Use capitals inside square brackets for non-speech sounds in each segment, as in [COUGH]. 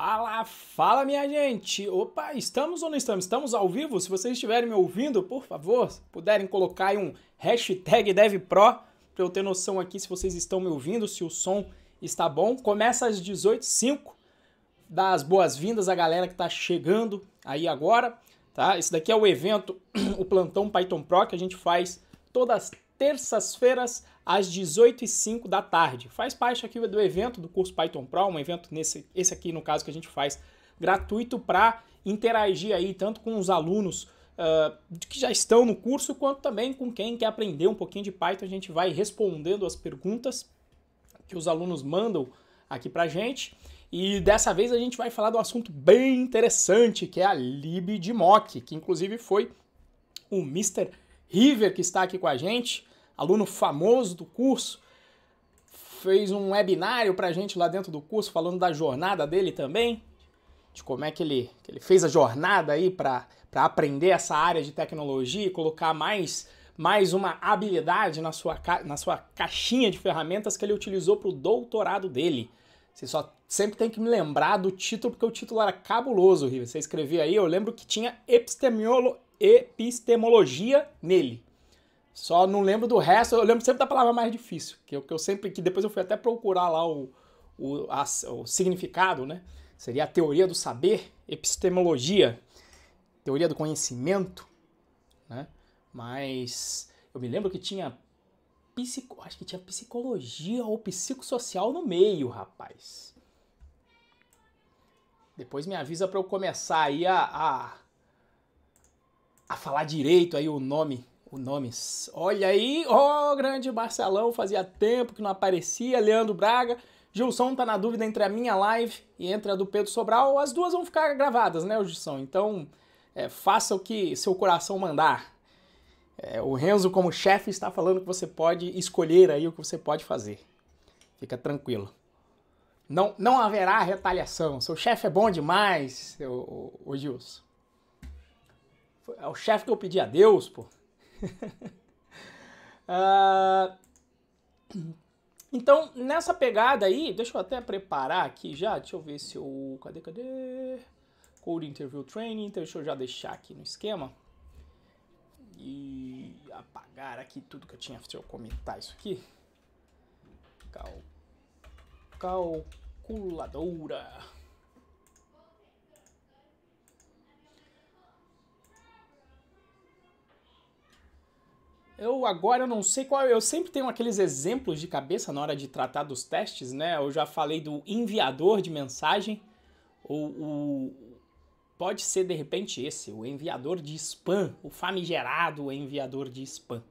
Fala, fala minha gente! Opa, estamos ou não estamos? Estamos ao vivo? Se vocês estiverem me ouvindo, por favor, puderem colocar aí um hashtag DevPro para eu ter noção aqui se vocês estão me ouvindo, se o som está bom. Começa às 18h05, boas-vindas à galera que está chegando aí agora, tá? Esse daqui é o evento, [CLEARS THROAT] o Plantão Python Pro, que a gente faz todas terças-feiras às 18h05 da tarde. Faz parte aqui do evento do curso Python Pro, um evento nesse esse aqui no caso que a gente faz gratuito para interagir aí tanto com os alunos uh, que já estão no curso, quanto também com quem quer aprender um pouquinho de Python. A gente vai respondendo as perguntas que os alunos mandam aqui para gente. E dessa vez a gente vai falar de um assunto bem interessante, que é a lib de mock, que inclusive foi o Mr. River que está aqui com a gente aluno famoso do curso, fez um webinário para a gente lá dentro do curso, falando da jornada dele também, de como é que ele, que ele fez a jornada aí para aprender essa área de tecnologia e colocar mais, mais uma habilidade na sua, na sua caixinha de ferramentas que ele utilizou para o doutorado dele. Você só sempre tem que me lembrar do título, porque o título era cabuloso, River. Você escrevia aí, eu lembro que tinha epistemologia nele. Só não lembro do resto, eu lembro sempre da palavra mais difícil, que eu, que eu sempre, que depois eu fui até procurar lá o, o, a, o significado, né? Seria a teoria do saber, epistemologia, teoria do conhecimento, né? Mas eu me lembro que tinha psico, acho que tinha psicologia ou psicossocial no meio, rapaz. Depois me avisa para eu começar aí a, a, a falar direito aí o nome o Nomes. Olha aí, ó, oh, grande Marcelão, fazia tempo que não aparecia, Leandro Braga. Gilson tá na dúvida entre a minha live e entre a do Pedro Sobral. As duas vão ficar gravadas, né, Gilson? Então, é, faça o que seu coração mandar. É, o Renzo, como chefe, está falando que você pode escolher aí o que você pode fazer. Fica tranquilo. Não, não haverá retaliação. Seu chefe é bom demais, o, o Gilson. É o chefe que eu pedi a Deus, pô uh, [LAUGHS] então, nessa pegada aí, deixa eu até preparar aqui já. Deixa eu ver se eu. Cadê, cadê? Code Interview Training. Então, deixa eu já deixar aqui no esquema. E apagar aqui tudo que eu tinha. Deixa eu comentar isso aqui. Cal... Calculadora. Eu agora eu não sei qual. Eu sempre tenho aqueles exemplos de cabeça na hora de tratar dos testes, né? Eu já falei do enviador de mensagem, ou o. Pode ser de repente esse, o enviador de spam, o famigerado enviador de spam.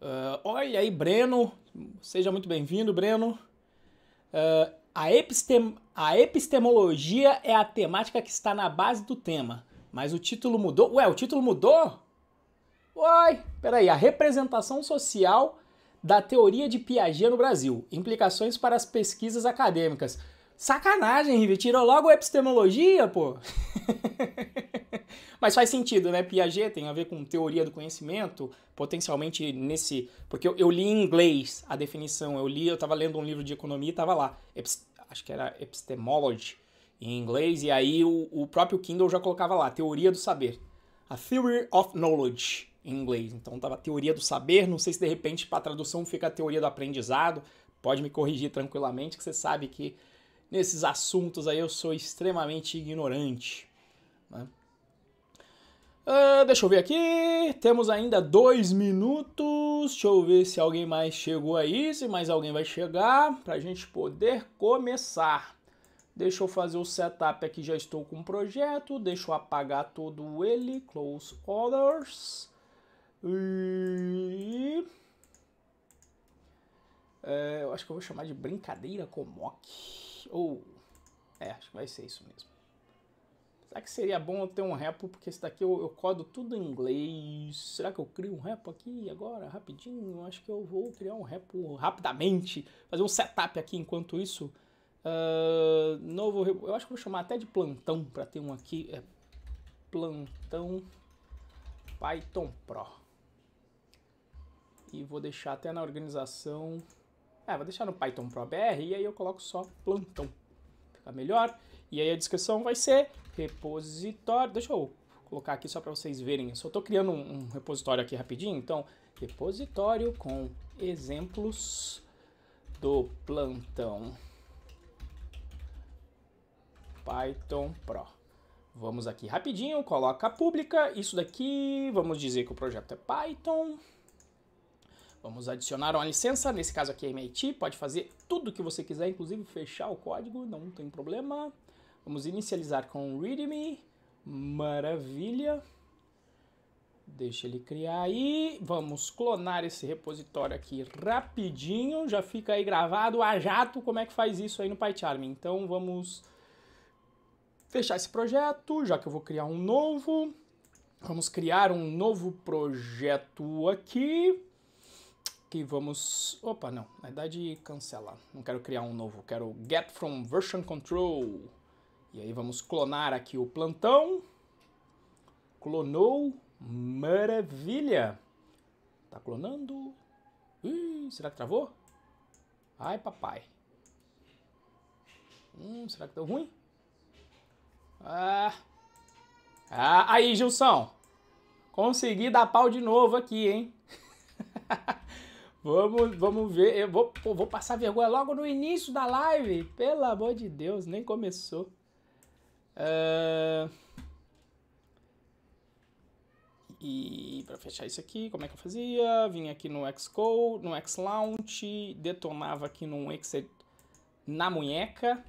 Uh, olha aí, Breno, seja muito bem-vindo, Breno. Uh, a, epistem a epistemologia é a temática que está na base do tema, mas o título mudou. Ué, o título mudou? Uai, peraí, a representação social da teoria de Piaget no Brasil, implicações para as pesquisas acadêmicas. Sacanagem, Rivi, tirou logo a epistemologia, pô. [LAUGHS] Mas faz sentido, né? Piaget tem a ver com teoria do conhecimento, potencialmente nesse. Porque eu, eu li em inglês a definição, eu li, eu estava lendo um livro de economia e estava lá. Epist... Acho que era epistemology em inglês, e aí o, o próprio Kindle já colocava lá, teoria do saber. A Theory of Knowledge em inglês. Então estava teoria do saber, não sei se de repente para tradução fica a teoria do aprendizado. Pode me corrigir tranquilamente, que você sabe que nesses assuntos aí eu sou extremamente ignorante. Né? Uh, deixa eu ver aqui. Temos ainda dois minutos. Deixa eu ver se alguém mais chegou aí, se mais alguém vai chegar, para a gente poder começar. Deixa eu fazer o setup aqui, já estou com o projeto. Deixa eu apagar todo ele. Close Others. E... É, eu acho que eu vou chamar de brincadeira com mock. Ou. É, acho que vai ser isso mesmo. Será que seria bom eu ter um repo? Porque esse daqui eu, eu codo tudo em inglês. Será que eu crio um repo aqui agora, rapidinho? acho que eu vou criar um repo rapidamente. Fazer um setup aqui enquanto isso. Uh, novo Eu acho que vou chamar até de plantão para ter um aqui. É, plantão Python Pro vou deixar até na organização. É, vou deixar no Python Pro BR e aí eu coloco só plantão. Fica melhor. E aí a descrição vai ser repositório. Deixa eu colocar aqui só para vocês verem. Eu só estou criando um, um repositório aqui rapidinho. Então, repositório com exemplos do plantão Python Pro. Vamos aqui rapidinho, coloca a pública, isso daqui, vamos dizer que o projeto é Python. Vamos adicionar uma licença, nesse caso aqui é MIT, pode fazer tudo o que você quiser, inclusive fechar o código, não tem problema. Vamos inicializar com readme, maravilha. Deixa ele criar aí, vamos clonar esse repositório aqui rapidinho, já fica aí gravado a jato como é que faz isso aí no PyCharm. Então vamos fechar esse projeto, já que eu vou criar um novo. Vamos criar um novo projeto aqui vamos... Opa, não. Na verdade, cancela. Não quero criar um novo. Quero get from version control. E aí vamos clonar aqui o plantão. Clonou. Maravilha. Tá clonando. Ih, será que travou? Ai, papai. Hum, será que deu ruim? Ah. ah aí, Gilson. Consegui dar pau de novo aqui, hein? [LAUGHS] Vamos, vamos ver. Eu vou, pô, vou passar vergonha logo no início da live. Pelo amor de Deus, nem começou. Uh... E para fechar isso aqui, como é que eu fazia? Vinha aqui no Xcode, no Xlaunch, detonava aqui no Excel na munheca.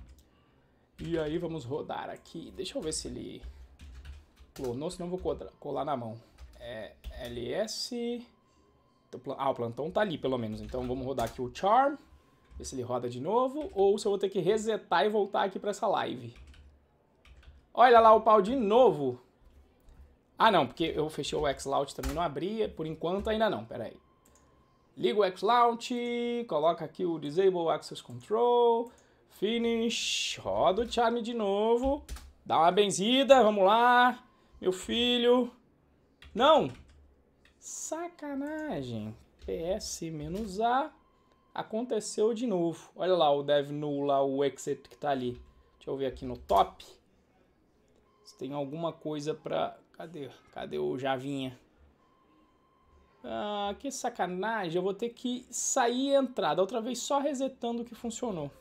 E aí vamos rodar aqui. Deixa eu ver se ele clonou, senão eu vou colar na mão. É LS ah, o plantão tá ali, pelo menos. Então vamos rodar aqui o charm. Ver se ele roda de novo. Ou se eu vou ter que resetar e voltar aqui pra essa live. Olha lá o pau de novo. Ah, não, porque eu fechei o X-Launch também, não abria. Por enquanto ainda não, pera aí. Liga o X-Launch. coloca aqui o Disable Access Control, Finish, roda o Charm de novo, dá uma benzida, vamos lá, meu filho. Não, Sacanagem. PS-A aconteceu de novo. Olha lá o dev null, o exit que tá ali. Deixa eu ver aqui no top. Se tem alguma coisa pra... Cadê? Cadê o Javinha? Ah, que sacanagem. Eu vou ter que sair e entrar. Da outra vez só resetando o que funcionou.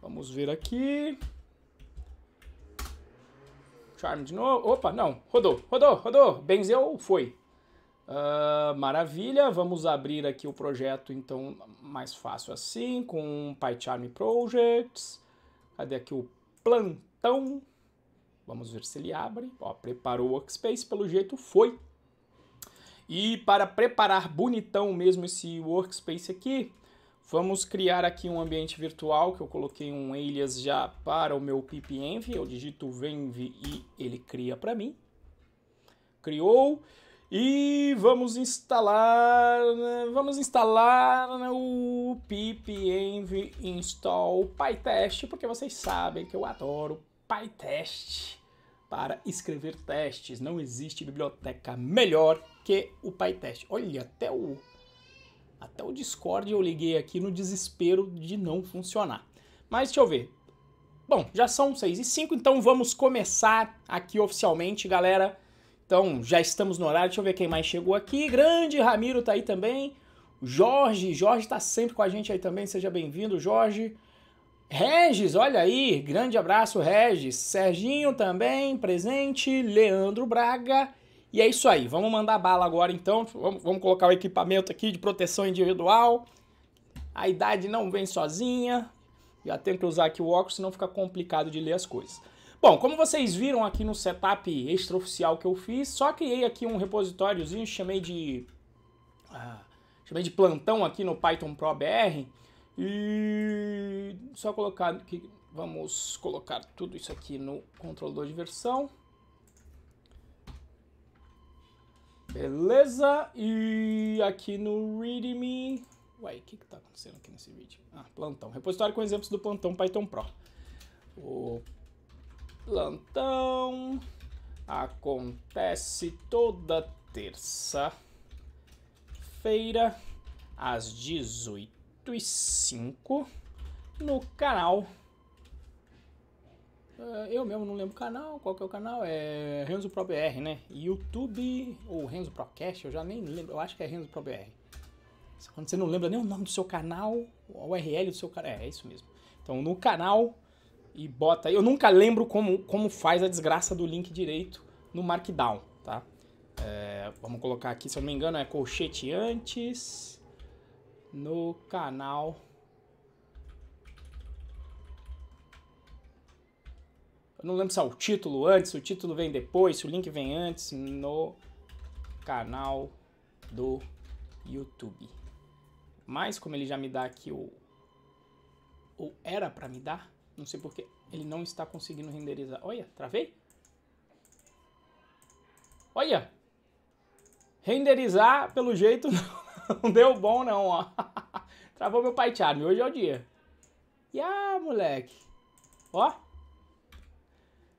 Vamos ver aqui. Charme de novo. Opa, não. Rodou, rodou, rodou. Benzeu, foi. Uh, maravilha. Vamos abrir aqui o projeto, então, mais fácil assim, com PyCharm Projects. Cadê aqui o plantão? Vamos ver se ele abre. Ó, preparou o workspace, pelo jeito foi. E para preparar bonitão mesmo esse workspace aqui, Vamos criar aqui um ambiente virtual que eu coloquei um alias já para o meu pipenv. Eu digito venv e ele cria para mim. Criou. E vamos instalar, né, vamos instalar né, o pipenv install pytest, porque vocês sabem que eu adoro pytest para escrever testes. Não existe biblioteca melhor que o pytest. Olha, até o até o Discord eu liguei aqui no desespero de não funcionar. Mas deixa eu ver. Bom, já são 6 e 5, então vamos começar aqui oficialmente, galera. Então já estamos no horário, deixa eu ver quem mais chegou aqui. Grande Ramiro tá aí também. Jorge, Jorge tá sempre com a gente aí também, seja bem-vindo, Jorge. Regis, olha aí, grande abraço, Regis. Serginho também presente, Leandro Braga e é isso aí, vamos mandar bala agora então. Vamos, vamos colocar o equipamento aqui de proteção individual. A idade não vem sozinha. Já tenho que usar aqui o óculos, senão fica complicado de ler as coisas. Bom, como vocês viram aqui no setup extraoficial que eu fiz, só criei aqui um repositóriozinho, chamei de ah, chamei de plantão aqui no Python Pro BR e só colocar Aqui, vamos colocar tudo isso aqui no controlador de versão. Beleza? E aqui no README... Uai, o que que tá acontecendo aqui nesse vídeo? Ah, plantão. Repositório com exemplos do plantão Python Pro. O plantão acontece toda terça-feira às 18h05 no canal é, eu mesmo não lembro o canal, qual que é o canal? É Renzo Pro BR, né? YouTube ou Renzo Procast, eu já nem lembro, eu acho que é Renzo Pro BR. Quando você não lembra nem o nome do seu canal, a URL do seu canal, é, é isso mesmo. Então no canal e bota, eu nunca lembro como, como faz a desgraça do link direito no Markdown, tá? É, vamos colocar aqui, se eu não me engano, é colchete antes no canal não lembro se é o título antes, se o título vem depois, se o link vem antes, no canal do YouTube. Mas como ele já me dá aqui o ou era para me dar, não sei porque ele não está conseguindo renderizar. Olha, travei? Olha. Renderizar, pelo jeito [LAUGHS] não, deu bom não, ó. [LAUGHS] Travou meu pai Charme. hoje é o dia. Ya, moleque. Ó,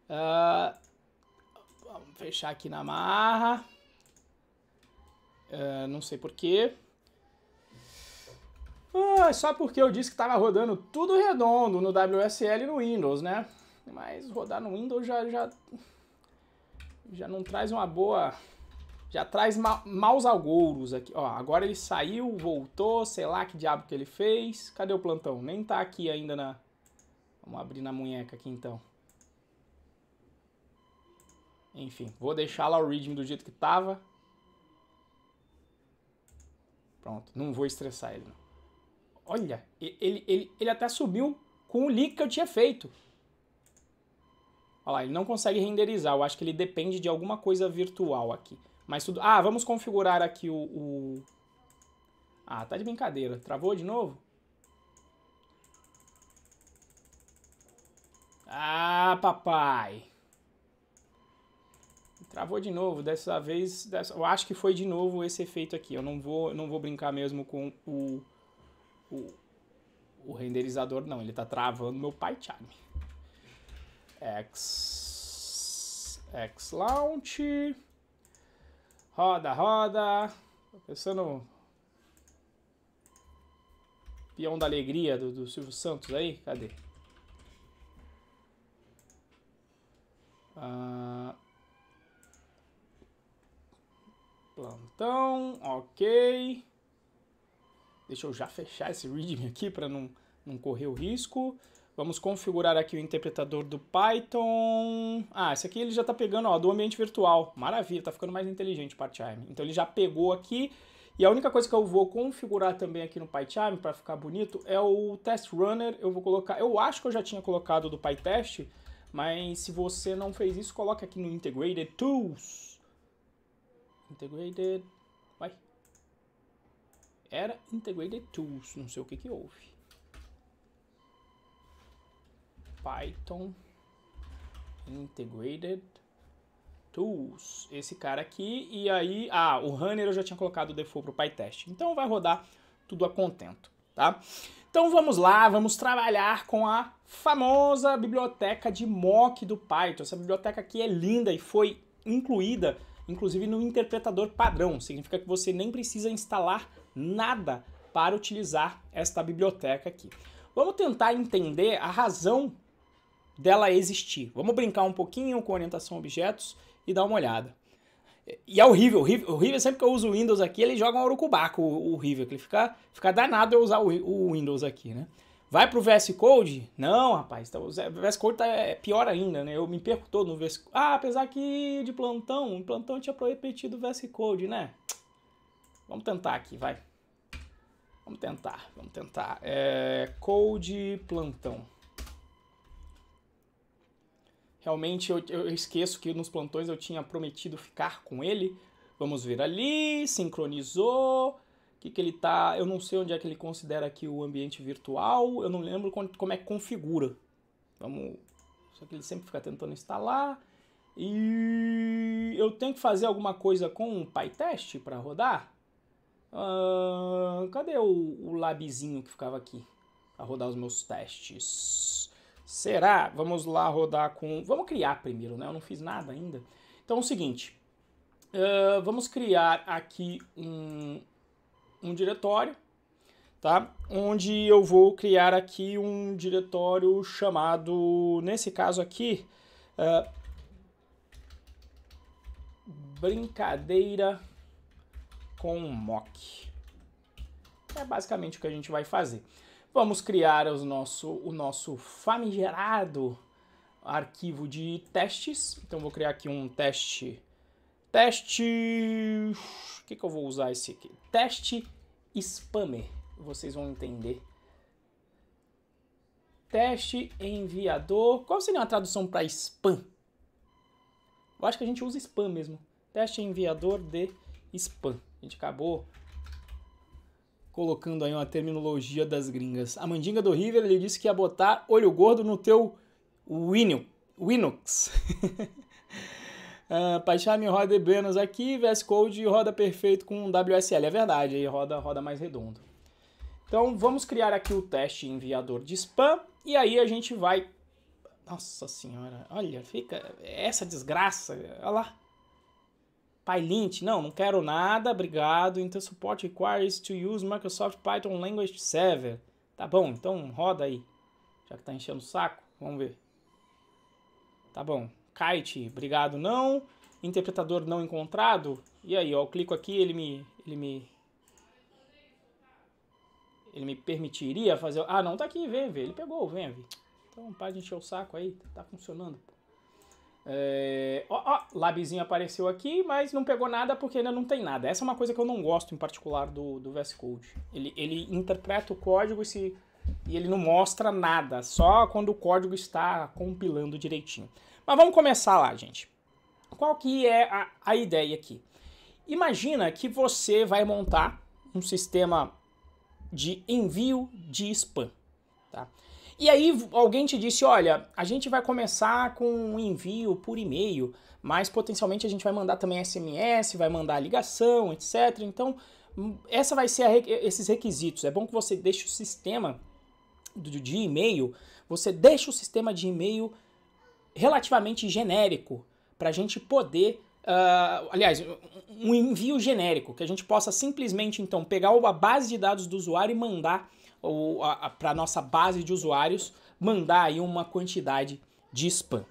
Uh, vamos fechar aqui na marra. Uh, não sei porquê. Ah, só porque eu disse que estava rodando tudo redondo no WSL e no Windows, né? Mas rodar no Windows já, já, já não traz uma boa... Já traz ma maus algouros aqui. Ó, agora ele saiu, voltou, sei lá que diabo que ele fez. Cadê o plantão? Nem tá aqui ainda na... Vamos abrir na munheca aqui então. Enfim, vou deixar lá o readme do jeito que tava. Pronto, não vou estressar ele. Não. Olha, ele, ele, ele até subiu com o link que eu tinha feito. Olha lá, ele não consegue renderizar. Eu acho que ele depende de alguma coisa virtual aqui. Mas tudo... Ah, vamos configurar aqui o... o... Ah, tá de brincadeira. Travou de novo? Ah, papai. Travou de novo, dessa vez, dessa, eu acho que foi de novo esse efeito aqui. Eu não vou, não vou brincar mesmo com o, o, o renderizador, não. Ele está travando meu PyCharm. X, X Launch, roda, roda. Tô pensando Pião da alegria do, do Silvio Santos aí, cadê? Ah... Plantão, ok. Deixa eu já fechar esse readme aqui para não, não correr o risco. Vamos configurar aqui o interpretador do Python. Ah, esse aqui ele já está pegando ó, do ambiente virtual. Maravilha, está ficando mais inteligente o PyCharm. Então ele já pegou aqui. E a única coisa que eu vou configurar também aqui no PyCharm para ficar bonito é o Test Runner. Eu vou colocar, eu acho que eu já tinha colocado do PyTest, mas se você não fez isso, coloca aqui no Integrated Tools Integrated. Vai. Era Integrated Tools. Não sei o que que houve. Python Integrated Tools. Esse cara aqui. E aí. Ah, o Runner eu já tinha colocado o default para o PyTest. Então vai rodar tudo a contento. Tá? Então vamos lá, vamos trabalhar com a famosa biblioteca de mock do Python. Essa biblioteca aqui é linda e foi incluída inclusive no interpretador padrão. Significa que você nem precisa instalar nada para utilizar esta biblioteca aqui. Vamos tentar entender a razão dela existir. Vamos brincar um pouquinho com orientação a objetos e dar uma olhada. E é horrível, horrível, horrível. Sempre que eu uso o Windows aqui, ele joga um urucubaco, o, horrível. Ele fica, fica danado eu usar o, o Windows aqui, né? Vai pro VS Code? Não, rapaz. Então, o VS Code tá é pior ainda, né? Eu me perco todo no VS Code. Ah, apesar que de plantão, plantão tinha repetido o VS Code, né? Vamos tentar aqui, vai. Vamos tentar, vamos tentar. É, code plantão. Realmente eu, eu esqueço que nos plantões eu tinha prometido ficar com ele. Vamos ver ali, sincronizou que, que ele tá. Eu não sei onde é que ele considera aqui o ambiente virtual, eu não lembro como é que configura. Vamos. Só que ele sempre fica tentando instalar. E eu tenho que fazer alguma coisa com o PyTest para rodar? Uh, cadê o, o labzinho que ficava aqui para rodar os meus testes? Será? Vamos lá rodar com. Vamos criar primeiro, né? Eu não fiz nada ainda. Então é o seguinte: uh, vamos criar aqui um, um diretório, tá? Onde eu vou criar aqui um diretório chamado, nesse caso aqui, uh, brincadeira com mock. É basicamente o que a gente vai fazer. Vamos criar os nosso, o nosso famigerado arquivo de testes. Então vou criar aqui um teste. Teste. O que, que eu vou usar esse aqui? Teste spammer, vocês vão entender. Teste enviador. Qual seria uma tradução para spam? Eu acho que a gente usa spam mesmo. Teste enviador de spam. A gente acabou colocando aí uma terminologia das gringas. A mandinga do River, ele disse que ia botar olho gordo no teu Winux. [LAUGHS] Uh, ah, Paixame roda Benos aqui, VS Code roda perfeito com WSL. É verdade, aí roda, roda mais redondo. Então vamos criar aqui o teste enviador de spam e aí a gente vai. Nossa senhora, olha, fica essa desgraça, olha lá. PyLint, não, não quero nada, obrigado. Então support requires to use Microsoft Python Language Server. Tá bom, então roda aí. Já que tá enchendo o saco, vamos ver. Tá bom, Kite, obrigado não. Interpretador não encontrado. E aí, ó, eu clico aqui, ele me. Ele me. Ele me permitiria fazer. Ah, não, tá aqui, vem, vem. Ele pegou, vem, vem. Então, para de encher o saco aí, tá funcionando. É... Ó, ó, labzinho apareceu aqui, mas não pegou nada porque ainda não tem nada. Essa é uma coisa que eu não gosto em particular do, do VS Code. Ele, ele interpreta o código e se e ele não mostra nada, só quando o código está compilando direitinho. Mas vamos começar lá, gente. Qual que é a, a ideia aqui? Imagina que você vai montar um sistema de envio de spam, tá? E aí alguém te disse, olha, a gente vai começar com um envio por e-mail, mas potencialmente a gente vai mandar também SMS, vai mandar ligação, etc. Então, hum, essa vai ser a, esses requisitos. É bom que você deixe o sistema de e-mail, você deixa o sistema de e-mail relativamente genérico para a gente poder. Uh, aliás, um envio genérico, que a gente possa simplesmente então pegar a base de dados do usuário e mandar para a nossa base de usuários, mandar aí uma quantidade de spam.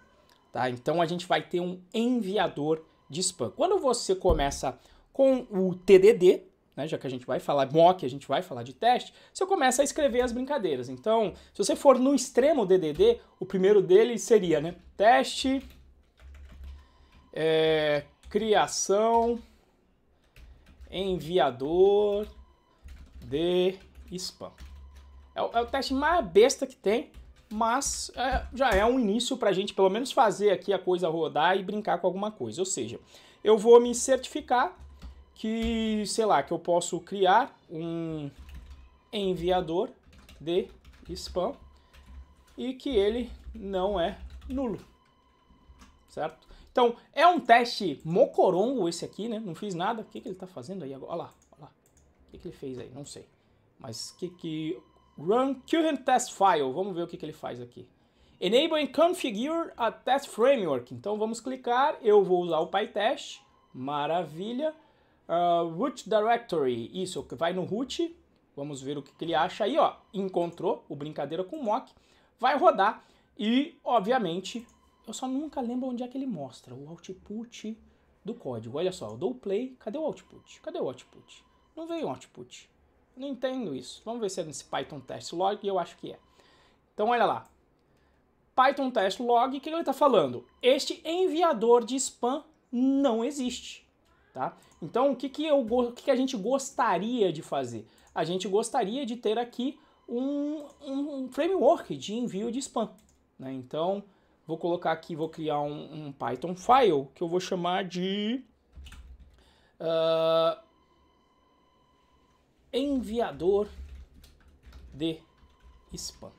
Tá? Então a gente vai ter um enviador de spam. Quando você começa com o TDD, né, já que a gente vai falar mock, a gente vai falar de teste, você começa a escrever as brincadeiras. Então, se você for no extremo DDD, o primeiro dele seria né, teste, é, criação, enviador de spam. É o, é o, teste mais besta que tem, mas é, já é um início para a gente pelo menos fazer aqui a coisa rodar e brincar com alguma coisa. Ou seja, eu vou me certificar que, sei lá, que eu posso criar um enviador de spam e que ele não é nulo, certo? Então, é um teste mocorongo esse aqui, né? Não fiz nada. O que, que ele está fazendo aí agora? Olha lá, olha lá. O que, que ele fez aí? Não sei. Mas que que... Run current test file. Vamos ver o que, que ele faz aqui. Enable and configure a test framework. Então, vamos clicar. Eu vou usar o PyTest. Maravilha. Uh, root directory, isso, vai no root, vamos ver o que, que ele acha aí, ó, encontrou o brincadeira com o mock, vai rodar e, obviamente, eu só nunca lembro onde é que ele mostra o output do código. Olha só, eu dou play, cadê o output? Cadê o output? Não veio output. Não entendo isso. Vamos ver se é nesse Python test log, e eu acho que é. Então, olha lá. Python test log, o que ele está falando? Este enviador de spam não existe, tá? Então, o que, que, eu, o que, que a gente gostaria de fazer? A gente gostaria de ter aqui um, um framework de envio de spam. Né? Então, vou colocar aqui, vou criar um, um, Python file que eu vou chamar de uh, enviador de spam.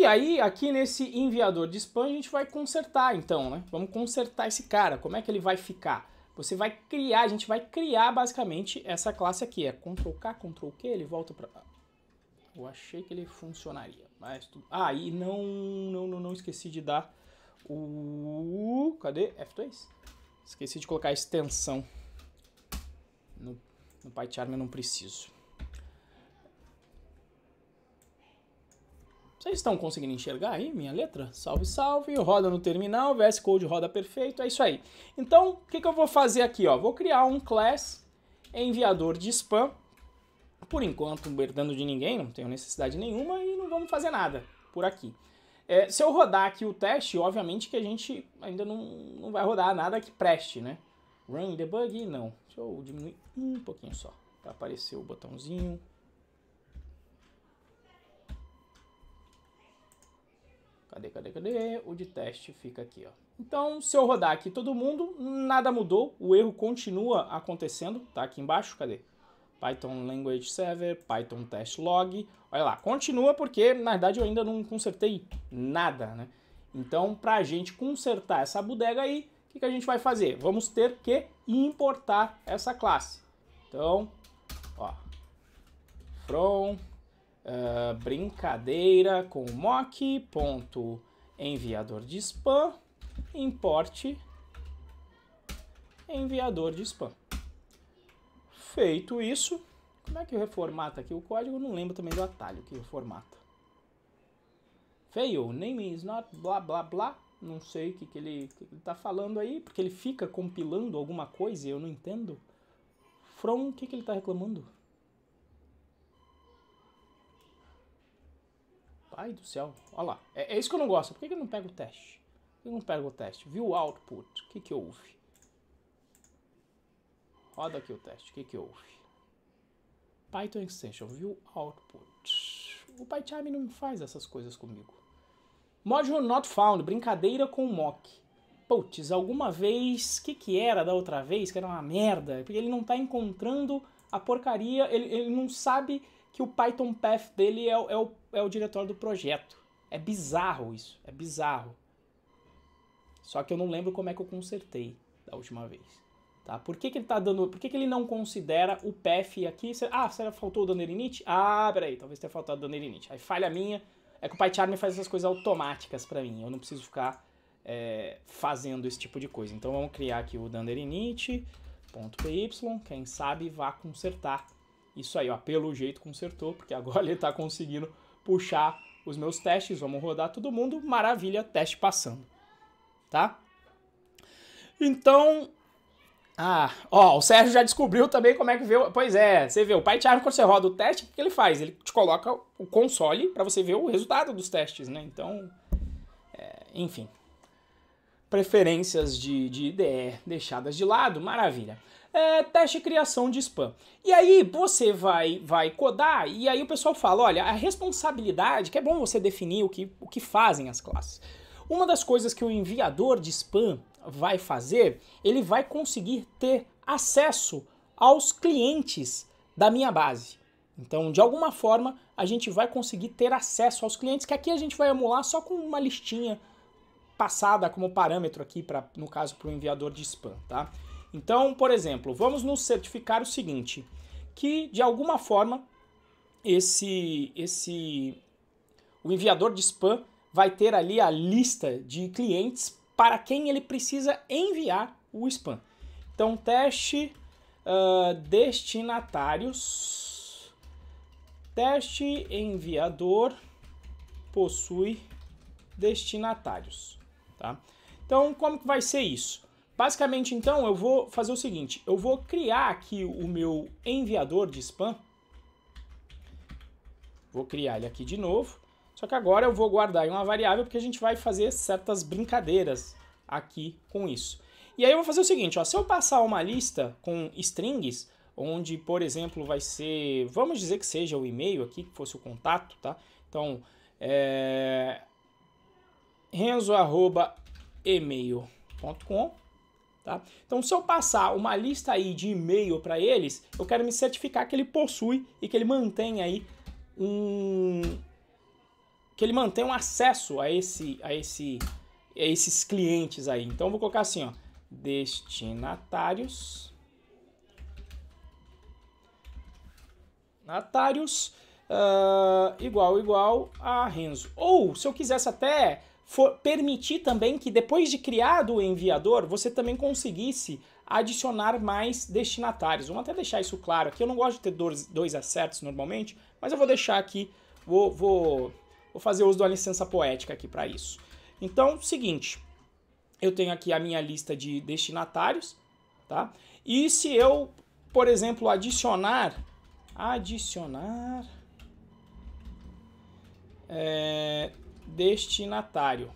E aí, aqui nesse enviador de spam, a gente vai consertar então, né? Vamos consertar esse cara. Como é que ele vai ficar? Você vai criar, a gente vai criar basicamente essa classe aqui. É Ctrl K, Ctrl Q, ele volta para... Eu achei que ele funcionaria, mas tudo... Ah, e não, não, não, não esqueci de dar o... Cadê? F2? Esqueci de colocar a extensão. No, no PyCharm eu não preciso. Vocês estão conseguindo enxergar aí minha letra? Salve, salve, roda no terminal, VS Code roda perfeito, é isso aí. Então, o que, que eu vou fazer aqui? Ó? Vou criar um class enviador de spam, por enquanto, dando de ninguém, não tenho necessidade nenhuma e não vamos fazer nada por aqui. É, se eu rodar aqui o teste, obviamente que a gente ainda não, não vai rodar nada que preste, né? Run debug, não. Deixa eu diminuir um pouquinho só, para aparecer o botãozinho Cadê, cadê, cadê? O de teste fica aqui, ó. Então, se eu rodar aqui todo mundo, nada mudou. O erro continua acontecendo, tá aqui embaixo, cadê? Python Language Server, Python Test Log. Olha lá, continua porque, na verdade, eu ainda não consertei nada, né? Então, para a gente consertar essa bodega aí, o que, que a gente vai fazer? Vamos ter que importar essa classe. Então, ó, from ah, brincadeira com mock ponto enviador de spam importe enviador de spam. Feito isso, como é que eu reformato aqui o código? Eu não lembro também do atalho que formato Fail, name is not blá blá blá. Não sei o que, que ele está falando aí, porque ele fica compilando alguma coisa e eu não entendo. From, o que, que ele está reclamando? Ai do céu, olha lá. É, é isso que eu não gosto. Por que, que eu não pego o teste? Por que eu não pego o teste? o output. O que, que houve? Roda aqui o teste. O que, que houve? Python extension. View output. O PyCharm não faz essas coisas comigo. Module not found. Brincadeira com mock. Putz, alguma vez. O que, que era da outra vez? Que era uma merda. Porque ele não está encontrando a porcaria. Ele, ele não sabe que o Python Path dele é, é, o, é o diretório do projeto. É bizarro isso, é bizarro. Só que eu não lembro como é que eu consertei da última vez. Tá? Por que, que ele tá dando. Por que, que ele não considera o path aqui? Ah, será que faltou o danderinit Ah, peraí, talvez tenha faltado o danderinit Aí falha minha. É que o PyCharm faz essas coisas automáticas para mim. Eu não preciso ficar é, fazendo esse tipo de coisa. Então vamos criar aqui o Danderinit.py. Quem sabe vá consertar isso aí, ó, pelo jeito consertou, porque agora [LAUGHS] ele está conseguindo puxar os meus testes. Vamos rodar todo mundo. Maravilha, teste passando. Tá? Então, ah, ó, o Sérgio já descobriu também como é que vê. O... Pois é, você vê, o PyCharm, quando você roda o teste, o que ele faz? Ele te coloca o console para você ver o resultado dos testes, né? Então, é, enfim. Preferências de, de IDE deixadas de lado, maravilha é, teste de criação de spam. E aí você vai, vai codar e aí o pessoal fala, olha, a responsabilidade, que é bom você definir o que, o que fazem as classes. Uma das coisas que o enviador de spam vai fazer, ele vai conseguir ter acesso aos clientes da minha base. Então, de alguma forma, a gente vai conseguir ter acesso aos clientes, que aqui a gente vai emular só com uma listinha passada como parâmetro aqui, pra, no caso, para o enviador de spam, tá? Então, por exemplo, vamos nos certificar o seguinte, que de alguma forma esse esse o enviador de spam vai ter ali a lista de clientes para quem ele precisa enviar o spam. Então, teste uh, destinatários, teste enviador possui destinatários, tá? Então, como que vai ser isso? Basicamente, então, eu vou fazer o seguinte: eu vou criar aqui o meu enviador de spam. Vou criar ele aqui de novo. Só que agora eu vou guardar em uma variável porque a gente vai fazer certas brincadeiras aqui com isso. E aí eu vou fazer o seguinte, ó, se eu passar uma lista com strings, onde, por exemplo, vai ser, vamos dizer que seja o e-mail aqui, que fosse o contato, tá? Então, é, renzo@email.com Tá? Então, se eu passar uma lista aí de e-mail para eles, eu quero me certificar que ele possui e que ele mantém aí um que ele mantém um acesso a esse a esse a esses clientes aí. Então, eu vou colocar assim, ó, destinatários natários uh, igual igual a Renzo. Ou se eu quisesse até for permitir também que depois de criado o enviador, você também conseguisse adicionar mais destinatários. Vamos até deixar isso claro aqui. Eu não gosto de ter dois, dois acertos normalmente, mas eu vou deixar aqui, vou, vou, vou fazer uso da licença poética aqui para isso. Então, seguinte, eu tenho aqui a minha lista de destinatários, tá? E se eu, por exemplo, adicionar, adicionar é, destinatário.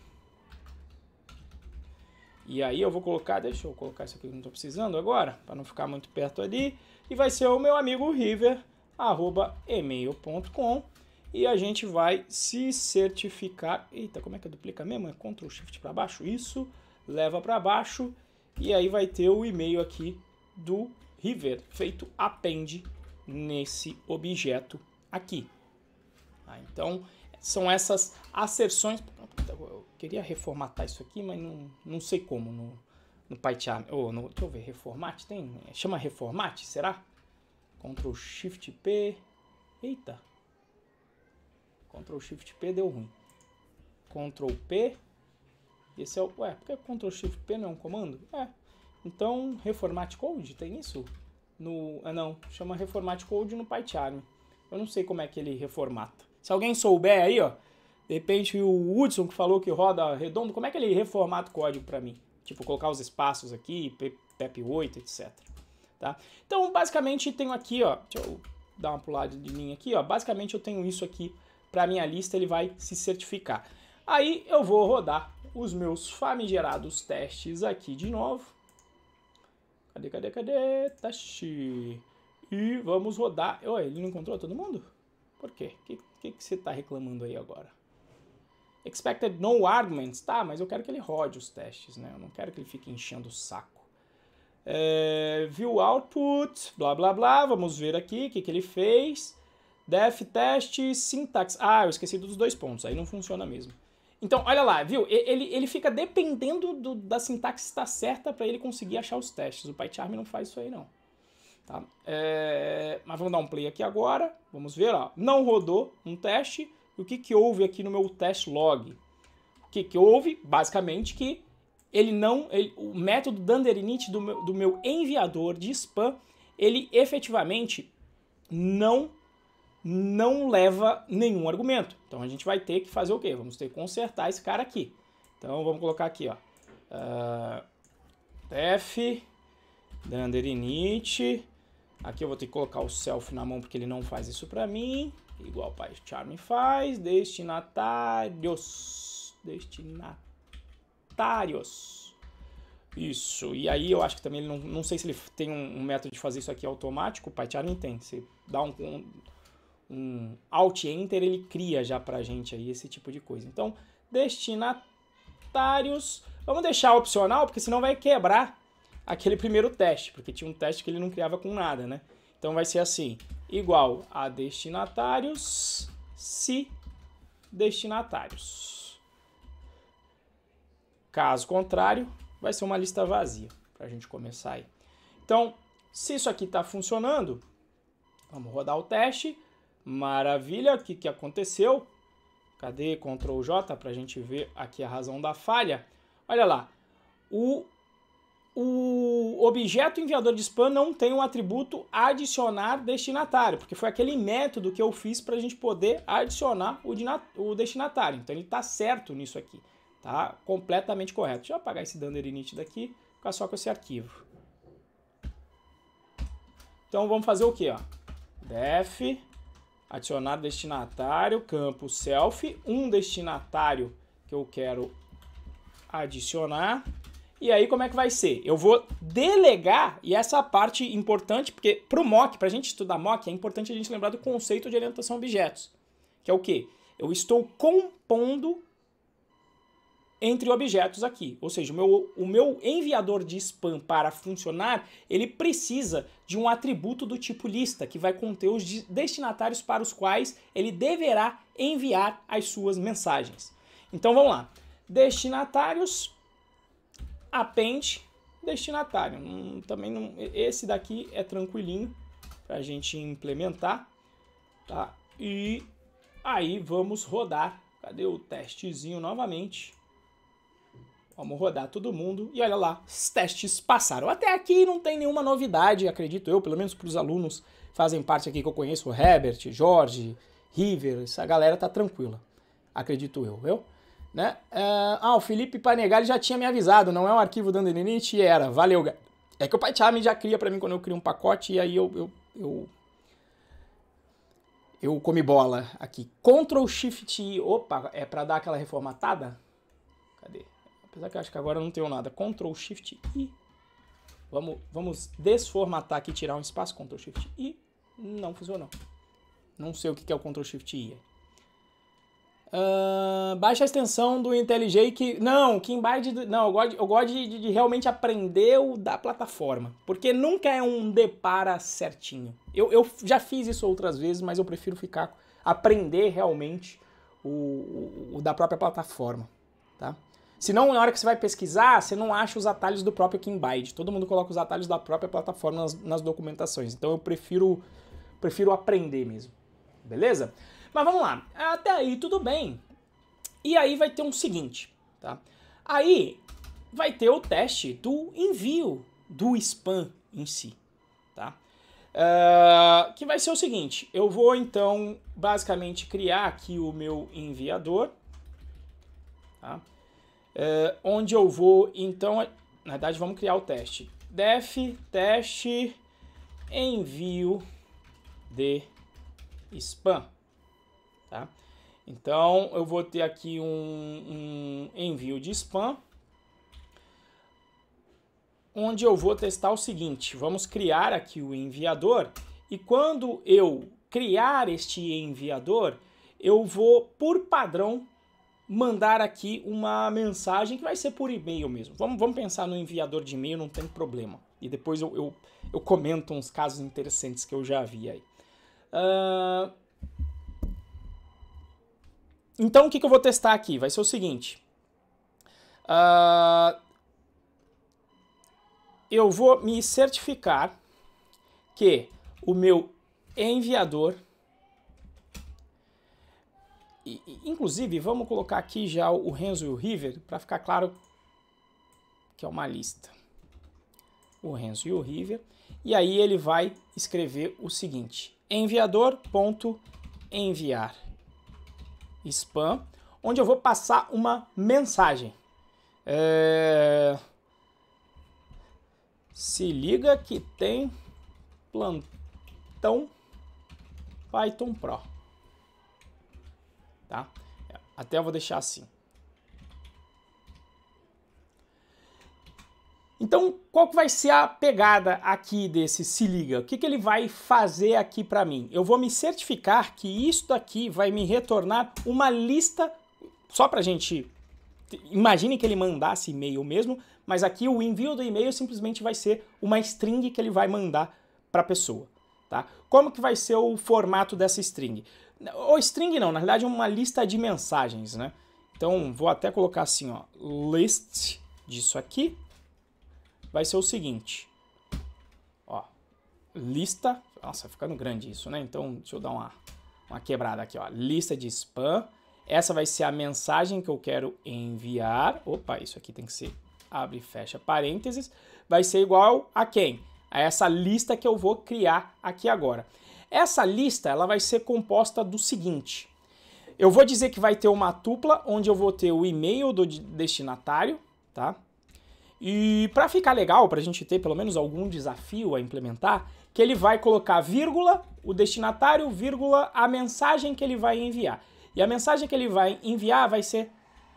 E aí eu vou colocar, deixa eu colocar isso aqui que não estou precisando agora, para não ficar muito perto ali. E vai ser o meu amigo River, arroba email.com. E a gente vai se certificar. Eita, como é que duplica mesmo? É Ctrl Shift para baixo? Isso, leva para baixo. E aí vai ter o e-mail aqui do River, feito append nesse objeto aqui. Ah, então, são essas asserções Eu queria reformatar isso aqui, mas não, não sei como no, no PyCharm. Oh, no, deixa eu ver, reformate tem? Chama reformate, será? Ctrl Shift P. Eita! Ctrl Shift P deu ruim. Ctrl P. Esse é o. Ué, por que Ctrl Shift P não é um comando? É. Então, reformate code, tem isso? No, ah, não, chama reformate code no PyCharm. Eu não sei como é que ele reformata. Se alguém souber aí, ó, de repente o Hudson que falou que roda redondo, como é que ele reformata o código para mim? Tipo, colocar os espaços aqui, PEP 8, etc. Tá? Então, basicamente, tenho aqui, ó, deixa eu dar uma pulada de linha aqui, ó, basicamente eu tenho isso aqui para minha lista, ele vai se certificar. Aí eu vou rodar os meus famigerados testes aqui de novo. Cadê, cadê, cadê? Teste. E vamos rodar. Oi, ele não encontrou todo mundo? Por quê? Que que, que você está reclamando aí agora? Expected no arguments, tá, mas eu quero que ele rode os testes, né? Eu não quero que ele fique enchendo o saco. É, view output, blá blá blá, vamos ver aqui o que, que ele fez. Def test, syntax. Ah, eu esqueci dos dois pontos, aí não funciona mesmo. Então, olha lá, viu? Ele, ele fica dependendo do, da sintaxe estar certa para ele conseguir achar os testes. O PyCharm não faz isso aí, não. Tá? É, mas vamos dar um play aqui agora, vamos ver, ó. não rodou um teste, e o que, que houve aqui no meu test log? O que, que houve? Basicamente que ele não, ele, o método Danderinit do meu, do meu enviador de spam, ele efetivamente não não leva nenhum argumento. Então a gente vai ter que fazer o quê? Vamos ter que consertar esse cara aqui. Então vamos colocar aqui, ó. Uh, ah, def Danderinit Aqui eu vou ter que colocar o self na mão porque ele não faz isso para mim. Igual o pai Charme faz. Destinatários. Destinatários. Isso. E aí eu acho que também ele não, não sei se ele tem um, um método de fazer isso aqui automático. O PyCharm tem. Você dá um, um, um Alt Enter, ele cria já pra gente aí esse tipo de coisa. Então, destinatários. Vamos deixar opcional, porque senão vai quebrar aquele primeiro teste, porque tinha um teste que ele não criava com nada, né? Então vai ser assim, igual a destinatários se destinatários. Caso contrário, vai ser uma lista vazia para a gente começar aí. Então, se isso aqui está funcionando, vamos rodar o teste. Maravilha, o que, que aconteceu? Cadê Ctrl J para a gente ver aqui a razão da falha? Olha lá, o o objeto enviador de spam não tem um atributo adicionar destinatário, porque foi aquele método que eu fiz para a gente poder adicionar o, o destinatário. Então ele está certo nisso aqui, tá? Completamente correto. Deixa eu apagar esse dunder init daqui, ficar só com esse arquivo. Então vamos fazer o que Ó? Def adicionar destinatário, campo self, um destinatário que eu quero adicionar e aí como é que vai ser? Eu vou delegar, e essa é parte importante, porque para o MOC, para a gente estudar MOC é importante a gente lembrar do conceito de orientação a objetos, que é o quê? Eu estou compondo entre objetos aqui. Ou seja, o meu, o meu enviador de spam para funcionar, ele precisa de um atributo do tipo lista, que vai conter os destinatários para os quais ele deverá enviar as suas mensagens. Então vamos lá. Destinatários apente destinatário. Não, também não, esse daqui é tranquilinho para a gente implementar, tá? E aí vamos rodar. Cadê o testezinho novamente? Vamos rodar todo mundo e olha lá, os testes passaram. Até aqui não tem nenhuma novidade, acredito eu, pelo menos para os alunos que fazem parte aqui que eu conheço, o Herbert, Jorge, River, essa galera tá tranquila, acredito eu, eu. Né? Uh, ah, o Felipe Panegali já tinha me avisado, não é um arquivo da Undernit? Era, valeu. É que o PyCharm já cria para mim quando eu crio um pacote e aí eu, eu, eu, eu comi bola aqui. Ctrl Shift I, opa, é para dar aquela reformatada? Cadê? Apesar que eu acho que agora não tenho nada. Ctrl Shift I. Vamos, vamos desformatar aqui, tirar um espaço, Ctrl Shift I. Não funcionou. Não sei o que é o Ctrl Shift I. Uh, baixa a extensão do IntelliJ que. Não, que embarde. Não, eu gosto, eu gosto de, de, de, realmente aprender o da plataforma. Porque nunca é um depara certinho. Eu, eu já fiz isso outras vezes, mas eu prefiro ficar. aprender realmente o, o, o da própria plataforma. Tá? Senão, na hora que você vai pesquisar, você não acha os atalhos do próprio Kimbyte. Todo mundo coloca os atalhos da própria plataforma nas, nas documentações. Então eu prefiro, prefiro aprender mesmo. Beleza? Mas vamos lá, até aí tudo bem. E aí vai ter um seguinte, tá? Aí vai ter o teste do envio do spam em si, tá? Uh, que vai ser o seguinte, eu vou então basicamente criar aqui o meu enviador, tá? Uh, onde eu vou então, na verdade vamos criar o teste, def teste envio de spam. Então eu vou ter aqui um, um envio de spam, onde eu vou testar o seguinte: vamos criar aqui o enviador e quando eu criar este enviador, eu vou por padrão mandar aqui uma mensagem que vai ser por e-mail mesmo. Vamos, vamos pensar no enviador de e-mail, não tem problema. E depois eu, eu, eu comento uns casos interessantes que eu já vi aí. Uh, então, o que, que eu vou testar aqui? Vai ser o seguinte. Uh, eu vou me certificar que o meu enviador, e, inclusive vamos colocar aqui já o Renzo e o River para ficar claro que é uma lista. O Renzo e o River. E aí ele vai escrever o seguinte: enviador.enviar spam, onde eu vou passar uma mensagem. É... Se liga que tem plantão Python Pro. Tá? Até eu vou deixar assim. Então, qual que vai ser a pegada aqui desse se liga? O que, que ele vai fazer aqui para mim? Eu vou me certificar que isso daqui vai me retornar uma lista, só para gente... Imagine que ele mandasse e-mail mesmo, mas aqui o envio do e-mail simplesmente vai ser uma string que ele vai mandar para a pessoa. Tá? Como que vai ser o formato dessa string? Ou string não, na verdade é uma lista de mensagens, né? Então, vou até colocar assim, ó, list disso aqui, vai ser o seguinte. Ó, lista. Nossa, ficando grande isso, né? Então, deixa eu dar uma, uma quebrada aqui, ó. Lista de spam. Essa vai ser a mensagem que eu quero enviar. Opa, isso aqui tem que ser abre e fecha parênteses. Vai ser igual a quem? A essa lista que eu vou criar aqui agora. Essa lista ela vai ser composta do seguinte. Eu vou dizer que vai ter uma tupla onde eu vou ter o e-mail do destinatário, tá? E para ficar legal, para a gente ter pelo menos algum desafio a implementar, que ele vai colocar vírgula, o destinatário, vírgula, a mensagem que ele vai enviar. E a mensagem que ele vai enviar vai ser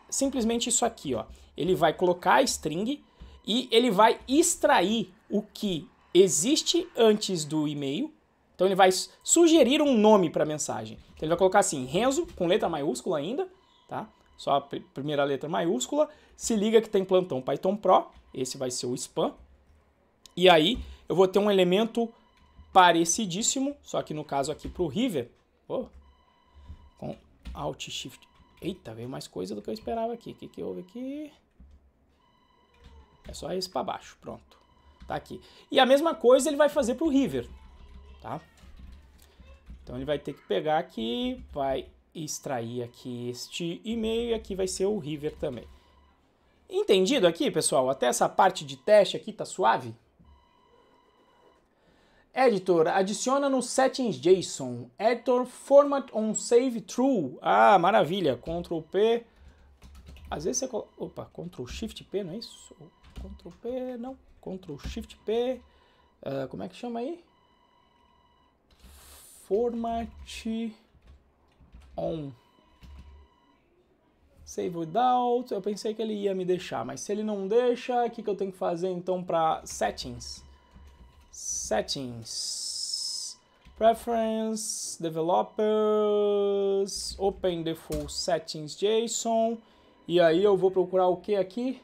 simplesmente isso aqui, ó. Ele vai colocar a string e ele vai extrair o que existe antes do e-mail. Então ele vai sugerir um nome para a mensagem. Então ele vai colocar assim, Renzo, com letra maiúscula ainda, tá? só a primeira letra maiúscula. Se liga que tem plantão Python Pro, esse vai ser o spam. E aí eu vou ter um elemento parecidíssimo, só que no caso aqui para o River, oh, com Alt Shift. Eita, veio mais coisa do que eu esperava aqui. O que, que houve aqui? É só esse para baixo, pronto. Tá aqui. E a mesma coisa ele vai fazer para o River, tá? Então ele vai ter que pegar aqui, vai extrair aqui este e-mail e aqui vai ser o River também. Entendido aqui, pessoal? Até essa parte de teste aqui tá suave? Editor, adiciona no settings JSON. Editor format on save true. Ah, maravilha. Ctrl P. Às vezes você coloca... Opa, Ctrl Shift P, não é isso? Ctrl P, não. Ctrl Shift P. Uh, como é que chama aí? Format on. Save without, eu pensei que ele ia me deixar, mas se ele não deixa, o que, que eu tenho que fazer então para settings? Settings, preference, developers, open default settings JSON, e aí eu vou procurar o que aqui?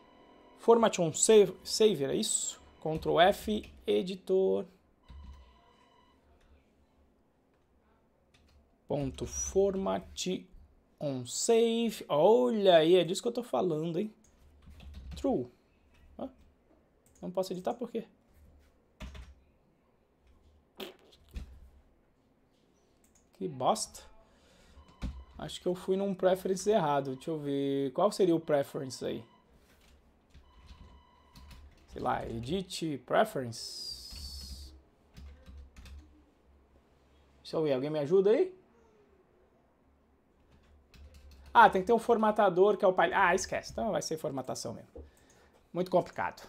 Format on save, saver, é isso? Ctrl F, editor, Ponto format on save. Olha aí, é disso que eu tô falando, hein? True. Ah, não posso editar por quê? Que bosta. Acho que eu fui num preference errado. Deixa eu ver. Qual seria o preference aí? Sei lá, edit preference. Deixa eu ver, alguém me ajuda aí? Ah, tem que ter um formatador que é o palhaço. Ah, esquece. Então vai ser formatação mesmo. Muito complicado.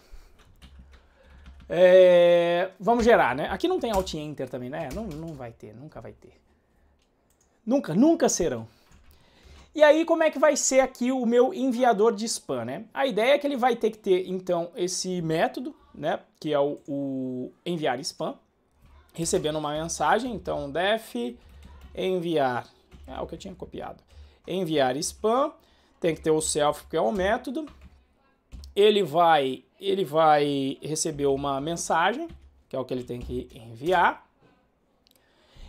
É, vamos gerar, né? Aqui não tem alt enter também, né? Não, não vai ter, nunca vai ter. Nunca, nunca serão. E aí, como é que vai ser aqui o meu enviador de spam, né? A ideia é que ele vai ter que ter, então, esse método, né? Que é o, o enviar spam, recebendo uma mensagem, então, def enviar, é o que eu tinha copiado, enviar spam, tem que ter o self que é o método. Ele vai, ele vai receber uma mensagem, que é o que ele tem que enviar.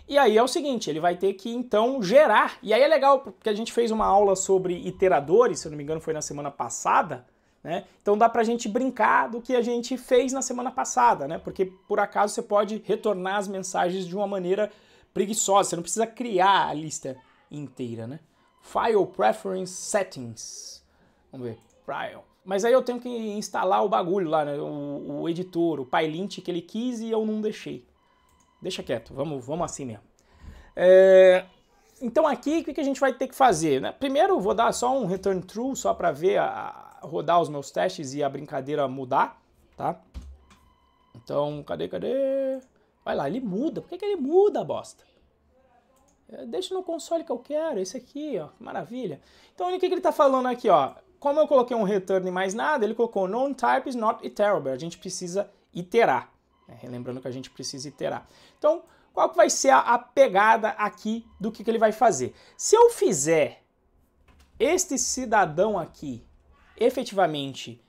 E aí é o seguinte, ele vai ter que então gerar. E aí é legal porque a gente fez uma aula sobre iteradores, se eu não me engano foi na semana passada, né? Então dá para a gente brincar do que a gente fez na semana passada, né? Porque por acaso você pode retornar as mensagens de uma maneira preguiçosa, você não precisa criar a lista inteira, né? File Preference Settings. Vamos ver, File. Mas aí eu tenho que instalar o bagulho lá, né? o, o editor, o PyLint que ele quis e eu não deixei. Deixa quieto, vamos, vamos assim mesmo. É, então aqui o que a gente vai ter que fazer? Né? Primeiro vou dar só um return true só para ver a, a, rodar os meus testes e a brincadeira mudar, tá? Então cadê, cadê? Vai lá, ele muda. Por que, que ele muda, bosta? É, deixa no console que eu quero, esse aqui, ó, maravilha. Então, o que, ele está falando aqui, ó? Como eu coloquei um return e mais nada, ele colocou no type is not iterable. A gente precisa iterar. Né? Lembrando que a gente precisa iterar. Então, qual que vai ser a, a pegada aqui do que, que ele vai fazer? Se eu fizer este cidadão aqui efetivamente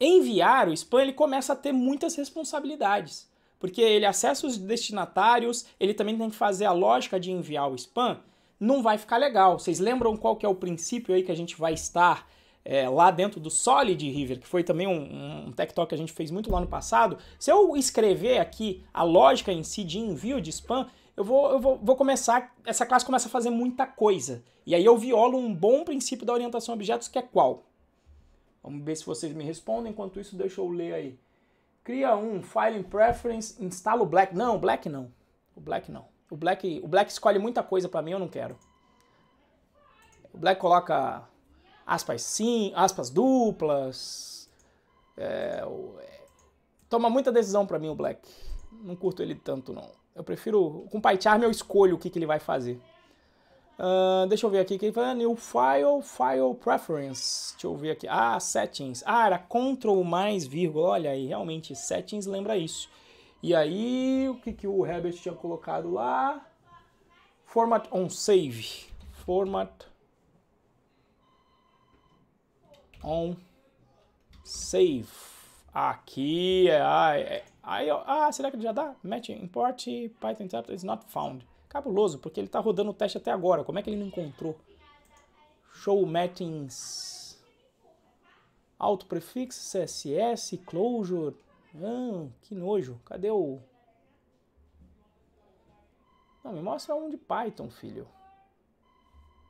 enviar o spam, ele começa a ter muitas responsabilidades porque ele acessa os destinatários, ele também tem que fazer a lógica de enviar o spam, não vai ficar legal. Vocês lembram qual que é o princípio aí que a gente vai estar é, lá dentro do Solid River, que foi também um, um tech talk que a gente fez muito lá no passado? Se eu escrever aqui a lógica em si de envio de spam, eu vou, eu vou, vou começar, essa classe começa a fazer muita coisa. E aí eu violo um bom princípio da orientação a objetos, que é qual? Vamos ver se vocês me respondem. Enquanto isso, deixa eu ler aí cria um File in Preference, instala o Black. Não, o Black não. O Black não. O Black, o Black escolhe muita coisa para mim, eu não quero. O Black coloca aspas sim, aspas duplas. É, é toma muita decisão para mim o Black. Não curto ele tanto não. Eu prefiro com PyCharm eu escolho o que, que ele vai fazer. Uh, deixa eu ver aqui quem foi. Ah, New File, File Preference. Deixa eu ver aqui. Ah, Settings. Ah, era Ctrl mais vírgula. Olha aí, realmente, Settings lembra isso. E aí, o que, que o Herbert tinha colocado lá? Format on Save. Format on Save. Aqui, ah, é, é ah, será que ele já dá? Match import Python interpreter is not found cabuloso, porque ele está rodando o teste até agora. Como é que ele não encontrou? Show Mattings. Auto prefix, CSS, closure. Ah, que nojo. Cadê o. Não, me mostra um de Python, filho.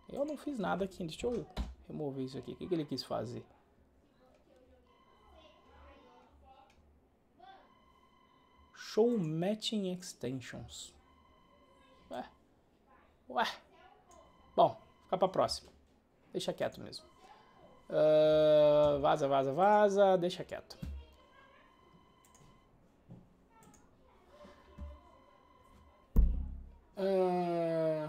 Eu não fiz nada aqui. Deixa eu remover isso aqui. O que, que ele quis fazer? Show Matching Extensions. Ué. Bom, fica pra próxima. Deixa quieto mesmo. Uh, vaza, vaza, vaza. Deixa quieto. Uh...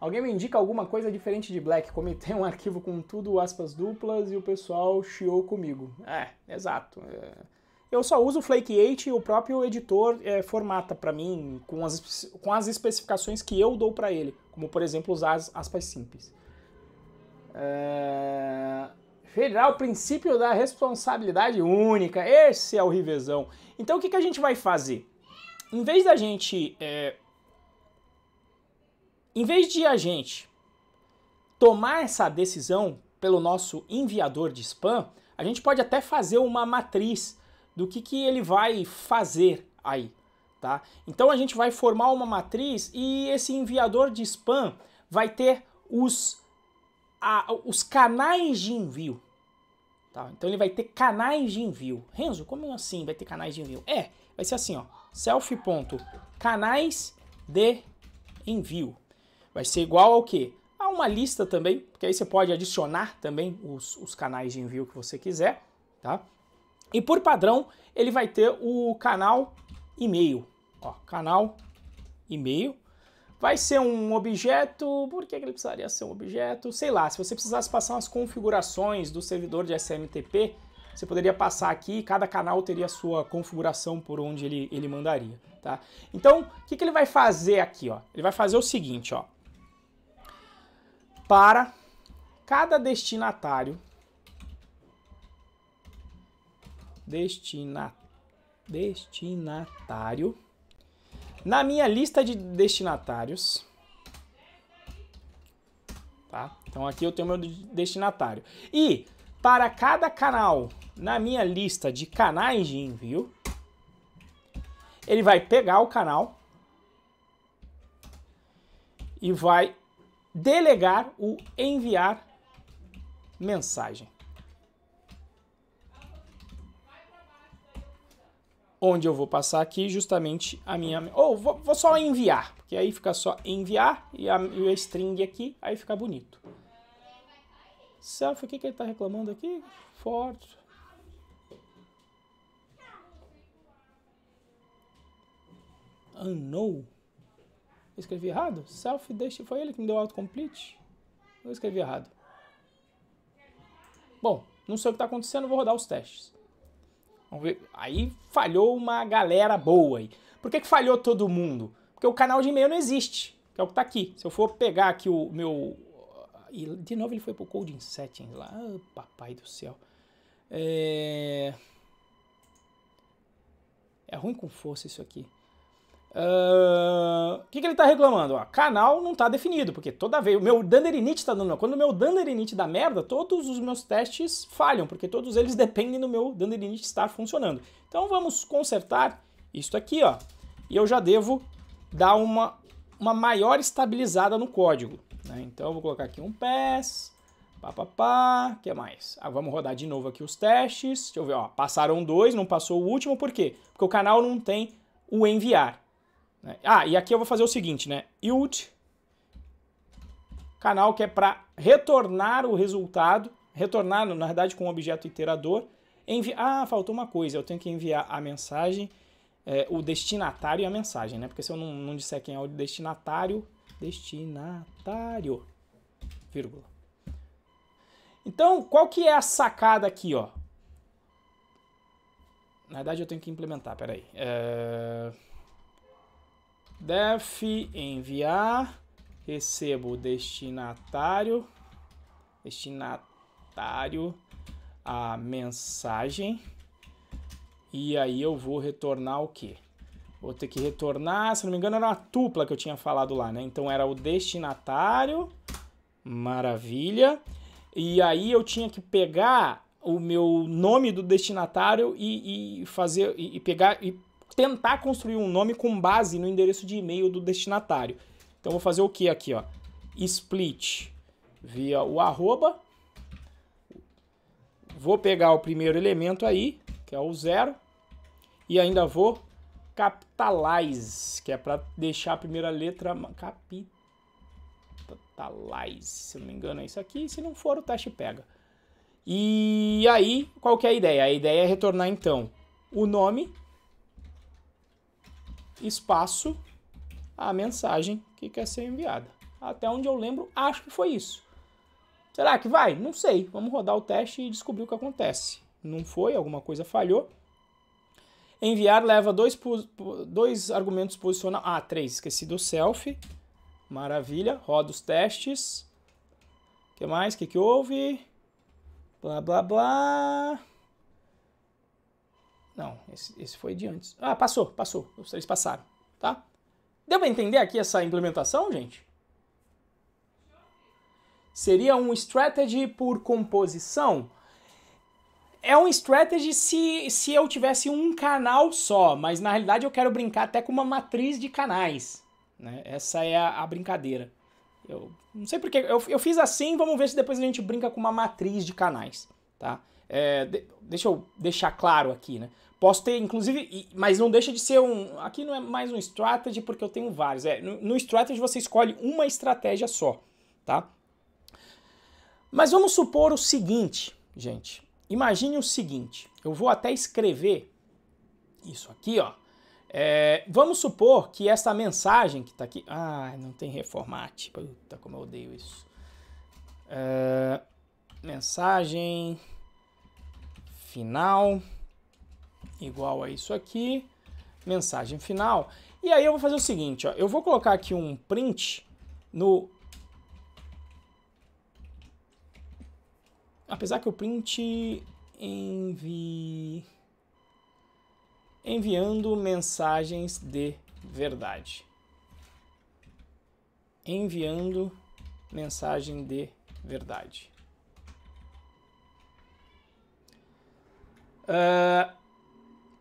Alguém me indica alguma coisa diferente de Black? Comentei um [LAUGHS] arquivo com tudo aspas duplas e o pessoal chiou comigo. É, exato. É eu só uso o Flake 8 e o próprio editor é, formata para mim com as, com as especificações que eu dou para ele, como por exemplo usar as aspas simples. É... Federal, princípio da responsabilidade única, esse é o rivezão. Então o que, que a gente vai fazer? Em vez da gente... É... Em vez de a gente tomar essa decisão pelo nosso enviador de spam, a gente pode até fazer uma matriz do que, que ele vai fazer aí, tá? Então a gente vai formar uma matriz e esse enviador de spam vai ter os, a, os canais de envio. Tá? Então ele vai ter canais de envio. Renzo, como assim vai ter canais de envio? É, vai ser assim, ó, self.canais de envio. Vai ser igual ao que? A uma lista também, porque aí você pode adicionar também os, os canais de envio que você quiser, tá? E por padrão, ele vai ter o canal e-mail. Ó, canal e-mail. Vai ser um objeto. Por que ele precisaria ser um objeto? Sei lá, se você precisasse passar umas configurações do servidor de SMTP, você poderia passar aqui cada canal teria a sua configuração por onde ele, ele mandaria. Tá? Então, o que, que ele vai fazer aqui? Ó? Ele vai fazer o seguinte: ó. para cada destinatário destina, destinatário. Na minha lista de destinatários, tá? Então aqui eu tenho meu destinatário. E para cada canal na minha lista de canais de envio, ele vai pegar o canal e vai delegar o enviar mensagem. onde eu vou passar aqui justamente a minha... Ou vou, vou só enviar, porque aí fica só enviar e a, e a string aqui, aí fica bonito. Self, o que, que ele está reclamando aqui? Forte. Unknown. Eu escrevi errado? Self, deixa, foi ele que me deu autocomplete? Eu escrevi errado. Bom, não sei o que está acontecendo, vou rodar os testes. Ver, aí falhou uma galera boa aí. Por que, que falhou todo mundo? Porque o canal de e-mail não existe, que é o que tá aqui. Se eu for pegar aqui o meu. Ah, e de novo ele foi pro Coding Settings lá. Oh, papai do céu. É... é ruim com força isso aqui. Ah, o uh, que, que ele está reclamando? Ó, canal não está definido, porque toda vez. O meu Danderinit está dando. Quando o meu Danderinit dá merda, todos os meus testes falham, porque todos eles [LAUGHS] dependem do meu Danderinit estar funcionando. Então vamos consertar isso aqui, ó. E eu já devo dar uma, uma maior estabilizada no código. Né? Então eu vou colocar aqui um pass. Papapá, que é mais? Ah, vamos rodar de novo aqui os testes. Deixa eu ver, ó, passaram dois, não passou o último, por quê? Porque o canal não tem o enviar. Né? Ah, e aqui eu vou fazer o seguinte, né? Yield, canal que é para retornar o resultado, retornar, na verdade, com o objeto iterador. Envi ah, faltou uma coisa, eu tenho que enviar a mensagem, é, o destinatário e a mensagem, né? Porque se eu não, não disser quem é o destinatário, destinatário, vírgula. Então, qual que é a sacada aqui, ó? Na verdade, eu tenho que implementar, peraí. É def enviar, recebo o destinatário, destinatário a mensagem e aí eu vou retornar o que? Vou ter que retornar, se não me engano, era uma tupla que eu tinha falado lá, né? Então era o destinatário, maravilha. E aí eu tinha que pegar o meu nome do destinatário e, e fazer e, e pegar e tentar construir um nome com base no endereço de e-mail do destinatário. Então vou fazer o que aqui, ó? Split via o arroba. Vou pegar o primeiro elemento aí, que é o zero, e ainda vou capitalize, que é para deixar a primeira letra capitalize, se não me engano é isso aqui, se não for o teste pega. E aí, qual que é a ideia? A ideia é retornar então o nome espaço, a mensagem que quer ser enviada. Até onde eu lembro, acho que foi isso. Será que vai? Não sei. Vamos rodar o teste e descobrir o que acontece. Não foi, alguma coisa falhou. Enviar leva dois, dois argumentos posicionais. Ah, três. Esqueci do selfie. Maravilha. Roda os testes. O que mais? O que, que houve? Blá, blá, blá. Não, esse, esse foi de antes. Ah, passou, passou. Os três passaram, tá? Deu para entender aqui essa implementação, gente? Seria um strategy por composição? é um strategy se, se eu tivesse um canal só, mas na realidade eu quero brincar até com uma matriz de canais. Né? Essa é a, a brincadeira. Eu não sei porque. Eu, eu fiz assim, vamos ver se depois a gente brinca com uma matriz de canais. Tá? É, de, deixa eu deixar claro aqui, né? Posso ter, inclusive, mas não deixa de ser um. Aqui não é mais um strategy, porque eu tenho vários. É, no, no strategy você escolhe uma estratégia só, tá? Mas vamos supor o seguinte, gente. Imagine o seguinte: eu vou até escrever isso aqui, ó. É, vamos supor que essa mensagem que está aqui. Ah, não tem reformate. Puta, como eu odeio isso. É, mensagem final igual a isso aqui, mensagem final. E aí eu vou fazer o seguinte, ó, eu vou colocar aqui um print no... Apesar que o print envi... enviando mensagens de verdade. Enviando mensagem de verdade. Uh,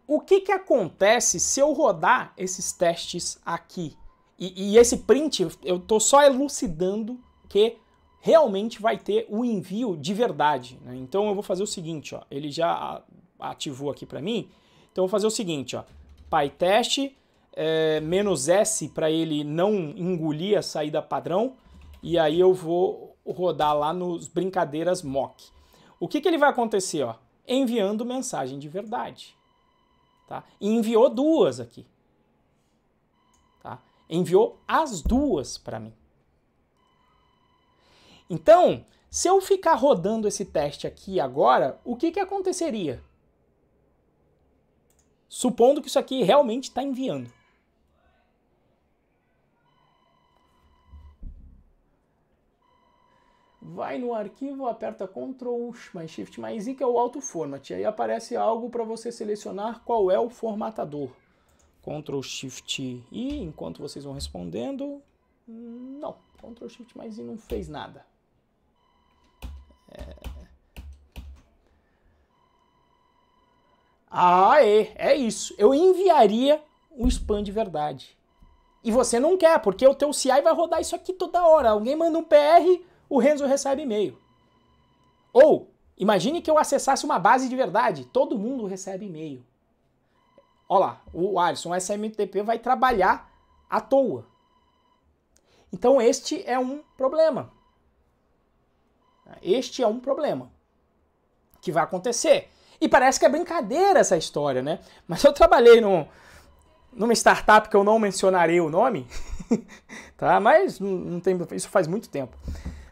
o que, que acontece se eu rodar esses testes aqui? E, e esse print, eu estou só elucidando que realmente vai ter o envio de verdade. Né? Então eu vou fazer o seguinte, ó, ele já ativou aqui para mim. Então eu vou fazer o seguinte, ó, PyTest, é, menos S para ele não engolir a saída padrão. E aí eu vou rodar lá nos brincadeiras mock. O que, que ele vai acontecer? Ó? Enviando mensagem de verdade. Tá? E enviou duas aqui. Tá? Enviou as duas para mim. Então, se eu ficar rodando esse teste aqui agora, o que, que aconteceria? Supondo que isso aqui realmente está enviando. vai no arquivo, aperta Ctrl mais Shift mais I, que é o Auto Format. Aí aparece algo para você selecionar qual é o formatador. Ctrl Shift I, enquanto vocês vão respondendo. Não, Ctrl Shift mais I não fez nada. É... Ah, é, é isso. Eu enviaria o spam de verdade. E você não quer, porque o teu CI vai rodar isso aqui toda hora. Alguém manda um PR, o Renzo recebe e-mail. Ou, imagine que eu acessasse uma base de verdade, todo mundo recebe e-mail. Olha lá, o Alisson, o SMTP vai trabalhar à toa. Então, este é um problema. Este é um problema que vai acontecer. E parece que é brincadeira essa história, né? Mas eu trabalhei num, numa startup que eu não mencionarei o nome, [LAUGHS] tá? Mas não tem, isso faz muito tempo.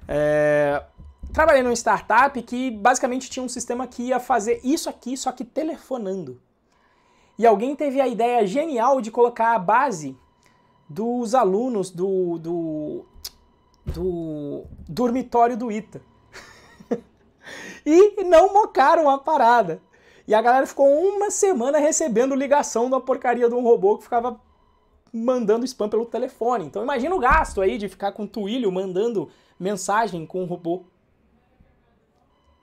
É, trabalhei numa startup que basicamente tinha um sistema que ia fazer isso aqui, só que telefonando. E alguém teve a ideia genial de colocar a base dos alunos do, do, do dormitório do ITA. [LAUGHS] e não mocaram a parada. E a galera ficou uma semana recebendo ligação da porcaria de um robô que ficava mandando spam pelo telefone. Então imagina o gasto aí de ficar com o Twilio mandando mensagem com o robô.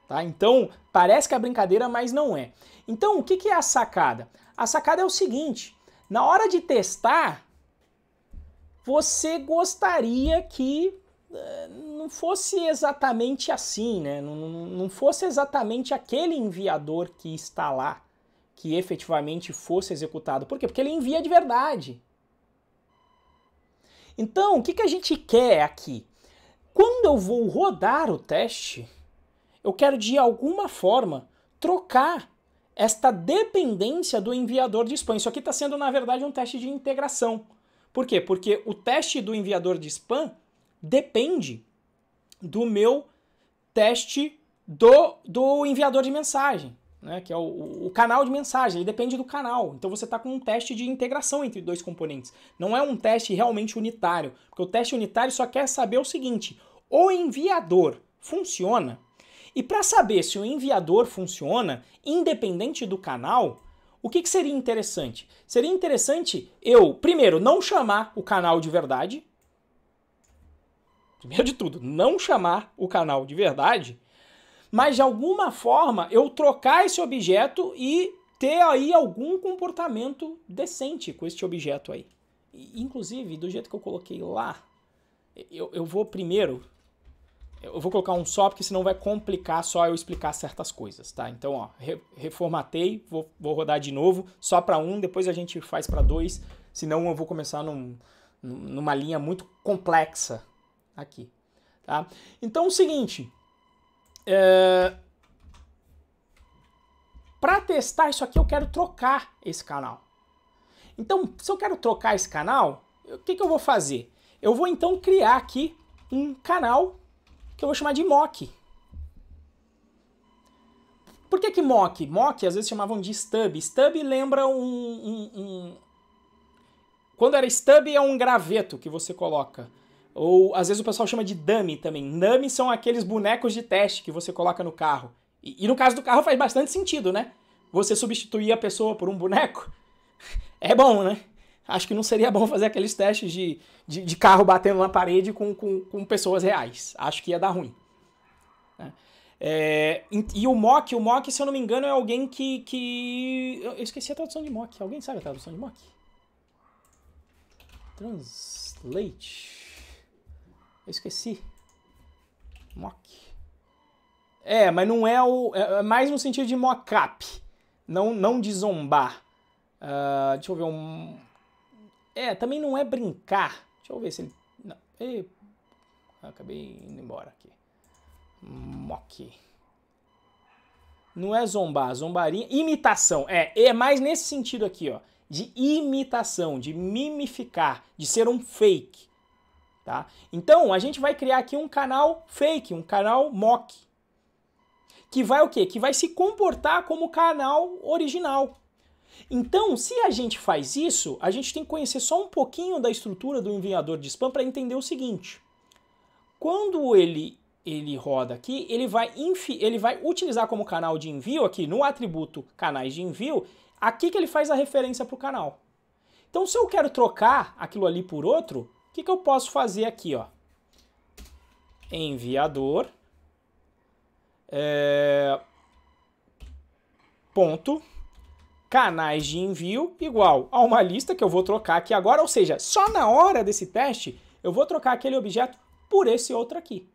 Tá? Então, parece que é brincadeira, mas não é. Então, o que, que é a sacada? A sacada é o seguinte: na hora de testar, você gostaria que eh, não fosse exatamente assim, né? Não, não fosse exatamente aquele enviador que está lá, que efetivamente fosse executado. Por quê? Porque ele envia de verdade. Então, o que, que a gente quer aqui? Quando eu vou rodar o teste, eu quero de alguma forma trocar esta dependência do enviador de spam. Isso aqui está sendo, na verdade, um teste de integração. Por quê? Porque o teste do enviador de spam depende do meu teste do, do enviador de mensagem né, que é o, o, canal de mensagem, ele depende do canal. Então você está com um teste de integração entre dois componentes. Não é um teste realmente unitário, porque o teste unitário só quer saber o seguinte: o enviador funciona? E para saber se o enviador funciona, independente do canal, o que, que seria interessante? Seria interessante eu, primeiro, não chamar o canal de verdade. Primeiro de tudo, não chamar o canal de verdade mas de alguma forma eu trocar esse objeto e ter aí algum comportamento decente com este objeto aí. E, inclusive, do jeito que eu coloquei lá, eu, eu vou primeiro. Eu vou colocar um só, porque senão vai complicar só eu explicar certas coisas, tá? Então, ó, re, reformatei, vou, vou rodar de novo, só para um, depois a gente faz para dois, senão eu vou começar num, numa linha muito complexa aqui, tá? Então, é o seguinte, é... Para testar isso aqui, eu quero trocar esse canal. Então, se eu quero trocar esse canal, o que, que eu vou fazer? Eu vou então criar aqui um canal que eu vou chamar de mock. Por que, que mock? Mock às vezes chamavam de stub. Stub lembra um, um, um. Quando era stub, é um graveto que você coloca. Ou às vezes o pessoal chama de dummy também. Dummy são aqueles bonecos de teste que você coloca no carro. E, e no caso do carro faz bastante sentido, né? Você substituir a pessoa por um boneco [LAUGHS] é bom, né? Acho que não seria bom fazer aqueles testes de, de, de carro batendo na parede com, com, com, pessoas reais. Acho que ia dar ruim. Né? É, e o mock, o mock, se eu não me engano, é alguém que, que. Eu esqueci a tradução de mock. Alguém sabe a tradução de mock? Translate. Eu esqueci. Mock. É, mas não é o. É, é mais no sentido de mockup. Não, não de zombar. Uh, deixa eu ver um. É, também não é brincar. Deixa eu ver se ele. Não. E... Acabei indo embora aqui. Mock. Não é zombar, zombaria. Imitação. É, é mais nesse sentido aqui, ó. De imitação, de mimificar, de ser um fake. Tá? Então, a gente vai criar aqui um canal fake, um canal mock, que vai o quê? Que vai se comportar como canal original. Então, se a gente faz isso, a gente tem que conhecer só um pouquinho da estrutura do enviador de spam para entender o seguinte. Quando ele ele roda aqui, ele vai, ele vai utilizar como canal de envio aqui no atributo canais de envio, aqui que ele faz a referência para o canal. Então, se eu quero trocar aquilo ali por outro, que, que eu posso fazer aqui? Ó? Enviador. É, ponto canais de envio igual a uma lista que eu vou trocar aqui agora, ou seja, só na hora desse teste eu vou trocar aquele objeto por esse outro aqui.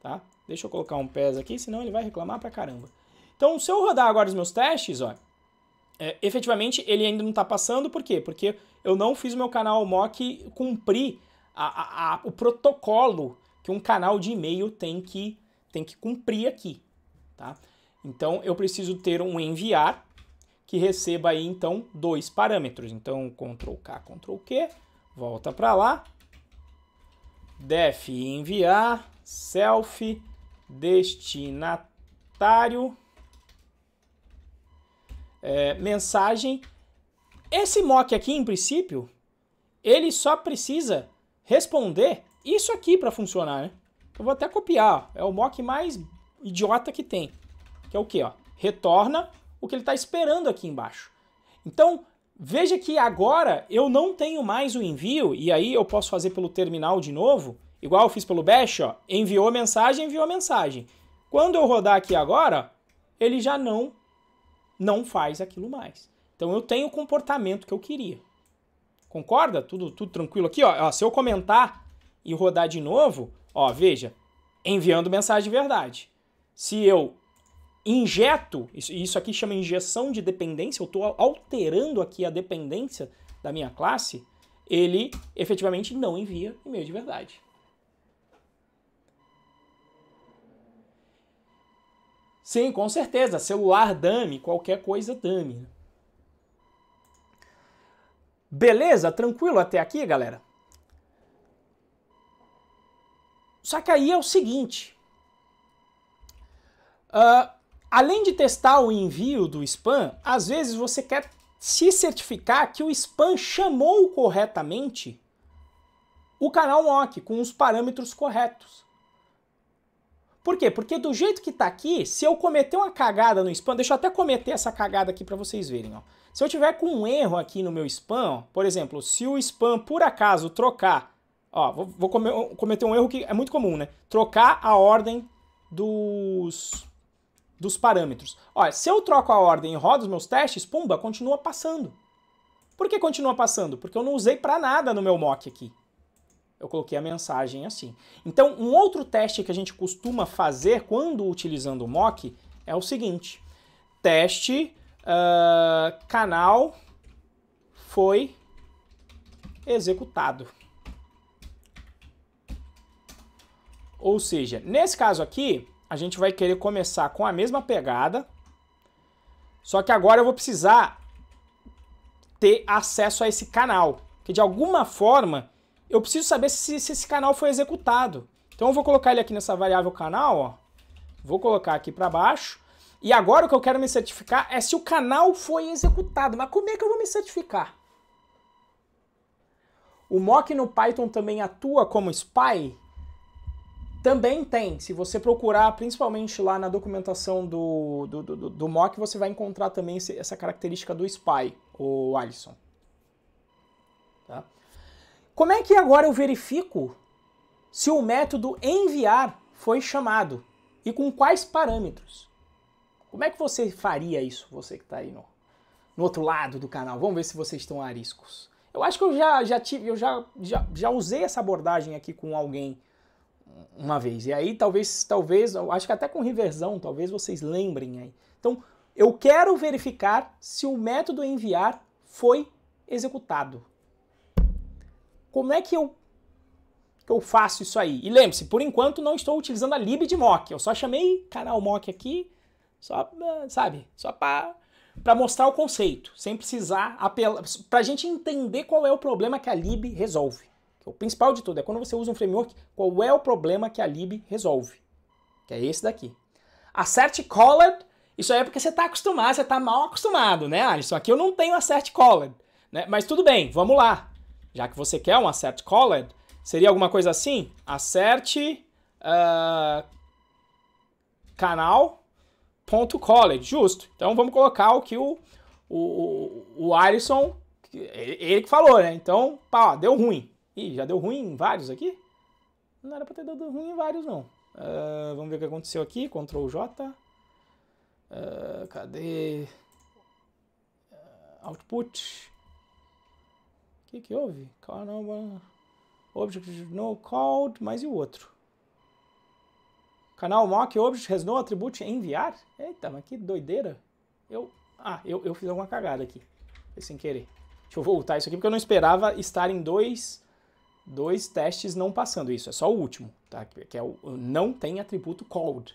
Tá? Deixa eu colocar um pés aqui, senão ele vai reclamar pra caramba. Então, se eu rodar agora os meus testes, ó, é, efetivamente ele ainda não está passando, por quê? Porque eu não fiz meu canal mock cumprir a, a, a, o protocolo que um canal de e-mail tem que, tem que cumprir aqui, tá? Então, eu preciso ter um enviar que receba aí, então, dois parâmetros. Então, Ctrl K, Ctrl Q, volta para lá, def enviar, self, destinatário, é, mensagem esse mock aqui, em princípio, ele só precisa responder isso aqui para funcionar, né? Eu vou até copiar, ó. é o mock mais idiota que tem, que é o que, ó? Retorna o que ele está esperando aqui embaixo. Então, veja que agora eu não tenho mais o envio, e aí eu posso fazer pelo terminal de novo, igual eu fiz pelo Bash, ó, enviou mensagem, enviou mensagem. Quando eu rodar aqui agora, ele já não, não faz aquilo mais. Então eu tenho o comportamento que eu queria. Concorda? Tudo, tudo tranquilo aqui, ó. ó se eu comentar e rodar de novo, ó, veja, enviando mensagem de verdade. Se eu injeto, isso, isso aqui chama injeção de dependência, eu estou alterando aqui a dependência da minha classe, ele efetivamente não envia e-mail de verdade. Sim, com certeza. Celular dame, qualquer coisa dame. Né? Beleza? Tranquilo até aqui, galera? Só que aí é o seguinte. Uh, além de testar o envio do spam, às vezes você quer se certificar que o spam chamou corretamente o canal mock com os parâmetros corretos. Por quê? Porque do jeito que está aqui, se eu cometer uma cagada no spam, deixa eu até cometer essa cagada aqui para vocês verem, ó. Se eu tiver com um erro aqui no meu spam, ó, por exemplo, se o spam por acaso trocar, ó, vou, vou cometer um erro que é muito comum, né? Trocar a ordem dos dos parâmetros. Olha, se eu troco a ordem e rodo os meus testes, pumba, continua passando. Por que continua passando? Porque eu não usei para nada no meu mock aqui. Eu coloquei a mensagem assim. Então, um outro teste que a gente costuma fazer quando utilizando o mock é o seguinte: teste uh, canal foi executado. Ou seja, nesse caso aqui, a gente vai querer começar com a mesma pegada, só que agora eu vou precisar ter acesso a esse canal, que de alguma forma eu preciso saber se, se esse canal foi executado. Então eu vou colocar ele aqui nessa variável canal, ó. Vou colocar aqui para baixo e agora o que eu quero me certificar é se o canal foi executado. Mas como é que eu vou me certificar? O mock no Python também atua como spy? Também tem. Se você procurar, principalmente lá na documentação do, do, do, do mock, você vai encontrar também esse, essa característica do spy, o Alisson. Tá? Como é que agora eu verifico se o método enviar foi chamado e com quais parâmetros? Como é que você faria isso, você que está aí no, no outro lado do canal? Vamos ver se vocês estão ariscos. Eu acho que eu já, já tive, eu já, já, já usei essa abordagem aqui com alguém uma vez. E aí talvez, talvez, eu acho que até com reversão, talvez vocês lembrem aí. Então, eu quero verificar se o método enviar foi executado. Como é que eu que eu faço isso aí? E lembre-se, por enquanto não estou utilizando a lib de mock. Eu só chamei canal mock aqui só, sabe? Só para para mostrar o conceito, sem precisar apelar, para a gente entender qual é o problema que a lib resolve. É o principal de tudo é quando você usa um framework, qual é o problema que a lib resolve, que é esse daqui. Assert colored, isso aí é porque você está acostumado, você está mal acostumado, né, Alisson? Aqui eu não tenho assert colored, né? mas tudo bem, vamos lá. Já que você quer um assert colored, seria alguma coisa assim? Assert uh, ah, canal ponto college, justo. Então vamos colocar o que o, o, o Alisson, ele que falou, né? Então, pá, deu ruim. Ih, já deu ruim em vários aqui? Não era pra ter dado ruim em vários, não. Uh, vamos ver o que aconteceu aqui. Ctrl J. Uh, cadê? Uh, output. O que que houve? Caramba. Object no called, mas e o outro? Canal Mock Object has no attribute enviar? Eita, mas que doideira. Eu, ah, eu, eu fiz alguma cagada aqui. Foi sem querer. Deixa eu voltar isso aqui, porque eu não esperava estar em dois, dois testes não passando isso. É só o último, tá? Que é o não tem atributo called.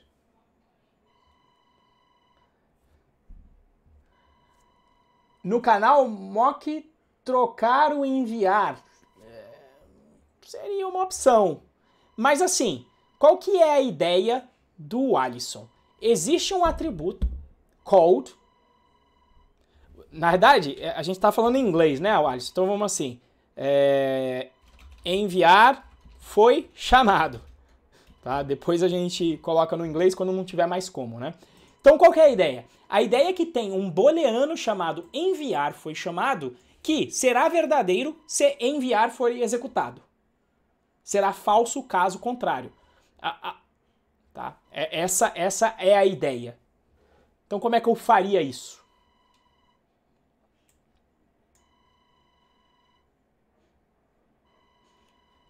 No canal mock trocar o enviar. É, seria uma opção. Mas assim, qual que é a ideia do Alisson? Existe um atributo, called. Na verdade, é, a gente está falando em inglês, né, Alisson? Então vamos assim. É, enviar foi chamado. Tá? Depois a gente coloca no inglês quando não tiver mais como, né? Então qual é a ideia? A ideia é que tem um booleano chamado enviar foi chamado que será verdadeiro se enviar for executado. Será falso caso contrário. A, a, tá? É, essa, essa é a ideia. Então, como é que eu faria isso?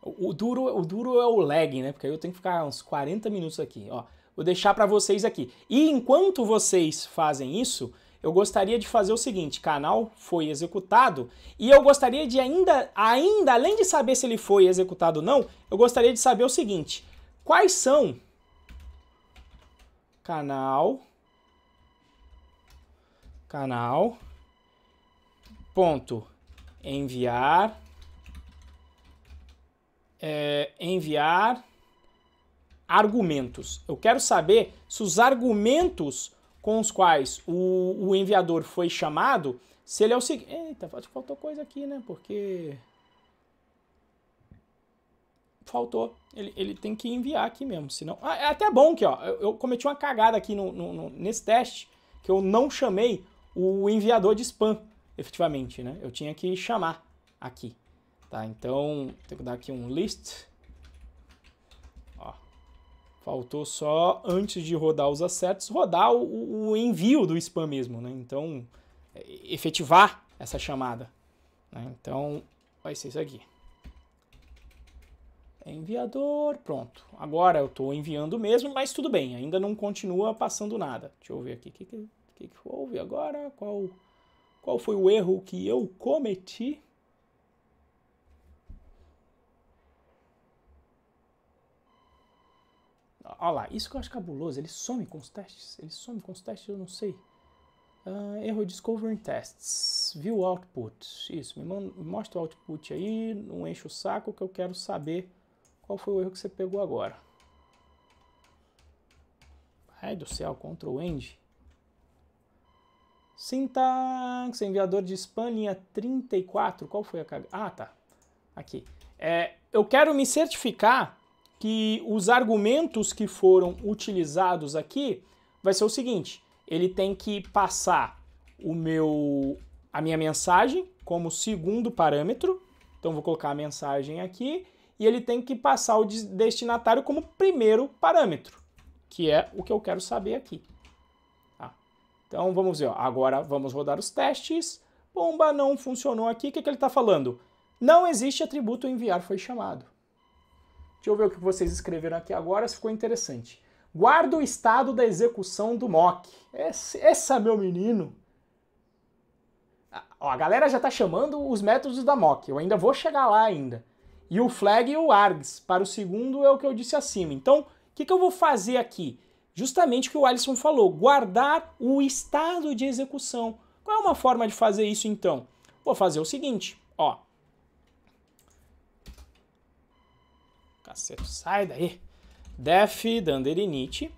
O duro, o duro é o lag, né? Porque aí eu tenho que ficar uns 40 minutos aqui, ó. Vou deixar para vocês aqui. E enquanto vocês fazem isso, eu gostaria de fazer o seguinte, canal foi executado, e eu gostaria de ainda, ainda além de saber se ele foi executado ou não, eu gostaria de saber o seguinte, Quais são? Canal. Canal. Ponto. Enviar. É, enviar argumentos. Eu quero saber se os argumentos com os quais o, o enviador foi chamado, se ele é o seguinte... Eita, faltou coisa aqui, né? Porque faltou. Ele, ele tem que enviar aqui mesmo, senão... Ah, é até bom que, ó, eu, eu cometi uma cagada aqui no, no, no, nesse teste, que eu não chamei o enviador de spam, efetivamente, né? Eu tinha que chamar aqui, tá? Então, tenho que dar aqui um list. Ó, faltou só, antes de rodar os acertos, rodar o, o envio do spam mesmo, né? Então, é, efetivar essa chamada. Né? Então, vai ser isso aqui. É enviador, pronto. Agora eu estou enviando mesmo, mas tudo bem, ainda não continua passando nada. Deixa eu ver aqui, o que, que, que, que houve agora? Qual, qual foi o erro que eu cometi? Olha lá, isso que eu acho cabuloso, ele some com os testes, ele some com os testes, eu não sei. Uh, erro discovering Tests, view output, isso, me, manda, me mostra o output aí, não enche o saco que eu quero saber qual foi o erro que você pegou agora? Ai do céu, Ctrl End. Syntax, enviador de spam, linha 34. Qual foi a cagada? Ah, tá. Aqui. É, eu quero me certificar que os argumentos que foram utilizados aqui vai ser o seguinte: ele tem que passar o meu, a minha mensagem como segundo parâmetro. Então vou colocar a mensagem aqui e ele tem que passar o destinatário como primeiro parâmetro, que é o que eu quero saber aqui. Tá? Então vamos ver, ó. agora vamos rodar os testes. Bomba não funcionou aqui, o que, é que ele está falando? Não existe atributo enviar foi chamado. Deixa eu ver o que vocês escreveram aqui agora, se ficou interessante. Guarda o estado da execução do mock. Esse, essa, é meu menino. Ah, a galera já está chamando os métodos da mock. Eu ainda vou chegar lá ainda e o flag e o args. Para o segundo é o que eu disse acima. Então, o que, que eu vou fazer aqui? Justamente o que o Alisson falou, guardar o estado de execução. Qual é uma forma de fazer isso então? Vou fazer o seguinte, ó. Cacete, sai daí. Def danderinit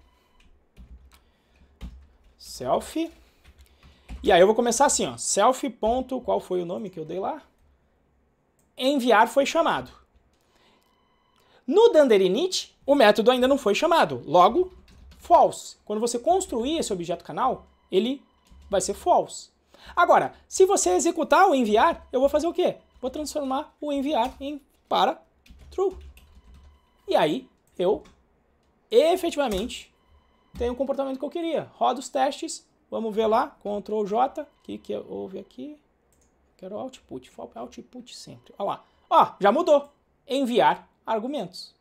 self. E aí eu vou começar assim, ó. Self. Ponto, qual foi o nome que eu dei lá? Enviar foi chamado. No Dunderinit, o método ainda não foi chamado, logo, false. Quando você construir esse objeto canal, ele vai ser false. Agora, se você executar o enviar, eu vou fazer o quê? Vou transformar o enviar em para true. E aí, eu efetivamente tenho o comportamento que eu queria. Roda os testes, vamos ver lá, Ctrl J, o que, que houve aqui? Quero output, output sempre. Olha lá, ó, já mudou. Enviar argumentos.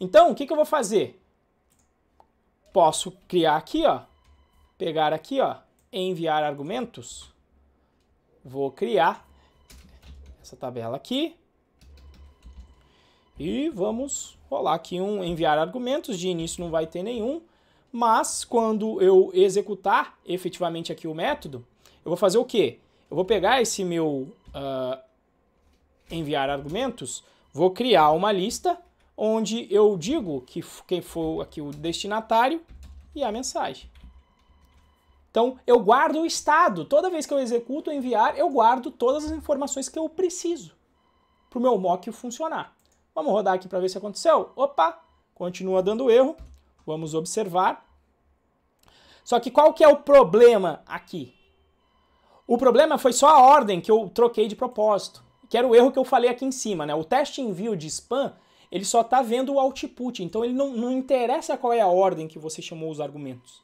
Então, o que, que eu vou fazer? Posso criar aqui, ó, pegar aqui, ó, enviar argumentos. Vou criar essa tabela aqui. E vamos rolar aqui um enviar argumentos. De início não vai ter nenhum, mas quando eu executar efetivamente aqui o método, eu vou fazer o quê? Eu vou pegar esse meu uh, enviar argumentos, Vou criar uma lista onde eu digo que quem for aqui o destinatário e a mensagem. Então, eu guardo o estado. Toda vez que eu executo enviar, eu guardo todas as informações que eu preciso para o meu mock funcionar. Vamos rodar aqui para ver se aconteceu. Opa, continua dando erro. Vamos observar. Só que qual que é o problema aqui? O problema foi só a ordem que eu troquei de propósito que era o erro que eu falei aqui em cima, né? O teste envio de spam, ele só está vendo o output, então ele não, não interessa qual é a ordem que você chamou os argumentos.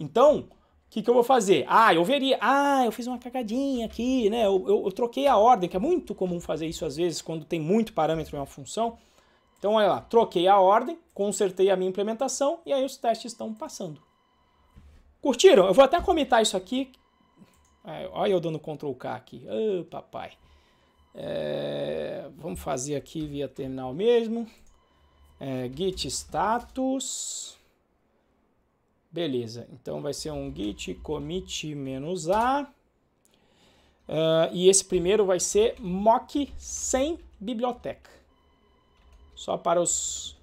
Então, o que, que eu vou fazer? Ah, eu veria. Ah, eu fiz uma cagadinha aqui, né? Eu, eu, eu, troquei a ordem, que é muito comum fazer isso às vezes quando tem muito parâmetro em uma função. Então, olha lá, troquei a ordem, consertei a minha implementação e aí os testes estão passando. Curtiram? Eu vou até comentar isso aqui. É, olha eu dando Ctrl K aqui. Ô, oh, papai. É, vamos fazer aqui via terminal mesmo. É, git status. Beleza, então vai ser um git commit menos A. Uh, e esse primeiro vai ser mock sem biblioteca. Só para os,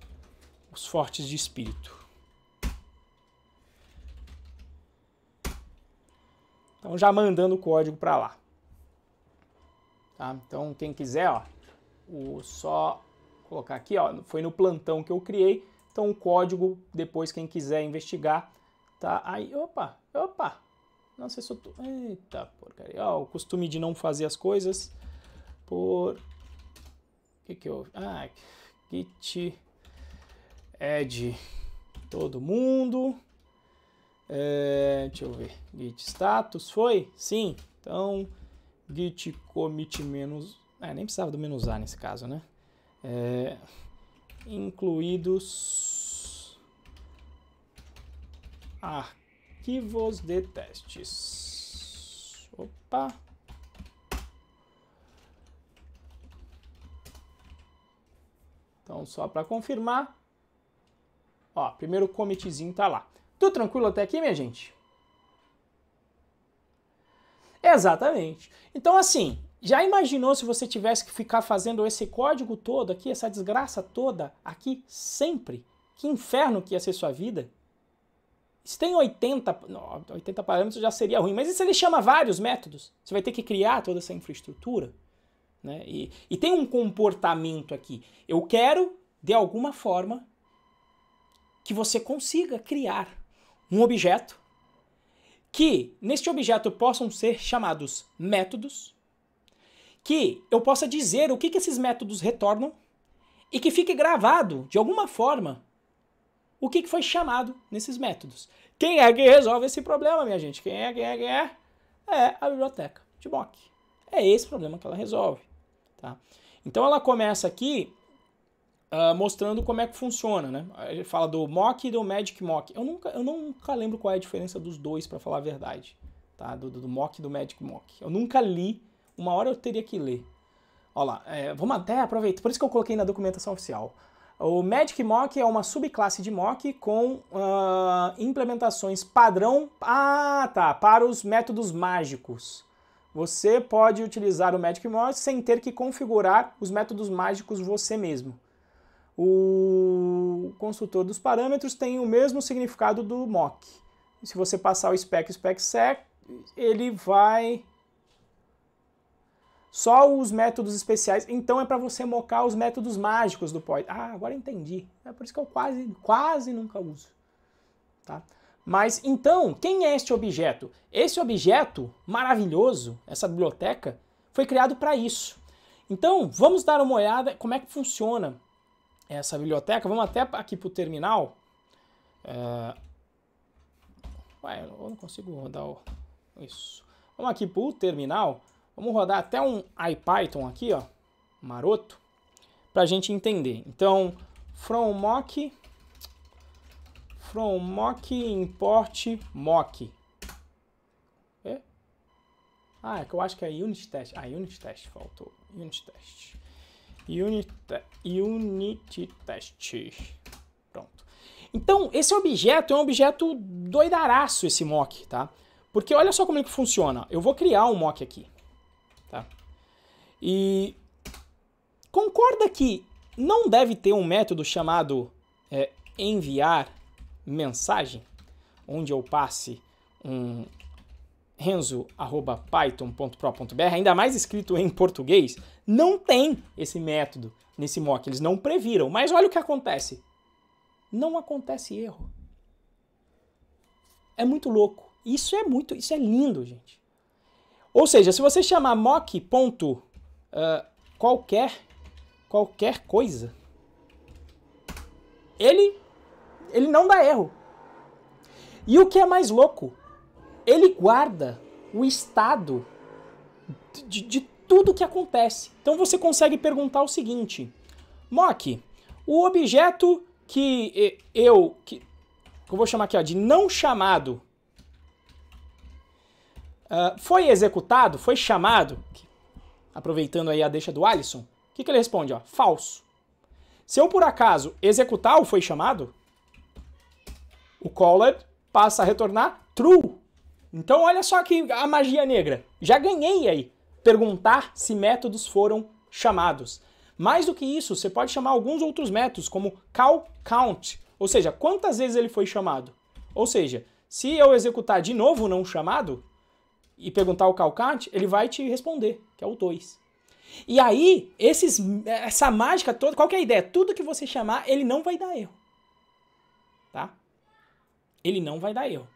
os fortes de espírito. Então já mandando o código para lá. Tá? Então, quem quiser, ó, o, só colocar aqui, ó, foi no plantão que eu criei. Então, o código, depois, quem quiser investigar, tá aí. Opa, opa, não sei se eu tô... Eita porcaria, ó, o costume de não fazer as coisas por... O que que eu... Ah, git add todo mundo. É, deixa eu ver, git status, foi? Sim, então git commit menos... É, nem precisava do menos A nesse caso, né? É, incluídos arquivos de testes. Opa! Então, só para confirmar, ó, primeiro commitzinho tá lá. Tudo tranquilo até aqui, minha gente? Exatamente. Então, assim, já imaginou se você tivesse que ficar fazendo esse código todo aqui, essa desgraça toda aqui sempre? Que inferno que ia ser sua vida? Se tem 80, não, 80 parâmetros já seria ruim, mas isso se ele chama vários métodos? Você vai ter que criar toda essa infraestrutura? Né? E, e tem um comportamento aqui. Eu quero, de alguma forma, que você consiga criar um objeto que neste objeto possam ser chamados métodos, que eu possa dizer o que, que esses métodos retornam e que fique gravado, de alguma forma, o que, que foi chamado nesses métodos. Quem é que resolve esse problema, minha gente? Quem é, quem é, quem é? É a biblioteca de Bock. É esse problema que ela resolve. Tá? Então ela começa aqui uh, mostrando como é que funciona, né? Ele fala do mock e do magic mock. Eu nunca, eu nunca lembro qual é a diferença dos dois, para falar a verdade, tá? Do, do, do mock e do magic mock. Eu nunca li, uma hora eu teria que ler. Olha lá, é, vamos até aproveitar, por isso que eu coloquei na documentação oficial. O Magic Mock é uma subclasse de mock com uh, implementações padrão. Ah, tá. Para os métodos mágicos. Você pode utilizar o Magic Mock sem ter que configurar os métodos mágicos você mesmo o construtor dos parâmetros tem o mesmo significado do mock. Se você passar o spec spec sec, ele vai só os métodos especiais. Então é para você mocar os métodos mágicos do POI. Ah, agora entendi. É por isso que eu quase, quase nunca uso. Tá? Mas então, quem é este objeto? Esse objeto maravilhoso, essa biblioteca, foi criado para isso. Então, vamos dar uma olhada como é que funciona essa biblioteca. Vamos até aqui para o terminal. É... Ué, eu não consigo rodar o... isso. Vamos aqui para o terminal. Vamos rodar até um IPython aqui, ó, maroto, para a gente entender. Então, from mock, from mock import mock. É? Ah, é que eu acho que é unit test. Ah, unit test faltou. Unit test. Unit, unit test. Pronto. Então, esse objeto é um objeto doidaraço, esse mock, tá? Porque olha só como é que funciona. Eu vou criar um mock aqui, tá? E concorda que não deve ter um método chamado é, enviar mensagem, onde eu passe um renzo.python.pro.br, ainda mais escrito em português, não tem esse método nesse mock, eles não previram. Mas olha o que acontece. Não acontece erro. É muito louco. Isso é muito, isso é lindo, gente. Ou seja, se você chamar mock ponto uh, qualquer qualquer coisa, ele ele não dá erro. E o que é mais louco? Ele guarda o estado de, de, tudo que acontece. Então você consegue perguntar o seguinte: Mock, o objeto que eu que eu vou chamar aqui ó, de não chamado uh, foi executado, foi chamado, aproveitando aí a deixa do Alisson, o que, que ele responde? Ó, falso. Se eu por acaso executar o foi chamado, o caller passa a retornar true. Então olha só que a magia negra. Já ganhei aí perguntar se métodos foram chamados. Mais do que isso, você pode chamar alguns outros métodos, como call count, ou seja, quantas vezes ele foi chamado. Ou seja, se eu executar de novo não chamado e perguntar o call count, ele vai te responder, que é o 2. E aí, esses, essa mágica toda, qual que é a ideia? Tudo que você chamar, ele não vai dar erro. Tá? Ele não vai dar erro.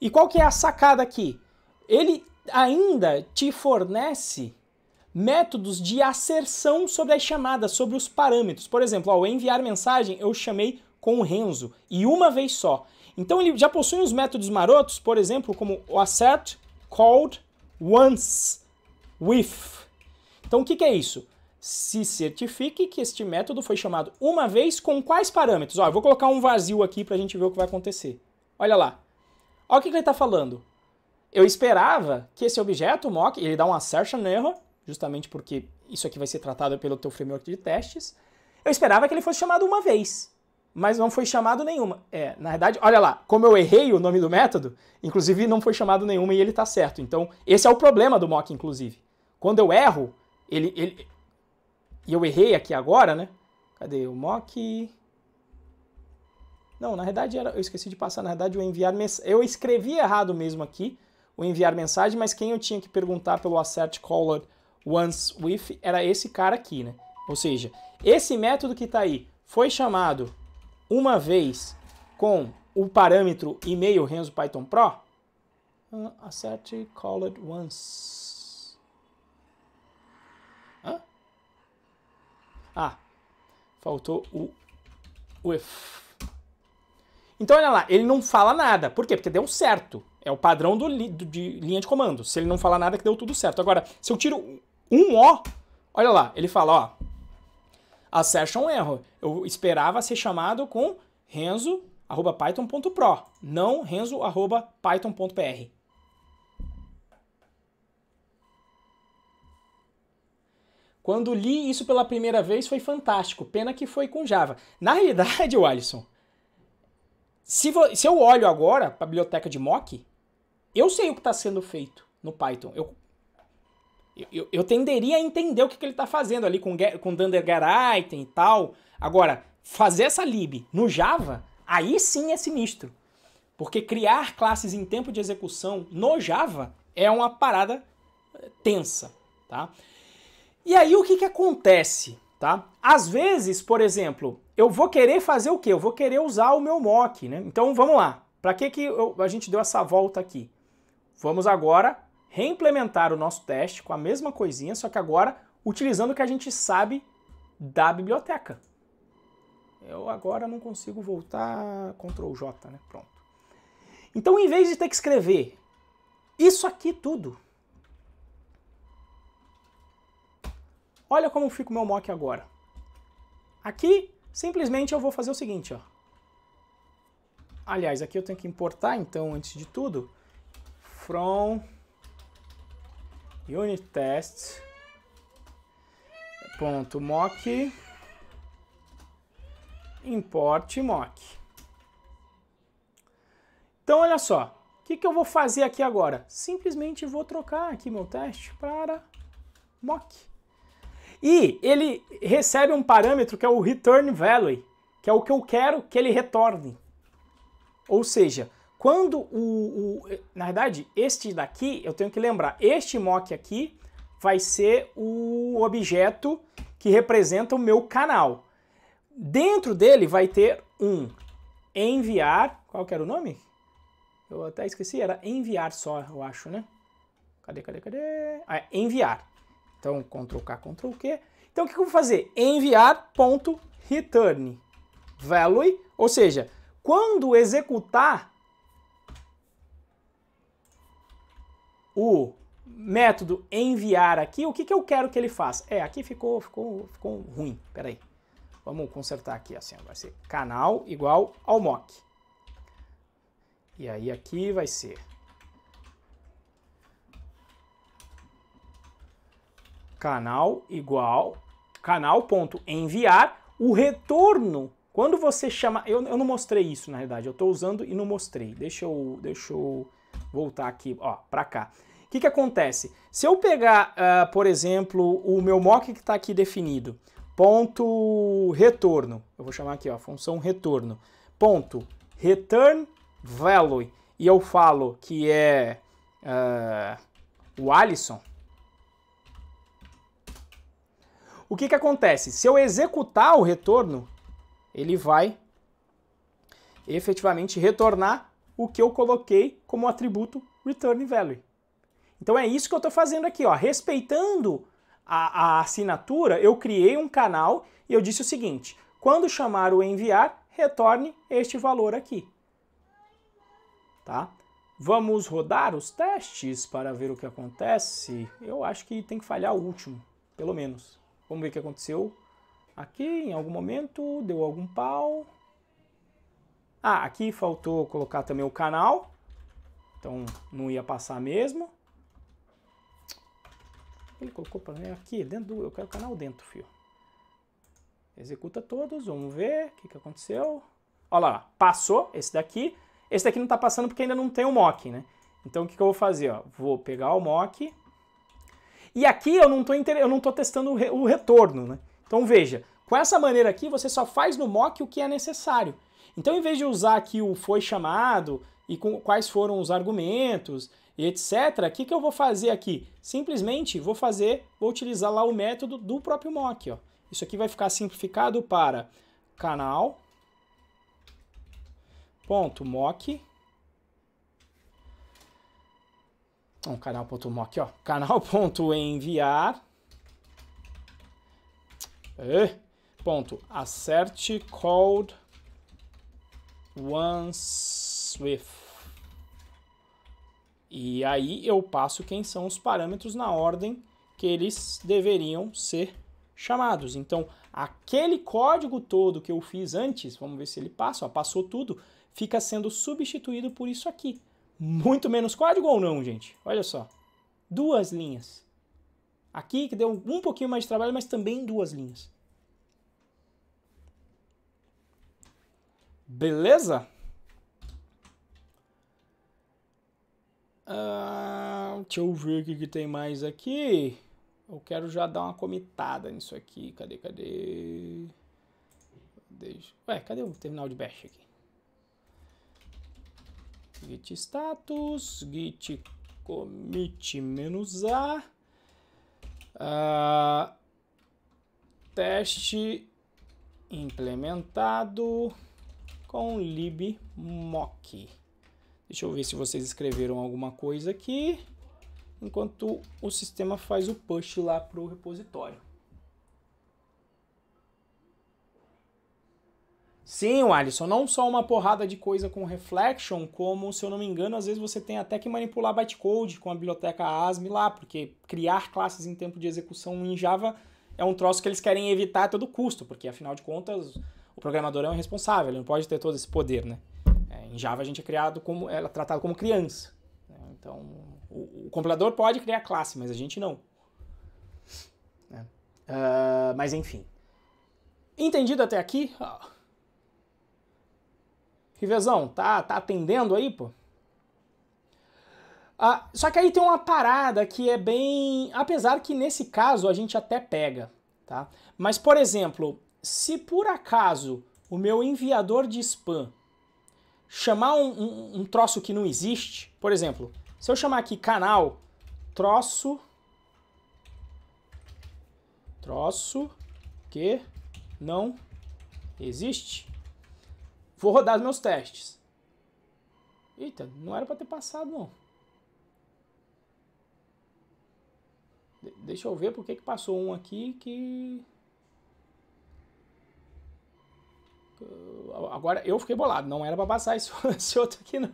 E qual que é a sacada aqui? Ele ainda te fornece métodos de asserção sobre as chamadas, sobre os parâmetros. Por exemplo, ao enviar mensagem, eu chamei com o Renzo e uma vez só. Então ele já possui uns métodos marotos, por exemplo, como o assert called once with. Então o que, que é isso? Se certifique que este método foi chamado uma vez com quais parâmetros? Ó, eu vou colocar um vazio aqui para a gente ver o que vai acontecer. Olha lá. Olha o que, que ele está falando eu esperava que esse objeto, o mock, ele dá um assertion error, justamente porque isso aqui vai ser tratado pelo teu framework de testes. Eu esperava que ele fosse chamado uma vez, mas não foi chamado nenhuma. É, na verdade, olha lá, como eu errei o nome do método, inclusive não foi chamado nenhuma e ele está certo. Então, esse é o problema do mock, inclusive. Quando eu erro, ele, ele... E eu errei aqui agora, né? Cadê o mock? Não, na verdade, era... eu esqueci de passar, na verdade, o enviar mensagem. Eu escrevi errado mesmo aqui, ou enviar mensagem, mas quem eu tinha que perguntar pelo Assert Caller Once With era esse cara aqui, né? Ou seja, esse método que está aí foi chamado uma vez com o parâmetro e-mail Renzo Python Pro? Uh, assert Called Once. Hã? Ah, faltou o with. Então olha lá, ele não fala nada. Por quê? Porque deu certo. É o padrão do, li, do, de linha de comando. Se ele não falar nada, é que deu tudo certo. Agora, se eu tiro um O, olha lá, ele fala, ó, acession erro. Eu esperava ser chamado com renzo arroba python.pro, não renzo arroba python.pr. Quando li isso pela primeira vez foi fantástico, pena que foi com Java. Na realidade, Wallison, [LAUGHS] se, se eu olho agora para a biblioteca de mock, eu sei o que está sendo feito no Python. Eu, eu, eu, tenderia a entender o que, que ele está fazendo ali com, com Dunder Item e tal. Agora, fazer essa lib no Java, aí sim é sinistro. Porque criar classes em tempo de execução no Java é uma parada eh, tensa, tá? E aí o que, que acontece, tá? Às vezes, por exemplo, eu vou querer fazer o quê? Eu vou querer usar o meu mock, né? Então vamos lá. Para que, que eu, a gente deu essa volta aqui? Vamos agora reimplementar o nosso teste com a mesma coisinha, só que agora utilizando o que a gente sabe da biblioteca. Eu agora não consigo voltar Ctrl J, né? Pronto. Então, em vez de ter que escrever isso aqui tudo, olha como fica o meu mock agora. Aqui, simplesmente eu vou fazer o seguinte, ó. Aliás, aqui eu tenho que importar, então, antes de tudo, from unit test ponto mock import mock então olha só o que, que eu vou fazer aqui agora simplesmente vou trocar aqui meu teste para mock e ele recebe um parâmetro que é o return value que é o que eu quero que ele retorne ou seja quando o, o, Na verdade, este daqui, eu tenho que lembrar, este mock aqui vai ser o objeto que representa o meu canal. Dentro dele vai ter um enviar. Qual que era o nome? Eu até esqueci, era enviar só, eu acho, né? Cadê, cadê, cadê? Ah, é enviar. Então, Ctrl K, Ctrl Q. Então, o que eu vou fazer? Enviar.return value, ou seja, quando executar o método enviar aqui, o que, que eu quero que ele faça? É, aqui ficou, ficou, ficou ruim, peraí. Vamos consertar aqui assim, vai ser canal igual ao mock. E aí aqui vai ser canal igual canal.enviar o retorno. Quando você chama, eu, eu não mostrei isso na realidade, eu estou usando e não mostrei. Deixa eu, deixa eu voltar aqui, ó, para cá que, que acontece? Se eu pegar, uh, por exemplo, o meu mock que está aqui definido, ponto retorno, eu vou chamar aqui, ó, função retorno, ponto return value, e eu falo que é uh, o Alisson, o que, que acontece? Se eu executar o retorno, ele vai efetivamente retornar o que eu coloquei como atributo return value. Então é isso que eu estou fazendo aqui, ó. Respeitando a, a, assinatura, eu criei um canal e eu disse o seguinte: quando chamar o enviar, retorne este valor aqui. Tá? Vamos rodar os testes para ver o que acontece. Eu acho que tem que falhar o último, pelo menos. Vamos ver o que aconteceu aqui em algum momento, deu algum pau. Ah, aqui faltou colocar também o canal, então não ia passar mesmo. Ele colocou para mim aqui, dentro do, eu quero o canal dentro, fio. Executa todos, vamos ver o que, que aconteceu. Olha lá, passou esse daqui. Esse daqui não está passando porque ainda não tem o mock, né? Então o que, que eu vou fazer? Ó? Vou pegar o mock. E aqui eu não estou eu não tô testando o, re, o retorno, né? Então veja, com essa maneira aqui você só faz no mock o que é necessário. Então em vez de usar aqui o foi chamado e com, quais foram os argumentos e etc., o que, que eu vou fazer aqui? Simplesmente vou fazer, vou utilizar lá o método do próprio mock. Ó. Isso aqui vai ficar simplificado para canal ponto mock um canal.mock, ó, [LAUGHS] canal.enviar eh, ponto assert é. code once with e aí eu passo quem são os parâmetros na ordem que eles deveriam ser chamados. Então, aquele código todo que eu fiz antes, vamos ver se ele passa, ó, passou tudo, fica sendo substituído por isso aqui. Muito menos código ou não, gente? Olha só. Duas linhas. Aqui que deu um pouquinho mais de trabalho, mas também duas linhas. Beleza? Ah, deixa eu ver o que, que tem mais aqui. Eu quero já dar uma comitada nisso aqui. Cadê, cadê? Deixa... Ué, cadê o terminal de bash aqui? git status, git commit menos A, uh, teste implementado com libmock. Deixa eu ver se vocês escreveram alguma coisa aqui, enquanto o sistema faz o push lá para o repositório. Sim, Alisson, não só uma porrada de coisa com reflection, como, se eu não me engano, às vezes você tem até que manipular bytecode com a biblioteca ASM lá, porque criar classes em tempo de execução em Java é um troço que eles querem evitar a todo custo, porque afinal de contas o programador é o responsável, ele não pode ter todo esse poder, né? É, em Java a gente é criado como ela é tratado como criança. Né? Então o, o, compilador pode criar classe, mas a gente não. Né? Uh, mas enfim, entendido até aqui? Oh. Rivezão, tá, tá atendendo aí, pô? Ah, só que aí tem uma parada que é bem. Apesar que nesse caso a gente até pega, tá? Mas, por exemplo, se por acaso o meu enviador de spam chamar um, um, um troço que não existe, por exemplo, se eu chamar aqui canal, troço, troço que não existe, vou rodar os meus testes. Eita, não era para ter passado não. De deixa eu ver por que, que passou um aqui que Agora eu fiquei bolado, não era pra passar esse, [LAUGHS] esse outro aqui não.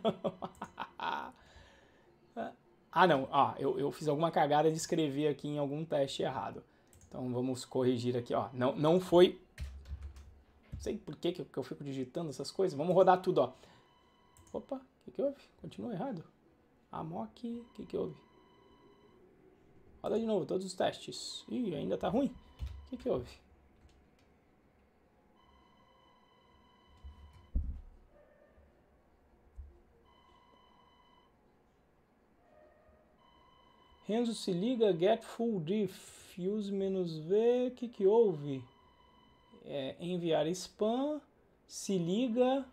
[LAUGHS] ah não, ah, eu, eu fiz alguma cagada de escrever aqui em algum teste errado. Então vamos corrigir aqui, ó. Não, não foi... Não sei por que, que, eu, fico digitando essas coisas. Vamos rodar tudo, ó. Opa, o que, que houve? Continua errado. Amok, o que, que houve? Roda de novo todos os testes. Ih, ainda tá ruim. O que, que houve? Renzo se liga, get full diff, use menos V, o que, que houve? É, enviar spam, se liga.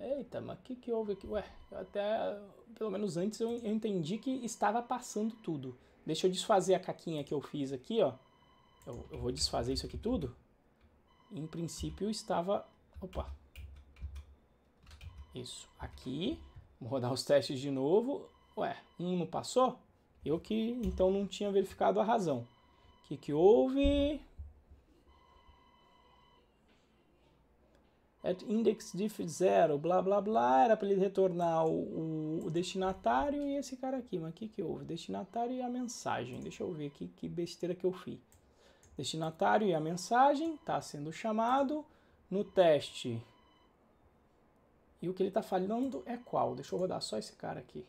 Eita, mas o que, que houve aqui? Ué, até, pelo menos antes eu, eu entendi que estava passando tudo. Deixa eu desfazer a caquinha que eu fiz aqui, ó. Eu, eu vou desfazer isso aqui tudo. Em princípio estava... Opa, isso. Aqui, vou rodar os testes de novo. Ué, um não passou? Eu que então não tinha verificado a razão. O que, que houve? At index diff 0, blá blá blá, era para ele retornar o, o, destinatário e esse cara aqui. Mas o que, que houve? Destinatário e a mensagem. Deixa eu ver aqui que besteira que eu fiz. Destinatário e a mensagem está sendo chamado. No teste e o que ele está falhando é qual? Deixa eu rodar só esse cara aqui.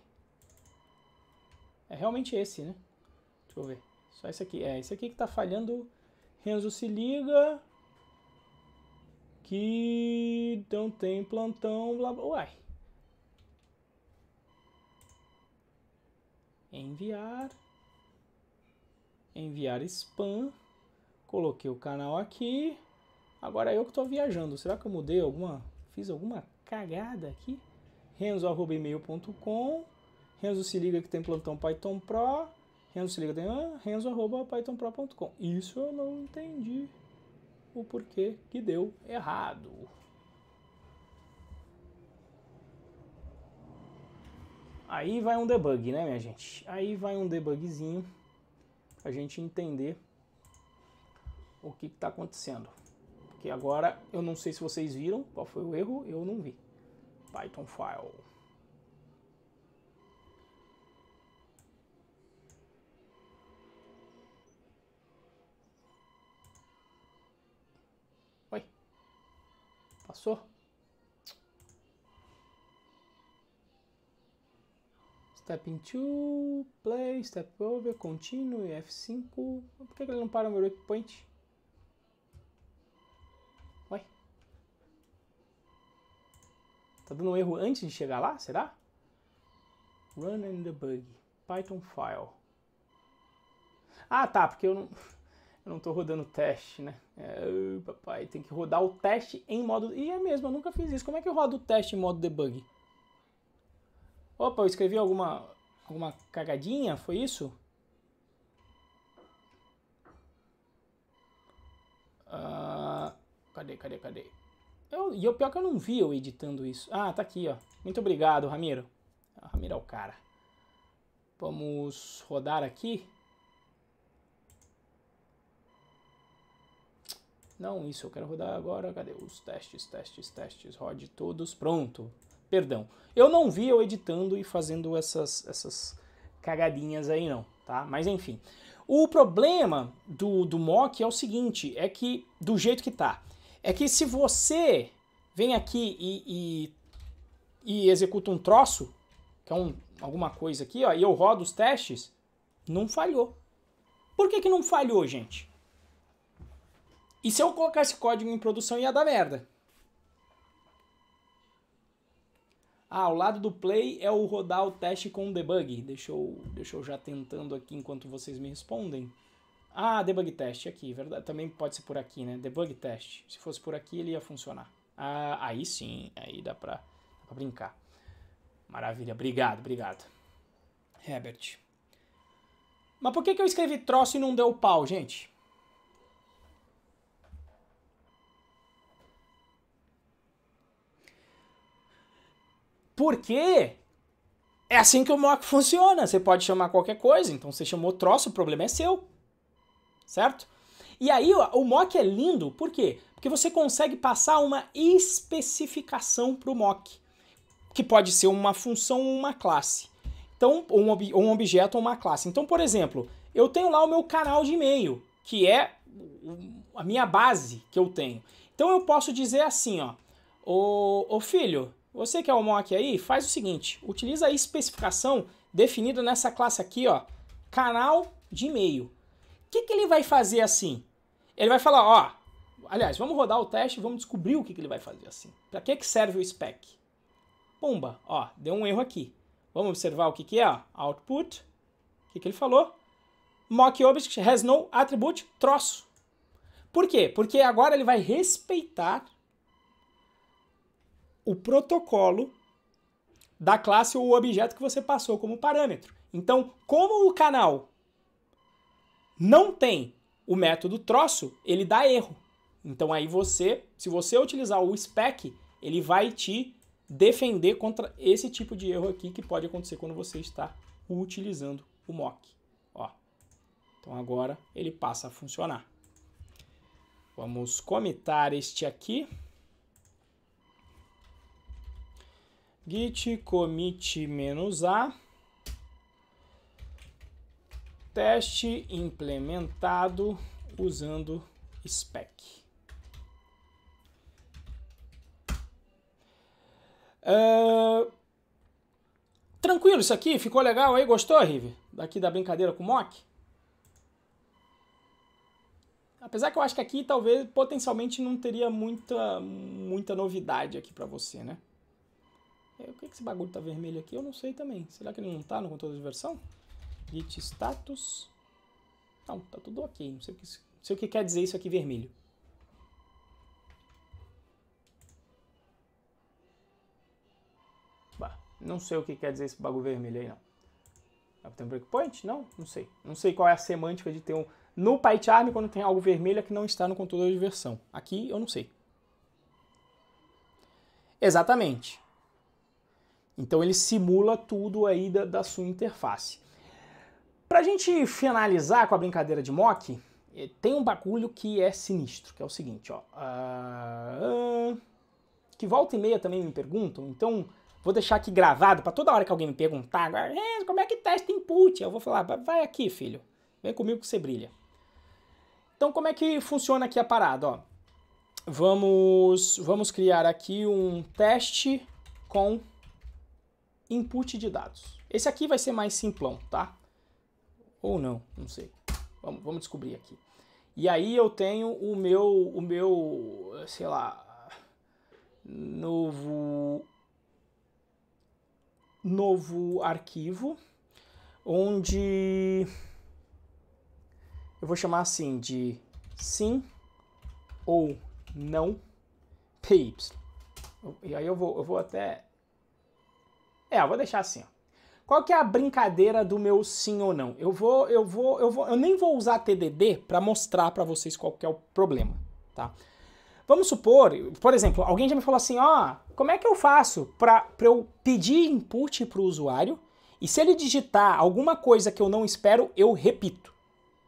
É realmente esse, né? Deixa eu ver. Só esse aqui. É, esse aqui que está falhando. Renzo se liga. Que não tem plantão. Blá, blá. Uai. Enviar. Enviar spam. Coloquei o canal aqui. Agora é eu que estou viajando. Será que eu mudei alguma... Fiz alguma cagada aqui. renzo.email.com Renzo se liga que tem plantão Python Pro. Renzo se liga tem ah, renzo.pythonpro.com Isso eu não entendi o porquê que deu errado. Aí vai um debug, né, minha gente? Aí vai um debugzinho a gente entender o que está acontecendo. Que agora, eu não sei se vocês viram qual foi o erro, eu não vi. Python file. Oi. Passou? Step into, play, step over, continue, F5. Por que ele não para o meu breakpoint? Tá dando um erro antes de chegar lá, será? Run and debug. Python file. Ah, tá, porque eu não, eu não tô rodando teste, né? É, papai, tem que rodar o teste em modo... E é mesmo, eu nunca fiz isso. Como é que eu rodo o teste em modo debug? Opa, eu escrevi alguma, alguma cagadinha, foi isso? Ah, cadê, cadê, cadê? Eu, e o pior que eu não vi eu editando isso. Ah, tá aqui, ó. Muito obrigado, Ramiro. Ah, Ramiro é o cara. Vamos rodar aqui. Não, isso eu quero rodar agora. Cadê os testes, testes, testes? Rode todos. Pronto. Perdão. Eu não vi eu editando e fazendo essas, essas cagadinhas aí, não. Tá? Mas enfim. O problema do, do mock é o seguinte: é que do jeito que tá é que se você vem aqui e, e, e executa um troço, que é um, alguma coisa aqui, ó, e eu rodo os testes, não falhou. Por que, que não falhou, gente? E se eu colocar esse código em produção ia dar merda. Ah, o lado do play é o rodar o teste com o debug. Deixa eu, deixa eu já tentando aqui enquanto vocês me respondem. Ah, debug test aqui, verdade. Também pode ser por aqui, né? Debug test. Se fosse por aqui, ele ia funcionar. Ah, aí sim, aí dá pra, dá pra brincar. Maravilha, obrigado, obrigado. Herbert. Mas por que, que eu escrevi troço e não deu pau, gente? Porque é assim que o mock funciona. Você pode chamar qualquer coisa, então você chamou troço, o problema é seu certo? E aí o mock é lindo, por quê? Porque você consegue passar uma especificação para o mock, que pode ser uma função ou uma classe. Então, um, ob um objeto ou uma classe. Então, por exemplo, eu tenho lá o meu canal de e-mail, que é a minha base que eu tenho. Então eu posso dizer assim, ó, ô, ô filho, você que é o mock aí, faz o seguinte, utiliza a especificação definida nessa classe aqui, ó, canal de e-mail que, que ele vai fazer assim? Ele vai falar, ó, aliás, vamos rodar o teste e vamos descobrir o que, que ele vai fazer assim. Para que, que serve o spec? Pumba, ó, deu um erro aqui. Vamos observar o que, que é, ó, output. O que, que ele falou? Mock object has no attribute, troço. Por quê? Porque agora ele vai respeitar o protocolo da classe ou objeto que você passou como parâmetro. Então, como o canal não tem o método troço, ele dá erro. Então aí você, se você utilizar o spec, ele vai te defender contra esse tipo de erro aqui que pode acontecer quando você está utilizando o mock. Ó. Então agora ele passa a funcionar. Vamos comitar este aqui. git commit-a Teste implementado usando spec. Uh, tranquilo isso aqui? Ficou legal aí? Gostou, Rive? Daqui da brincadeira com o Mock? Apesar que eu acho que aqui talvez potencialmente não teria muita, muita novidade aqui para você, né? É, o que esse bagulho tá vermelho aqui? Eu não sei também. Será que ele não tá no controle de versão? git status. Não, tá tudo ok. Não sei o que, não sei o que quer dizer isso aqui vermelho. Bah, não sei o que quer dizer esse bagulho vermelho aí, não. Dá pra ter um breakpoint? Não? Não sei. Não sei qual é a semântica de ter um... No PyCharm, quando tem algo vermelho, é que não está no controle de versão. Aqui, eu não sei. Exatamente. Então ele simula tudo aí da, da, sua interface. Pra gente finalizar com a brincadeira de mock, eh, tem um bagulho que é sinistro, que é o seguinte, ó. Uh, que volta e meia também me perguntam, então vou deixar aqui gravado para toda hora que alguém me perguntar, ah, como é que testa tá input? Eu vou falar, vai aqui, filho, vem comigo que você brilha. Então como é que funciona aqui a parada, ó. Vamos, vamos criar aqui um teste com input de dados. Esse aqui vai ser mais simplão, tá? Ou não, não sei. Vamos, vamos descobrir aqui. E aí eu tenho o meu, o meu, sei lá, novo, novo arquivo, onde eu vou chamar assim de sim ou não PY. E aí eu vou, eu vou até... É, eu vou deixar assim, ó. Qual que é a brincadeira do meu sim ou não? Eu vou, eu vou, eu vou, eu nem vou usar TDD para mostrar para vocês qual que é o problema, tá? Vamos supor, por exemplo, alguém já me falou assim, ó, oh, como é que eu faço para eu pedir input para o usuário e se ele digitar alguma coisa que eu não espero, eu repito.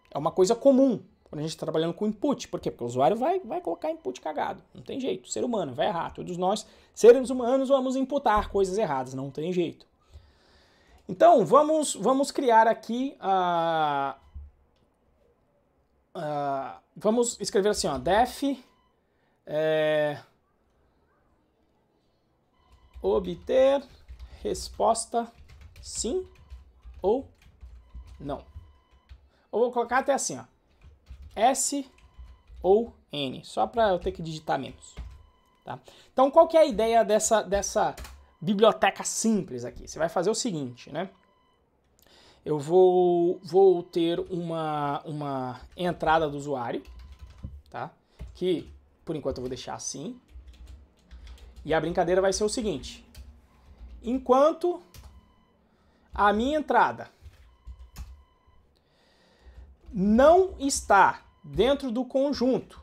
É uma coisa comum quando a gente está trabalhando com input. Por quê? Porque o usuário vai, vai colocar input cagado. Não tem jeito. ser humano vai errar. Todos nós, seres humanos, vamos imputar coisas erradas. Não tem jeito. Então, vamos, vamos criar aqui a... vamos escrever assim, ó, def... É, obter resposta sim ou não. Ou vou colocar até assim, ó, S ou N, só para eu ter que digitar menos. Tá? Então, qual que é a ideia dessa, dessa biblioteca simples aqui. Você vai fazer o seguinte, né? Eu vou, vou ter uma, uma entrada do usuário, tá? Que, por enquanto, eu vou deixar assim. E a brincadeira vai ser o seguinte. Enquanto a minha entrada não está dentro do conjunto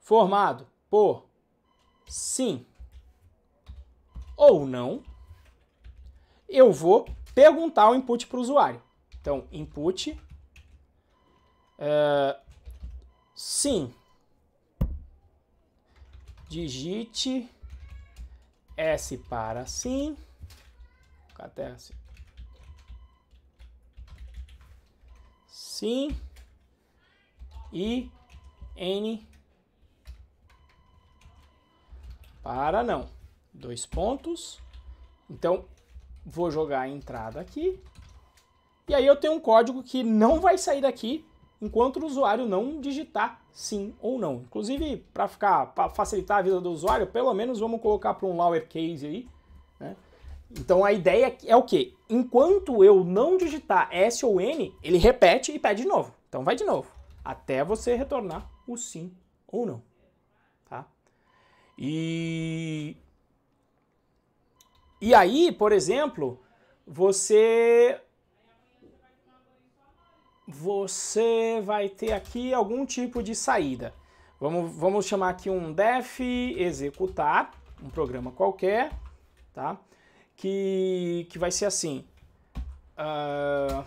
formado por sim, ou não, eu vou perguntar o input para o usuário. Então, input, uh, sim, digite S para sim, até assim. sim e N para não dois pontos. Então, vou jogar a entrada aqui. E aí eu tenho um código que não vai sair daqui enquanto o usuário não digitar sim ou não. Inclusive, para ficar para facilitar a vida do usuário, pelo menos vamos colocar para um lower case aí, né? Então a ideia é o quê? Enquanto eu não digitar S ou N, ele repete e pede de novo. Então vai de novo, até você retornar o sim ou não, tá? E e aí, por exemplo, você você vai ter aqui algum tipo de saída. Vamos, vamos chamar aqui um def executar, um programa qualquer, tá? Que, que vai ser assim. Uh...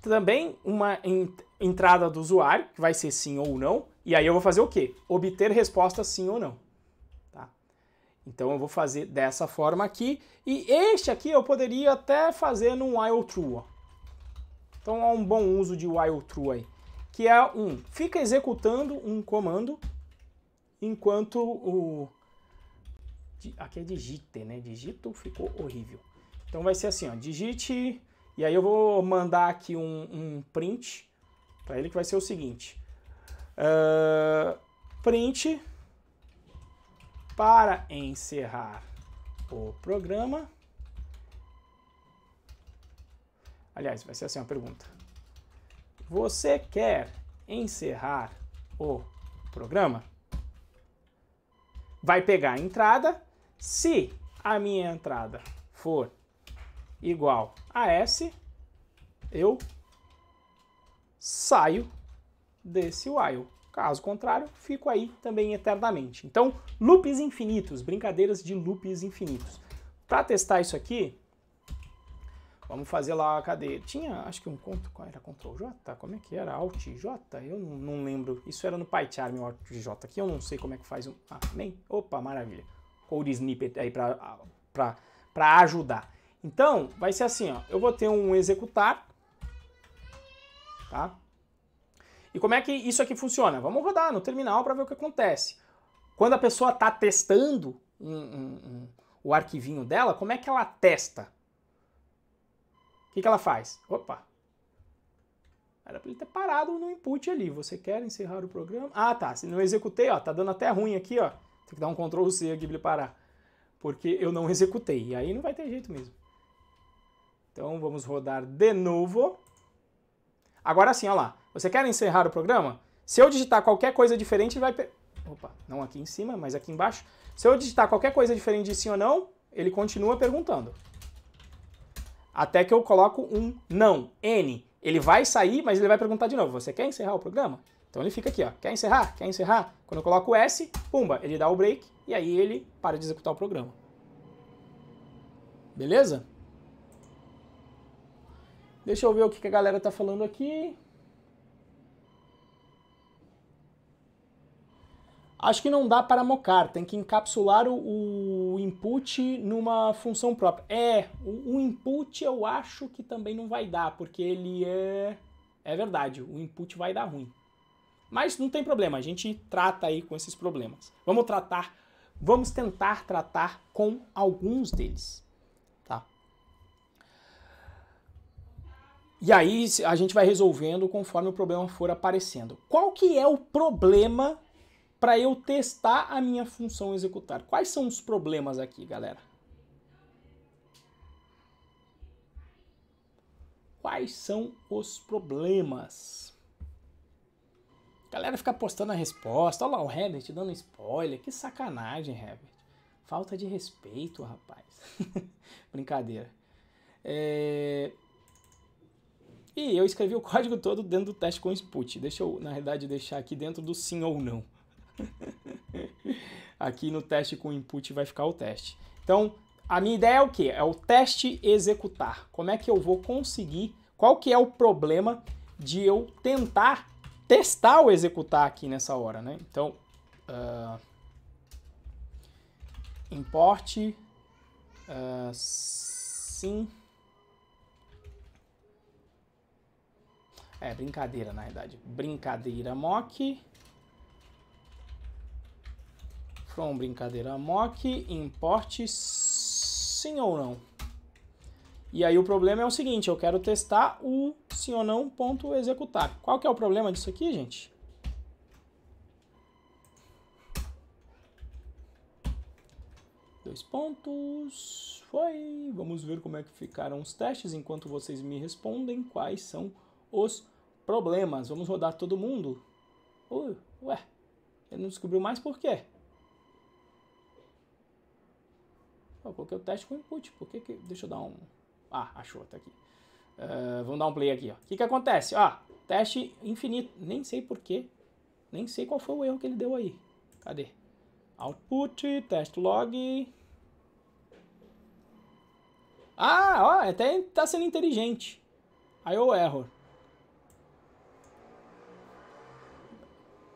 Também uma entrada do usuário, que vai ser sim ou não. E aí eu vou fazer o quê? Obter resposta sim ou não. Tá? Então eu vou fazer dessa forma aqui. E este aqui eu poderia até fazer num while true. Ó. Então há um bom uso de while true aí. Que é um, fica executando um comando enquanto o... Aqui é digite, né? Digito ficou horrível. Então vai ser assim, ó, digite... E aí eu vou mandar aqui um, um print para ele que vai ser o seguinte ah, print para encerrar o programa. Aliás, vai ser assim uma pergunta. Você quer encerrar o programa? Vai pegar a entrada. Se a minha entrada for igual a S, eu saio desse while. Caso contrário, fico aí também eternamente. Então, loops infinitos, brincadeiras de loops infinitos. Para testar isso aqui, vamos fazer lá, cadê? Tinha, acho que um conto, era Ctrl J? Como é que era? Alt J? Eu não, não lembro. Isso era no PyCharm, Alt J aqui, eu não sei como é que faz um... Ah, nem. Opa, maravilha. Code snippet aí para ah, ajudar. Então, vai ser assim, ó. Eu vou ter um executar, tá? E como é que isso aqui funciona? Vamos rodar no terminal para ver o que acontece. Quando a pessoa está testando um, um, um, o arquivinho dela, como é que ela testa? O que, que ela faz? Opa! Era para ele ter parado no input ali. Você quer encerrar o programa? Ah, tá. Se não executei, ó, tá dando até ruim aqui, ó. Tem que dar um Ctrl C aqui para ele parar. Porque eu não executei. E aí não vai ter jeito mesmo. Então vamos rodar de novo. Agora sim, olha lá. Você quer encerrar o programa? Se eu digitar qualquer coisa diferente, ele vai. Opa, não aqui em cima, mas aqui embaixo. Se eu digitar qualquer coisa diferente de sim ou não, ele continua perguntando. Até que eu coloco um não, N. Ele vai sair, mas ele vai perguntar de novo: Você quer encerrar o programa? Então ele fica aqui, ó. Quer encerrar? Quer encerrar? Quando eu coloco o S, pumba, ele dá o break e aí ele para de executar o programa. Beleza? Deixa eu ver o que a galera tá falando aqui. Acho que não dá para mocar, tem que encapsular o, o input numa função própria. É, o, o, input eu acho que também não vai dar, porque ele é. É verdade, o input vai dar ruim. Mas não tem problema, a gente trata aí com esses problemas. Vamos tratar, vamos tentar tratar com alguns deles. Tá? E aí a gente vai resolvendo conforme o problema for aparecendo. Qual que é o problema para eu testar a minha função executar. Quais são os problemas aqui, galera? Quais são os problemas? A galera fica postando a resposta. Olha lá o Herbert dando spoiler. Que sacanagem, Herbert. Falta de respeito, rapaz. [LAUGHS] Brincadeira. É... E eu escrevi o código todo dentro do teste com input. Deixa eu, na realidade, deixar aqui dentro do sim ou não. [LAUGHS] Aqui no teste com input vai ficar o teste. Então, a minha ideia é o que? É o teste executar. Como é que eu vou conseguir? Qual que é o problema de eu tentar testar o executar aqui nessa hora, né? Então, uh, import uh, sim. É brincadeira, na verdade. Brincadeira mock. From brincadeira mock, importe sim ou não. E aí o problema é o seguinte, eu quero testar o sim ou não ponto executar. Qual que é o problema disso aqui, gente? Dois pontos, foi. Vamos ver como é que ficaram os testes enquanto vocês me respondem quais são os problemas. Vamos rodar todo mundo. Uh, ué, ele não descobriu mais por quê. Eu coloquei o teste com input. Por que que... Deixa eu dar um... Ah, achou, tá aqui. Uh, vamos dar um play aqui, ó. O que que acontece? Ó, ah, teste infinito. Nem sei por quê. Nem sei qual foi o erro que ele deu aí. Cadê? Output, teste log... Ah, ó, até tá sendo inteligente. Aí eu erro.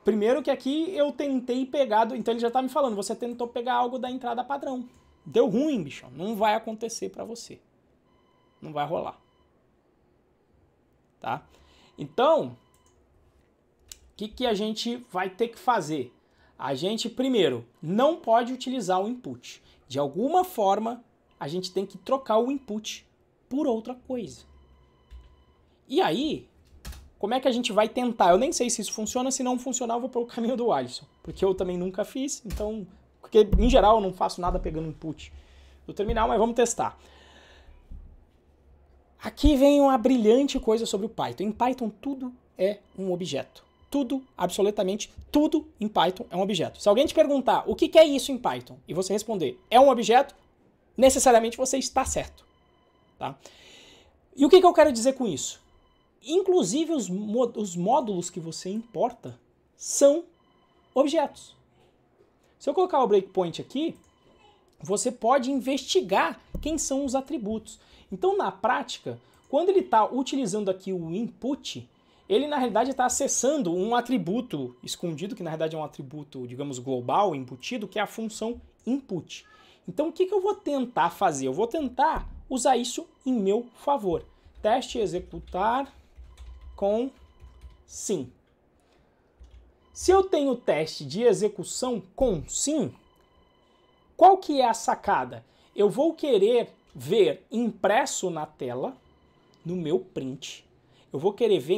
Primeiro que aqui eu tentei pegar, do, então ele já tá me falando, você tentou pegar algo da entrada padrão. Deu ruim, bichão. Não vai acontecer para você. Não vai rolar. Tá? Então, o que, que a gente vai ter que fazer? A gente, primeiro, não pode utilizar o input. De alguma forma, a gente tem que trocar o input por outra coisa. E aí, como é que a gente vai tentar? Eu nem sei se isso funciona, se não funcionar, eu vou pelo caminho do Alisson, porque eu também nunca fiz, então porque em geral eu não faço nada pegando input do terminal, mas vamos testar. Aqui vem uma brilhante coisa sobre o Python. Em Python tudo é um objeto. Tudo, absolutamente tudo em Python é um objeto. Se alguém te perguntar o que é isso em Python e você responder é um objeto, necessariamente você está certo. Tá? E o que, que eu quero dizer com isso? Inclusive os módulos que você importa são objetos. Se eu colocar o breakpoint aqui, você pode investigar quem são os atributos. Então, na prática, quando ele está utilizando aqui o input, ele na realidade está acessando um atributo escondido, que na realidade é um atributo, digamos, global, embutido, que é a função input. Então, o que, que eu vou tentar fazer? Eu vou tentar usar isso em meu favor. Teste executar com sim. Se eu tenho o teste de execução com sim, qual que é a sacada? Eu vou querer ver impresso na tela, no meu print. Eu vou querer ver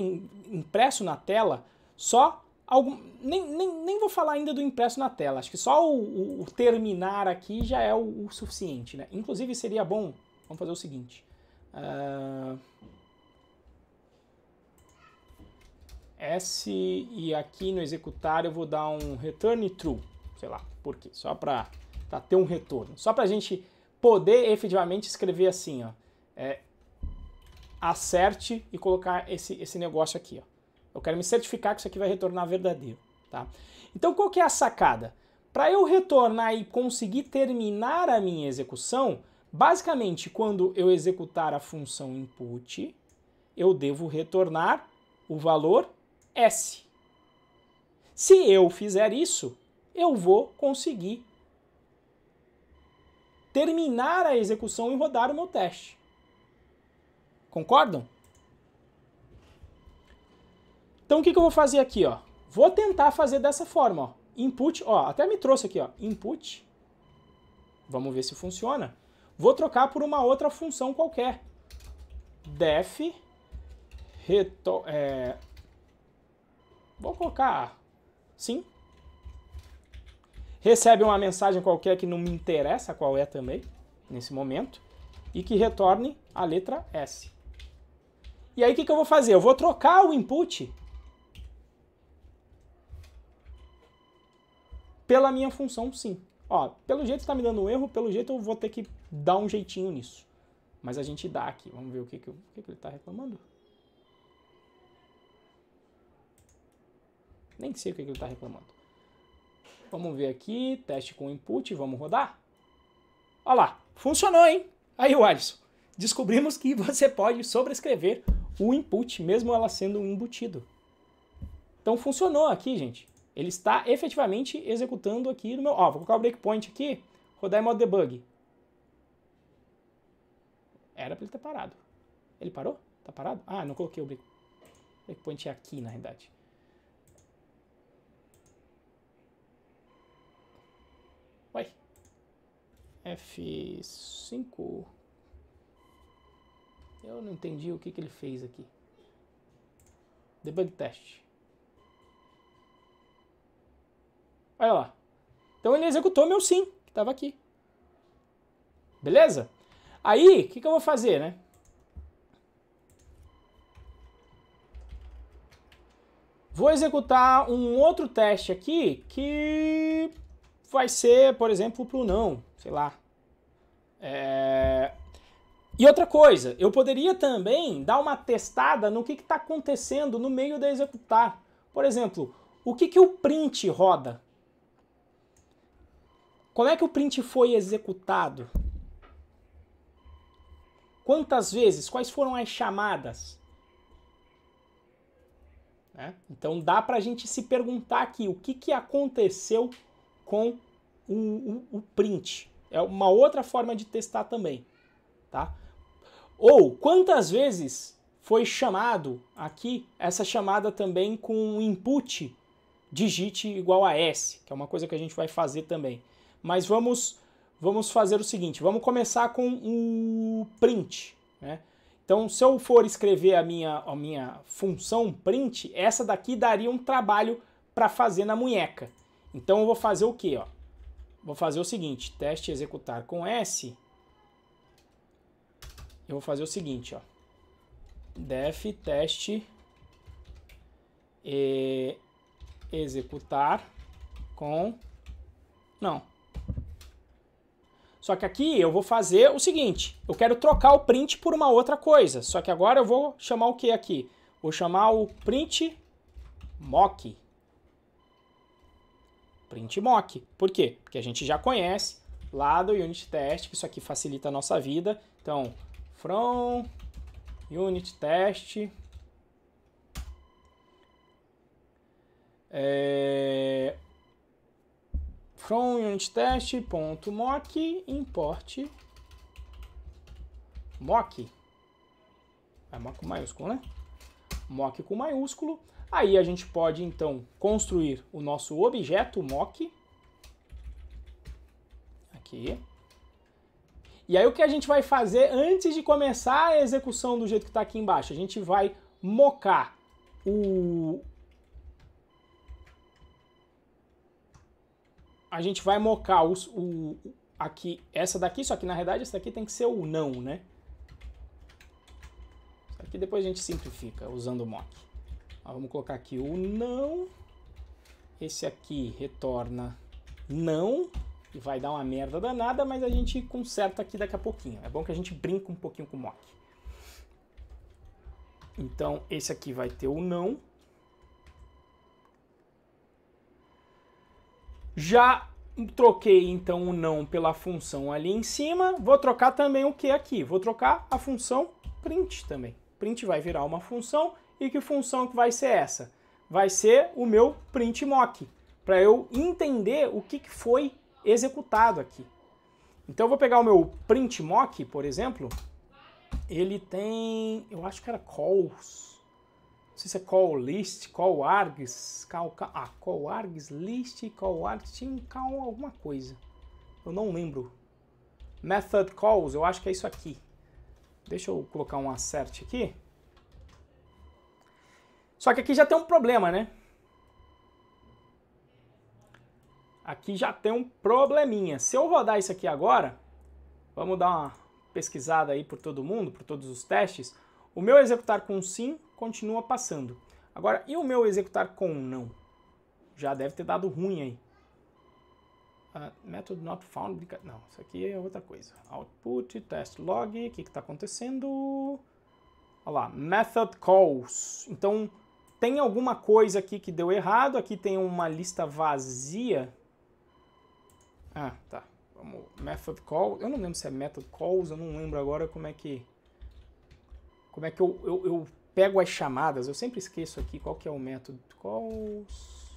impresso na tela só algum. Nem, nem, nem vou falar ainda do impresso na tela. Acho que só o, o terminar aqui já é o, o, suficiente, né? Inclusive seria bom. Vamos fazer o seguinte. Uh... S e aqui no executar eu vou dar um return true, sei lá, por quê? Só para ter um retorno. Só para a gente poder efetivamente escrever assim, ó, é, acerte e colocar esse, esse negócio aqui, ó. Eu quero me certificar que isso aqui vai retornar verdadeiro, tá? Então qual que é a sacada? Para eu retornar e conseguir terminar a minha execução, basicamente quando eu executar a função input, eu devo retornar o valor S. Se eu fizer isso, eu vou conseguir terminar a execução e rodar o meu teste. Concordam? Então o que, que eu vou fazer aqui? Ó? Vou tentar fazer dessa forma. Ó. Input, ó, até me trouxe aqui, ó. Input. Vamos ver se funciona. Vou trocar por uma outra função qualquer. Def reto, é, Vou colocar sim. Recebe uma mensagem qualquer que não me interessa qual é também, nesse momento, e que retorne a letra S. E aí o que, que eu vou fazer? Eu vou trocar o input pela minha função sim. Ó, pelo jeito está me dando um erro, pelo jeito eu vou ter que dar um jeitinho nisso. Mas a gente dá aqui. Vamos ver o que, que, o que, que ele está reclamando. Nem sei o que ele está reclamando. Vamos ver aqui, teste com input, vamos rodar. Olha lá, funcionou, hein? Aí o Alisson, descobrimos que você pode sobrescrever o input, mesmo ela sendo embutido. Então funcionou aqui, gente. Ele está efetivamente executando aqui no meu... Ó, vou colocar o breakpoint aqui, rodar em modo debug. Era para ele ter parado. Ele parou? Tá parado? Ah, não coloquei o breakpoint. O breakpoint é aqui, na realidade. F5. Eu não entendi o que, que ele fez aqui. Debug test. Olha lá. Então ele executou meu sim, que estava aqui. Beleza? Aí, o que, que eu vou fazer, né? Vou executar um outro teste aqui que vai ser, por exemplo, para o não sei lá. É... E outra coisa, eu poderia também dar uma testada no que está acontecendo no meio da executar. Por exemplo, o que, que o print roda? Como é que o print foi executado? Quantas vezes? Quais foram as chamadas? É. Então dá para a gente se perguntar aqui o que, que aconteceu com o, o, o print. É uma outra forma de testar também, tá? Ou quantas vezes foi chamado aqui essa chamada também com input digite igual a S, que é uma coisa que a gente vai fazer também. Mas vamos vamos fazer o seguinte, vamos começar com o print, né? Então, se eu for escrever a minha, a minha função print, essa daqui daria um trabalho para fazer na munheca. Então, eu vou fazer o quê? Ó? Vou fazer o seguinte, teste executar com S. Eu vou fazer o seguinte, ó. Def teste e executar com não. Só que aqui eu vou fazer o seguinte, eu quero trocar o print por uma outra coisa. Só que agora eu vou chamar o que aqui? Vou chamar o print mock print mock. Por quê? Porque a gente já conhece lá do unit test, que isso aqui facilita a nossa vida. Então, from unit test é, from unit test.mock import mock é mock com maiúsculo, né? mock com maiúsculo Aí a gente pode então construir o nosso objeto mock. Aqui. E aí o que a gente vai fazer antes de começar a execução do jeito que está aqui embaixo? A gente vai mocar o... A gente vai mocar os, o, aqui, essa daqui, só que na realidade essa daqui tem que ser o não, né? Isso aqui depois a gente simplifica usando o mock. Ah, vamos colocar aqui o não. Esse aqui retorna não. E vai dar uma merda danada, mas a gente conserta aqui daqui a pouquinho. É bom que a gente brinca um pouquinho com o mock. Então, esse aqui vai ter o não. Já troquei então o não pela função ali em cima. Vou trocar também o que aqui? Vou trocar a função print também. Print vai virar uma função e que função que vai ser essa? Vai ser o meu print mock, para eu entender o que, foi executado aqui. Então eu vou pegar o meu print mock, por exemplo, ele tem, eu acho que era calls, não sei se é call list, call args, call, ah, call args list, call args, tinha um call alguma coisa, eu não lembro. Method calls, eu acho que é isso aqui. Deixa eu colocar um assert aqui. Só que aqui já tem um problema, né? Aqui já tem um probleminha. Se eu rodar isso aqui agora, vamos dar uma pesquisada aí por todo mundo, por todos os testes, o meu executar com sim continua passando. Agora, e o meu executar com não? Já deve ter dado ruim aí. Uh, ah, method not found. Não, isso aqui é outra coisa. Output, test log, o que está acontecendo? Olha lá, method calls. Então, tem alguma coisa aqui que deu errado, aqui tem uma lista vazia. Ah, tá. Vamos, method call, eu não lembro se é method calls, eu não lembro agora como é que como é que eu, eu, eu pego as chamadas, eu sempre esqueço aqui qual que é o método calls,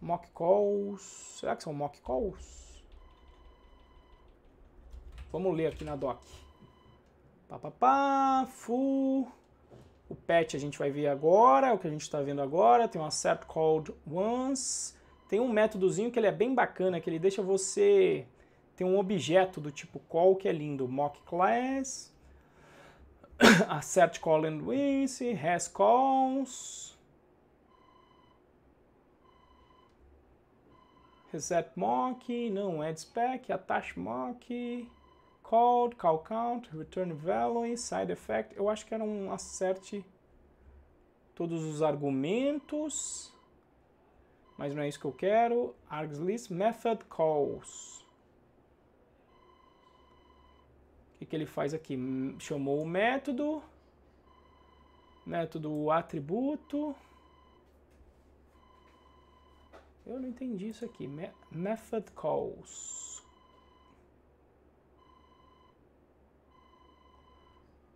mock calls, será que são mock calls? Vamos ler aqui na doc. Papapá, full o patch a gente vai ver agora, é o que a gente está vendo agora, tem um assert called once, tem um métodozinho que ele é bem bacana, que ele deixa você ter um objeto do tipo call, que é lindo, mock class, [COUGHS] Assert call and once, has calls, reset mock, não, add spec, attach mock, called, call count, return value, side effect. Eu acho que era um acerte todos os argumentos, mas não é isso que eu quero. Args list method calls. O que, que ele faz aqui? Chamou o método, método o atributo. Eu não entendi isso aqui. Me method calls.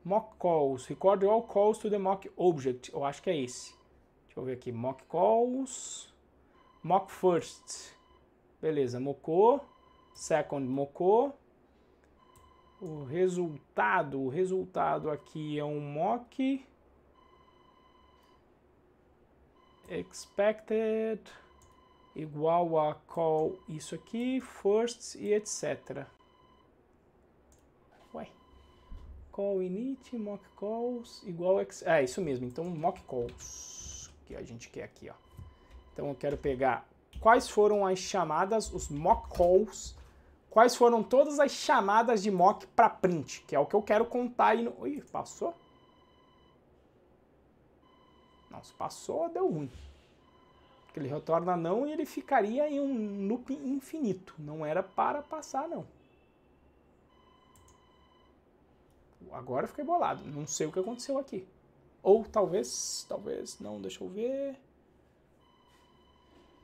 Mock calls. Record all calls to the mock object. Eu acho que é esse. Deixa eu ver aqui. Mock calls. Mock first. Beleza, mocou. Second mocou. O resultado, o resultado aqui é um mock expected igual a call isso aqui, first e etc. call init, mock calls igual... Ex é, ah, isso mesmo. Então, mock calls que a gente quer aqui, ó. Então, eu quero pegar quais foram as chamadas, os mock calls, quais foram todas as chamadas de mock para print, que é o que eu quero contar aí no... Ih, passou? Não, se passou, deu ruim. Porque ele retorna não e ele ficaria em um loop infinito. Não era para passar, não. agora eu fiquei bolado. Não sei o que aconteceu aqui. Ou talvez, talvez, não, deixa eu ver.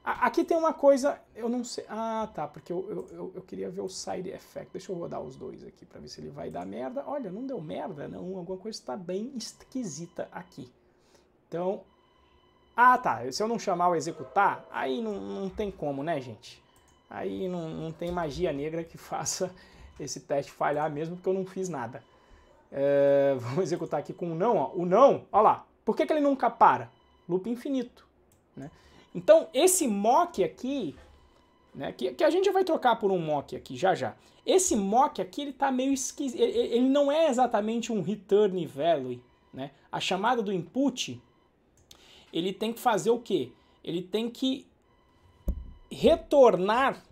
aqui tem uma coisa, eu não sei. Ah, tá, porque eu, eu, eu, eu queria ver o side effect. Deixa eu rodar os dois aqui para ver se ele vai dar merda. Olha, não deu merda, não. Alguma coisa está bem esquisita aqui. Então, ah, tá. Se eu não chamar o executar, aí não, não tem como, né, gente? Aí não, não tem magia negra que [LAUGHS] faça esse teste falhar mesmo, porque eu não fiz nada. É, [LAUGHS] vamos executar aqui com o não. Ó. O não, olha lá. Por que, que ele nunca para? Loop infinito. Né? Então, esse mock aqui, né, que, que, a gente vai trocar por um mock aqui já já. Esse mock aqui, ele tá meio esquisito. Ele, ele, não é exatamente um return value. Né? A chamada do input, ele tem que fazer o quê? Ele tem que retornar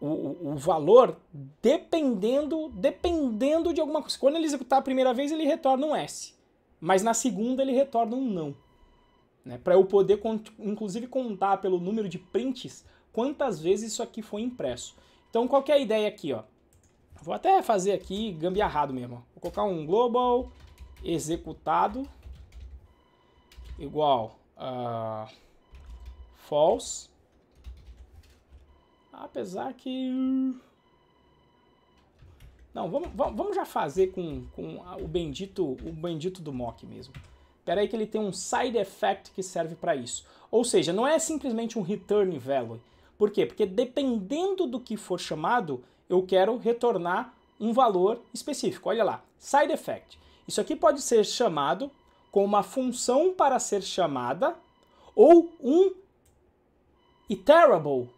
o, o, valor dependendo dependendo de alguma coisa. Quando ele executar a primeira vez, ele retorna um S. Mas na segunda ele retorna um não. Né? Para eu poder, inclusive, contar pelo número de prints quantas vezes isso aqui foi impresso. Então qual é a ideia aqui? Ó? Vou até fazer aqui gambiarrado mesmo. Vou colocar um global executado igual a uh, false Apesar que... Hum, não, vamos, vamos já fazer com, com o bendito o bendito do mock mesmo. Espera aí que ele tem um side effect que serve para isso. Ou seja, não é simplesmente um return value. Por quê? Porque dependendo do que for chamado, eu quero retornar um valor específico. Olha lá, side effect. Isso aqui pode ser chamado com uma função para ser chamada ou um iterable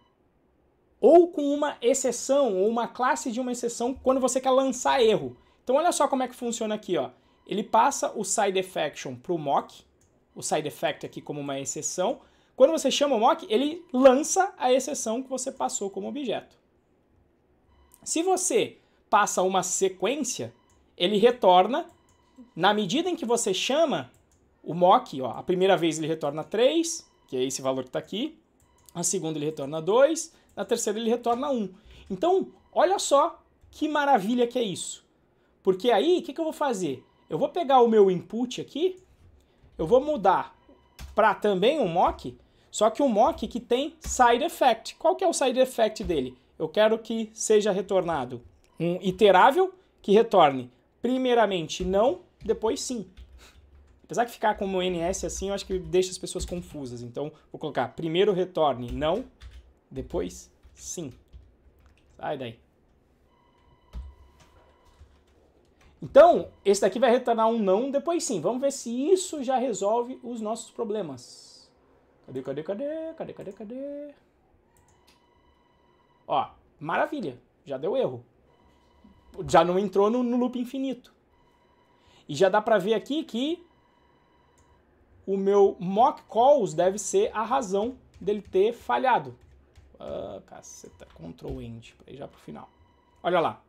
ou com uma exceção, ou uma classe de uma exceção, quando você quer lançar erro. Então olha só como é que funciona aqui, ó. Ele passa o side effect para o mock, o side effect aqui como uma exceção. Quando você chama o mock, ele lança a exceção que você passou como objeto. Se você passa uma sequência, ele retorna, na medida em que você chama o mock, ó, a primeira vez ele retorna 3, que é esse valor que está aqui, a segunda ele retorna 2, na terceira ele retorna 1. Um. Então, olha só que maravilha que é isso. Porque aí, o que, que eu vou fazer? Eu vou pegar o meu input aqui, eu vou mudar para também um mock, só que um mock que tem side effect. Qual que é o side effect dele? Eu quero que seja retornado um iterável que retorne primeiramente não, depois sim. Apesar que ficar como NS assim, eu acho que deixa as pessoas confusas. Então, vou colocar primeiro retorne não, depois, sim. Sai daí. Então, esse daqui vai retornar um não, depois sim. Vamos ver se isso já resolve os nossos problemas. Cadê, cadê, cadê? Cadê, cadê, cadê? Ó, maravilha. Já deu erro. Já não entrou no, no loop infinito. E já dá para ver aqui que o meu mock calls deve ser a razão dele ter falhado. Ah, caceta. Ctrl End, para ir já pro final. Olha lá.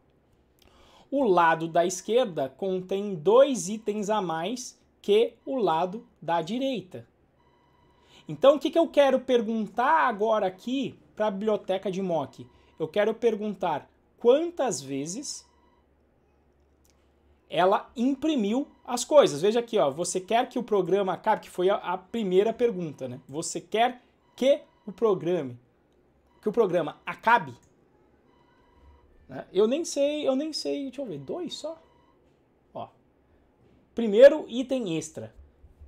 O lado da esquerda contém dois itens a mais que o lado da direita. Então, o que, que eu quero perguntar agora aqui para a biblioteca de mock? Eu quero perguntar quantas vezes ela imprimiu as coisas. Veja aqui, ó, você quer que o programa acabe, que foi a, a primeira pergunta, né? Você quer que o programa que o programa acabe. Né? Eu nem sei, eu nem sei, deixa eu ver, dois só? Ó. Primeiro item extra.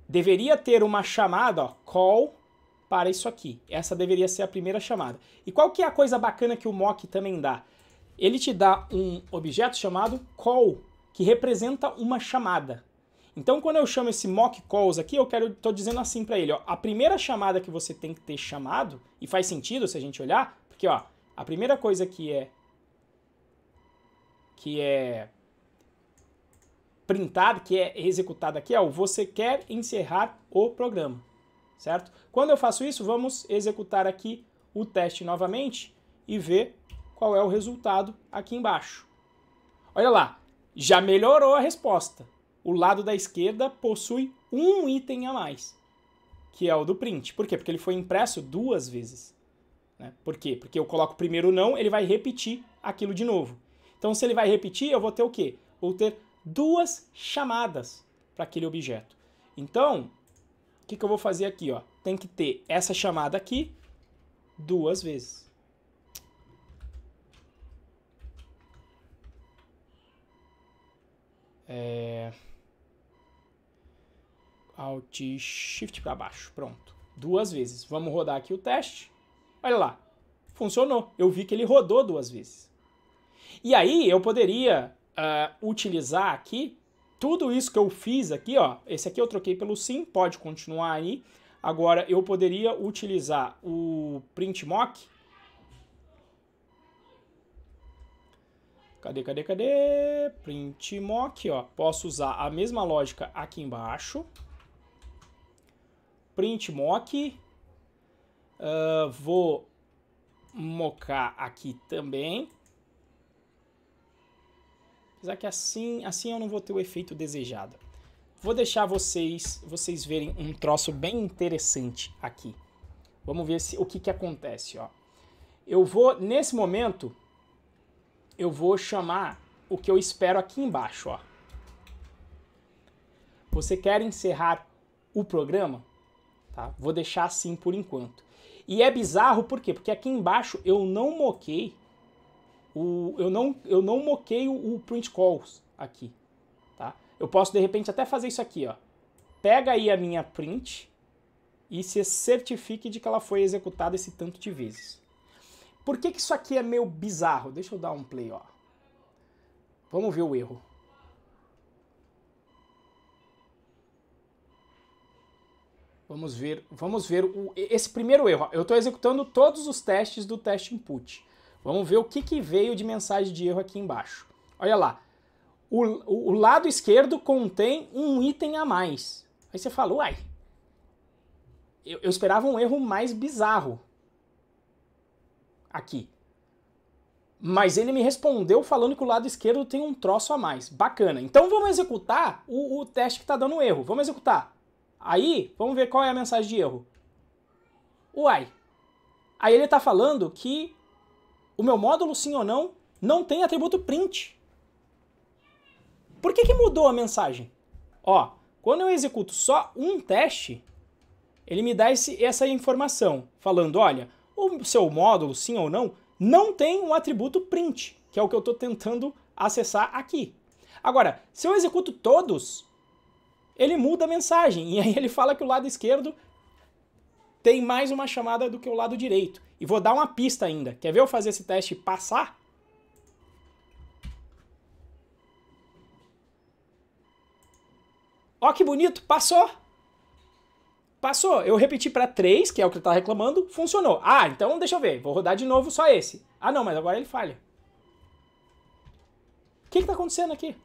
Deveria ter uma chamada, ó, call para isso aqui. Essa deveria ser a primeira chamada. E qual que é a coisa bacana que o mock também dá? Ele te dá um objeto chamado call, que representa uma chamada. Então, quando eu chamo esse mock calls aqui, eu quero, tô dizendo assim para ele, ó, a primeira chamada que você tem que ter chamado, e faz sentido se a gente olhar, porque ó, a primeira coisa que é que é printado, que é executado aqui, é o você quer encerrar o programa, certo? Quando eu faço isso, vamos executar aqui o teste novamente e ver qual é o resultado aqui embaixo. Olha lá, já melhorou a resposta o lado da esquerda possui um item a mais, que é o do print. Por quê? Porque ele foi impresso duas vezes. Né? Por quê? Porque eu coloco primeiro não, ele vai repetir aquilo de novo. Então, se ele vai repetir, eu vou ter o quê? Vou ter duas chamadas para aquele objeto. Então, o que, que eu vou fazer aqui? Ó? Tem que ter essa chamada aqui duas vezes. É... Alt Shift para baixo. Pronto. Duas vezes. Vamos rodar aqui o teste. Olha lá. Funcionou. Eu vi que ele rodou duas vezes. E aí eu poderia uh, utilizar aqui tudo isso que eu fiz aqui, ó. Esse aqui eu troquei pelo sim, pode continuar aí. Agora eu poderia utilizar o print mock. Cadê, cadê, cadê? Print mock, ó. Posso usar a mesma lógica aqui embaixo print mock. Uh, vou mocar aqui também. Apesar que assim, assim eu não vou ter o efeito desejado. Vou deixar vocês, vocês verem um troço bem interessante aqui. Vamos ver se, o que, que acontece. Ó. Eu vou, nesse momento, eu vou chamar o que eu espero aqui embaixo. Ó. Você quer encerrar o programa? Tá? Vou deixar assim por enquanto. E é bizarro por quê? Porque aqui embaixo eu não moquei o eu não eu não moquei o, o print calls aqui, tá? Eu posso de repente até fazer isso aqui, ó. Pega aí a minha print e se certifique de que ela foi executada esse tanto de vezes. Por que que isso aqui é meio bizarro? Deixa eu dar um play, ó. Vamos ver o erro. Vamos ver, vamos ver o, esse primeiro erro. Eu estou executando todos os testes do teste input. Vamos ver o que, que veio de mensagem de erro aqui embaixo. Olha lá, o, o, o lado esquerdo contém um item a mais. Aí você fala, uai, eu, eu esperava um erro mais bizarro aqui. Mas ele me respondeu falando que o lado esquerdo tem um troço a mais. Bacana. Então vamos executar o, o teste que está dando erro. Vamos executar Aí, vamos ver qual é a mensagem de erro. Uai. Aí ele está falando que o meu módulo sim ou não não tem atributo print. Por que, que mudou a mensagem? Ó, quando eu executo só um teste, ele me dá esse, essa informação, falando: olha, o seu módulo, sim ou não, não tem um atributo print, que é o que eu estou tentando acessar aqui. Agora, se eu executo todos, ele muda a mensagem. E aí ele fala que o lado esquerdo tem mais uma chamada do que o lado direito. E vou dar uma pista ainda. Quer ver eu fazer esse teste passar? Ó que bonito, passou! Passou. Eu repeti para 3, que é o que ele tá reclamando, funcionou. Ah, então deixa eu ver. Vou rodar de novo só esse. Ah, não, mas agora ele falha. O que que tá acontecendo aqui?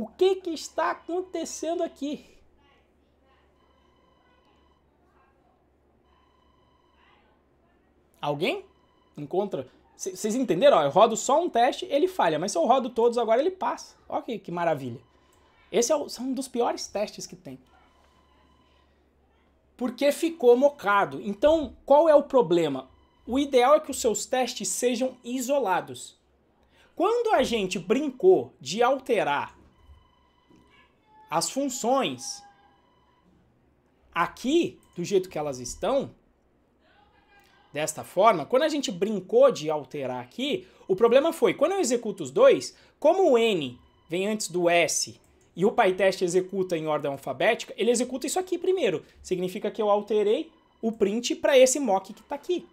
O que, que está acontecendo aqui? Alguém? Encontra. Vocês entenderam? Ó, eu rodo só um teste, ele falha. Mas se eu rodo todos agora, ele passa. Olha que, que maravilha. Esse é, o, é um dos piores testes que tem. Porque ficou mocado. Então, qual é o problema? O ideal é que os seus testes sejam isolados. Quando a gente brincou de alterar as funções aqui, do jeito que elas estão, desta forma, quando a gente brincou de alterar aqui, o problema foi, quando eu executo os dois, como o N vem antes do S e o PyTest executa em ordem alfabética, ele executa isso aqui primeiro. Significa que eu alterei o print para esse mock que está aqui.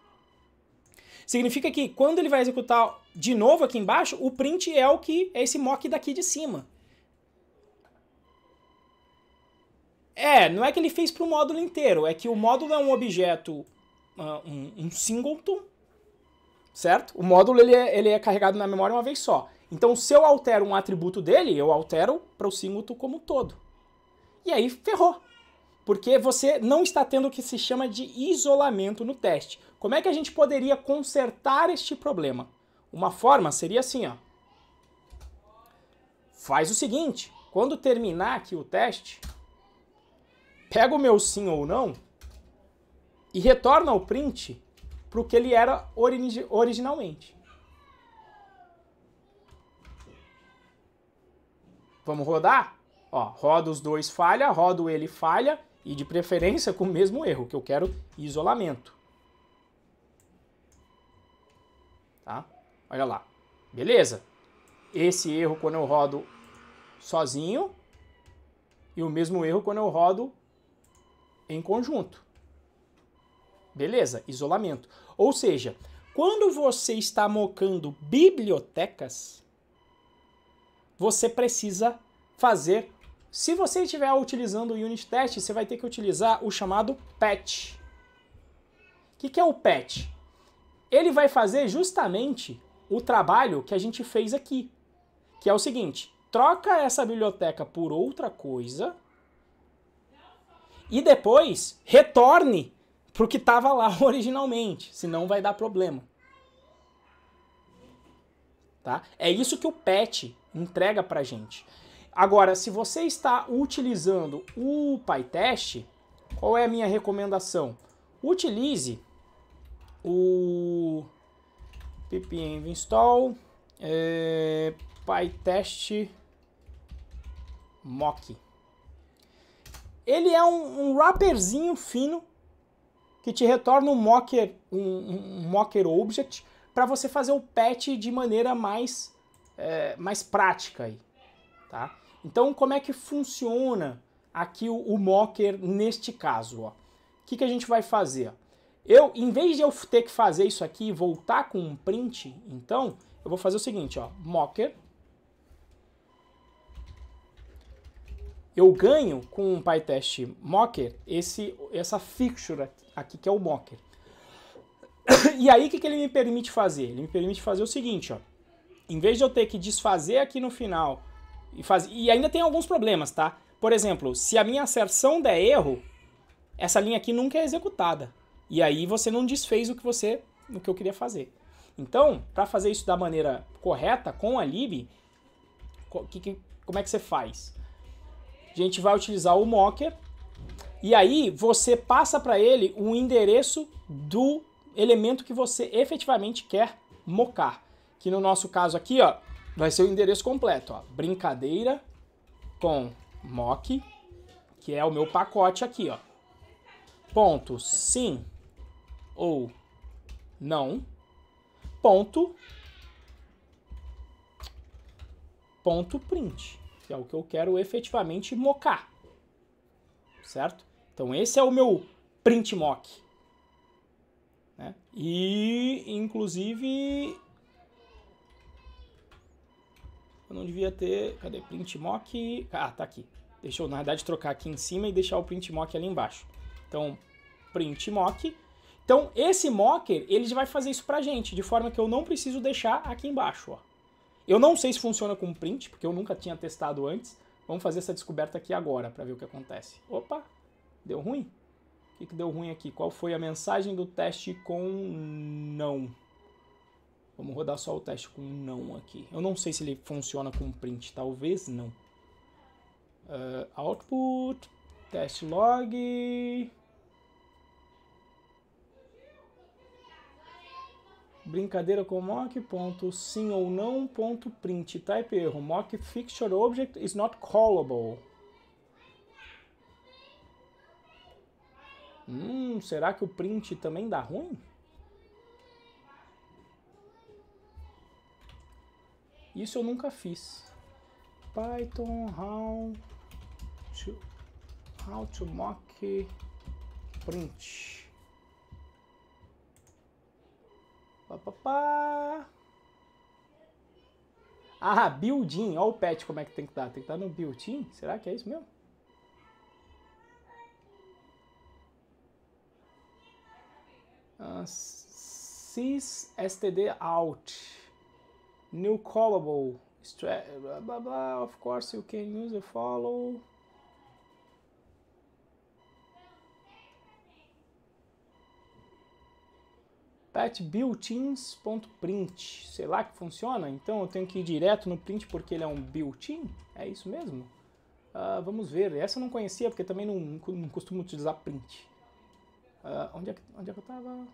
Significa que quando ele vai executar de novo aqui embaixo, o print é o que é esse mock daqui de cima. É, não é que ele fez para o módulo inteiro, é que o módulo é um objeto, uh, um, um, singleton, certo? O módulo ele é, ele é carregado na memória uma vez só. Então, se eu altero um atributo dele, eu altero para o singleton como um todo. E aí ferrou, porque você não está tendo o que se chama de isolamento no teste. Como é que a gente poderia consertar este problema? Uma forma seria assim, ó. Faz o seguinte, quando terminar aqui o teste, pega o meu sim ou não e retorna o print para o que ele era origi originalmente. Vamos rodar? Ó, roda os dois, falha, roda ele, falha, e de preferência com o mesmo erro, que eu quero isolamento. Tá? Olha lá. Beleza. Esse erro quando eu rodo sozinho, e o mesmo erro quando eu rodo em conjunto. Beleza, isolamento. Ou seja, quando você está mocando bibliotecas, você precisa fazer. Se você estiver utilizando o unit test, você vai ter que utilizar o chamado patch. O que, que é o patch? Ele vai fazer justamente o trabalho que a gente fez aqui, que é o seguinte: troca essa biblioteca por outra coisa e depois retorne para o que estava lá [LAUGHS] originalmente, senão vai dar problema. Tá? É isso que o patch entrega para gente. Agora, se você está utilizando o PyTest, qual é a minha recomendação? Utilize o pipenv install é, pytest mock. Ele é um, um wrapperzinho fino que te retorna um mocker, um, um mocker object para você fazer o patch de maneira mais, é, mais prática aí, tá? Então, como é que funciona aqui o, o mocker neste caso, ó? O que, que a gente vai fazer? Eu, em vez de eu ter que fazer isso aqui e voltar com um print, então, eu vou fazer o seguinte, ó, mocker eu ganho com um PyTest mocker esse, essa fixture aqui que é o mocker. [COUGHS] E aí o que, que ele me permite fazer? Ele me permite fazer o seguinte, ó. Em vez de eu ter que desfazer aqui no final e fazer, e ainda tem alguns problemas, tá? Por exemplo, se a minha acerção der erro, essa linha aqui nunca é executada. E aí você não desfez o que você, o que eu queria fazer. Então, para fazer isso da maneira correta com a lib, que, que, como é que você faz? A gente vai utilizar o Mocker e aí você passa para ele o endereço do elemento que você efetivamente quer mocar. Que no nosso caso aqui, ó, vai ser o endereço completo, ó, brincadeira com mock, que é o meu pacote aqui, ó. Ponto sim ou não. Ponto ponto print que é o que eu quero efetivamente mocar. Certo? Então esse é o meu print mock. Né? E, inclusive, eu não devia ter... Cadê? Print mock... Ah, tá aqui. Deixa eu, na verdade, trocar aqui em cima e deixar o print mock ali embaixo. Então, print mock... Então, esse mocker, ele vai fazer isso pra gente, de forma que eu não preciso deixar aqui embaixo, ó. Eu não sei se funciona com print, porque eu nunca tinha testado antes. Vamos fazer essa descoberta aqui agora para ver o que acontece. Opa, deu ruim? O que, que deu ruim aqui? Qual foi a mensagem do teste com não? Vamos rodar só o teste com não aqui. Eu não sei se ele funciona com print, talvez não. Uh, output, test log, brincadeira com mock ponto sim ou não ponto print type erro mock fixture object is not callable hum será que o print também dá ruim isso eu nunca fiz python how to how to mock print Papapá. Ah, building. Olha o pet como é que tem que estar. Tem que estar no building? Será que é isso mesmo? Uh, ah, std out new callable blá blá blá of course you can use the follow patbuiltins.print. Sei lá que funciona, então eu tenho que ir direto no print porque ele é um built-in? É isso mesmo? Uh, vamos ver, essa eu não conhecia porque também não, não costumo utilizar print. Uh, onde, é que, onde é que eu tava?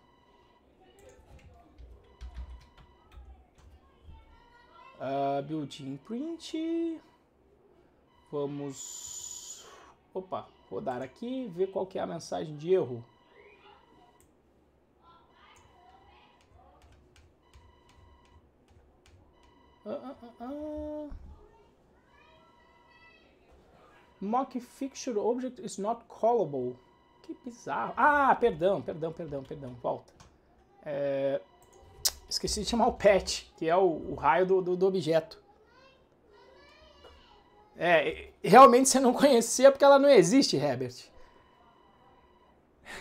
Uh, built-in print. Vamos... Opa, rodar aqui, ver qual que é a mensagem de erro. Ah, ah, ah, Mock fixture object is not callable. Que bizarro. Ah, perdão, perdão, perdão, perdão. Volta. É... Esqueci de chamar o pet, que é o, o raio do, do, do, objeto. É, realmente você não conhecia porque ela não existe, Herbert. [LAUGHS]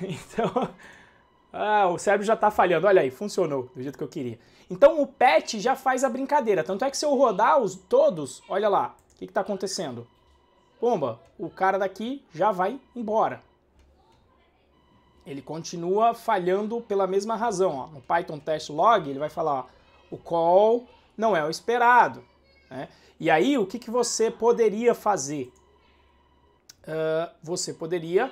Então, [LAUGHS] ah, o cérebro já está falhando. Olha aí, funcionou do jeito que eu queria. Então o pet já faz a brincadeira. Tanto é que se eu rodar os todos, olha lá, o que está acontecendo? Pomba, o cara daqui já vai embora. Ele continua falhando pela mesma razão. Ó. No Python test log, ele vai falar ó, o call não é o esperado. Né? E aí, o que, que você poderia fazer? Uh, você poderia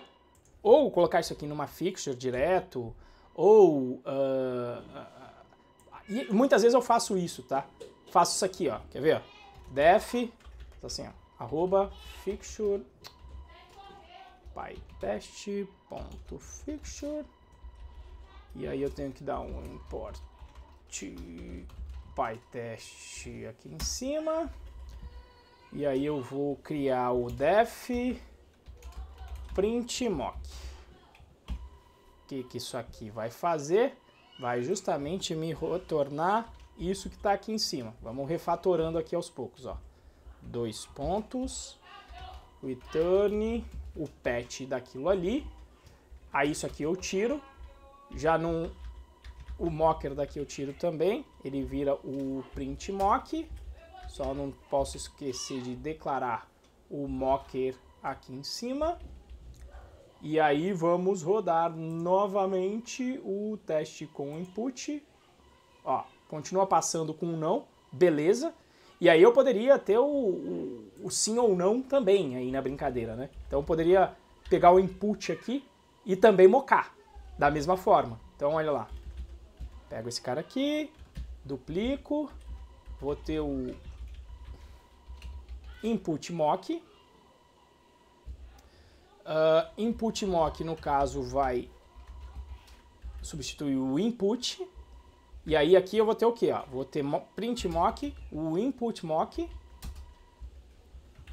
ou colocar isso aqui numa fixture direto, ou uh, e muitas vezes eu faço isso, tá? Faço isso aqui, ó. Quer ver? Ó? Def, tá assim, ó. Arroba fixture pytest.fixture e aí eu tenho que dar um import pytest aqui em cima e aí eu vou criar o def print mock. O que, que isso aqui vai fazer? vai justamente me retornar isso que está aqui em cima. Vamos refatorando aqui aos poucos, ó. Dois pontos, return, o pet daquilo ali. Aí isso aqui eu tiro, já não... O mocker daqui eu tiro também, ele vira o print mock, só não posso esquecer de declarar o mocker aqui em cima. E aí vamos rodar novamente o teste com input. Ó, continua passando com um não, beleza. E aí eu poderia ter o, o, o sim ou não também aí na brincadeira, né? Então eu poderia pegar o input aqui e também mocar, da mesma forma. Então olha lá, pego esse cara aqui, duplico, vou ter o input mock, Uh, input mock, no caso, vai substituir o input. E aí aqui eu vou ter o que Ó? Vou ter print mock, o input mock,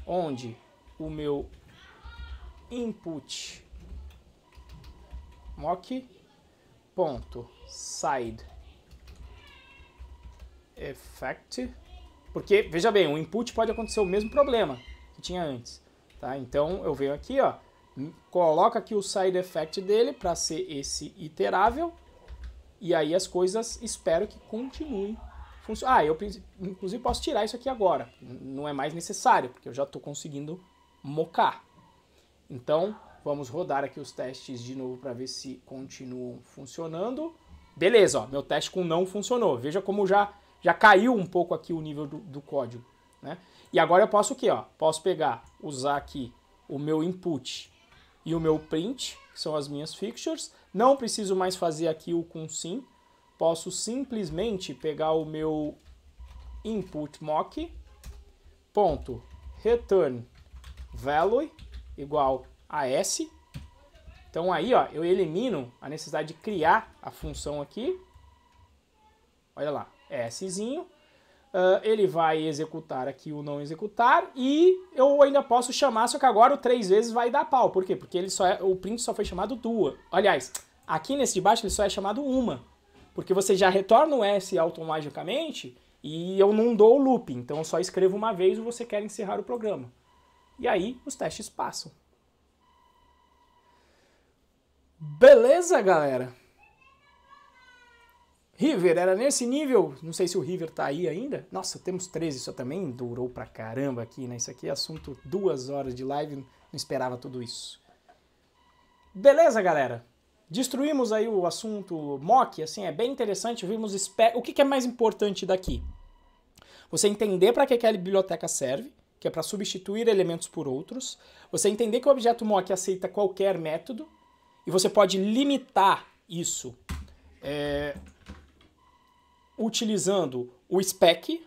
onde o meu input mock ponto side effect porque veja bem o input pode acontecer o mesmo problema que tinha antes tá então eu venho aqui ó coloca aqui o side effect dele para ser esse iterável e aí as coisas espero que continuem funcionando. Ah, eu inclusive posso tirar isso aqui agora, não é mais necessário, porque eu já estou conseguindo mocar. Então, vamos rodar aqui os testes de novo para ver se continuam funcionando. Beleza, ó, meu teste com não funcionou. Veja como já, já caiu um pouco aqui o nível do, do código. Né? E agora eu posso o quê? Ó? Posso pegar, usar aqui o meu input e o meu print, que são as minhas fixtures. Não preciso mais fazer aqui o com sim. Posso simplesmente pegar o meu input mock ponto return value igual a s. Então aí, ó, eu elimino a necessidade de criar a função aqui. Olha lá, szinho Uh, ele vai executar aqui o não executar e eu ainda posso chamar, só que agora o três vezes vai dar pau. Por quê? Porque ele só é, o print só foi chamado duas. Aliás, aqui nesse de baixo ele só é chamado uma, porque você já retorna o S automaticamente e eu não dou o loop, então eu só escrevo uma vez e você quer encerrar o programa. E aí os testes passam. Beleza, galera? River era nesse nível, não sei se o River tá aí ainda. Nossa, temos 13, isso também durou pra caramba aqui, né? Isso aqui é assunto duas horas de live, não esperava tudo isso. Beleza, galera? Destruímos aí o assunto mock, assim, é bem interessante, vimos o que, que é mais importante daqui. Você entender para que aquela biblioteca serve, que é para substituir elementos por outros. Você entender que o objeto mock aceita qualquer método e você pode limitar isso. É, utilizando o spec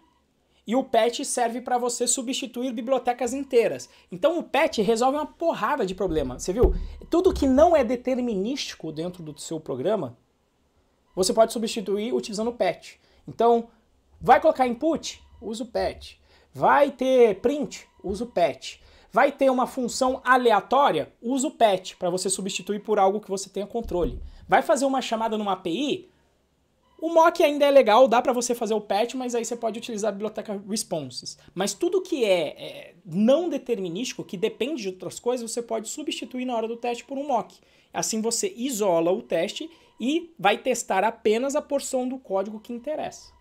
e o patch serve para você substituir bibliotecas inteiras. Então o patch resolve uma porrada de problema. Você viu? Tudo que não é determinístico dentro do seu programa, você pode substituir utilizando o patch. Então, vai colocar input? Usa o patch. Vai ter print? Usa o patch. Vai ter uma função aleatória? Usa o patch para você substituir por algo que você tenha controle. Vai fazer uma chamada numa API? O mock ainda é legal, dá para você fazer o patch, mas aí você pode utilizar a biblioteca responses. Mas tudo que é, é, não determinístico, que depende de outras coisas, você pode substituir na hora do teste por um mock. Assim você isola o teste e vai testar apenas a porção do código que interessa.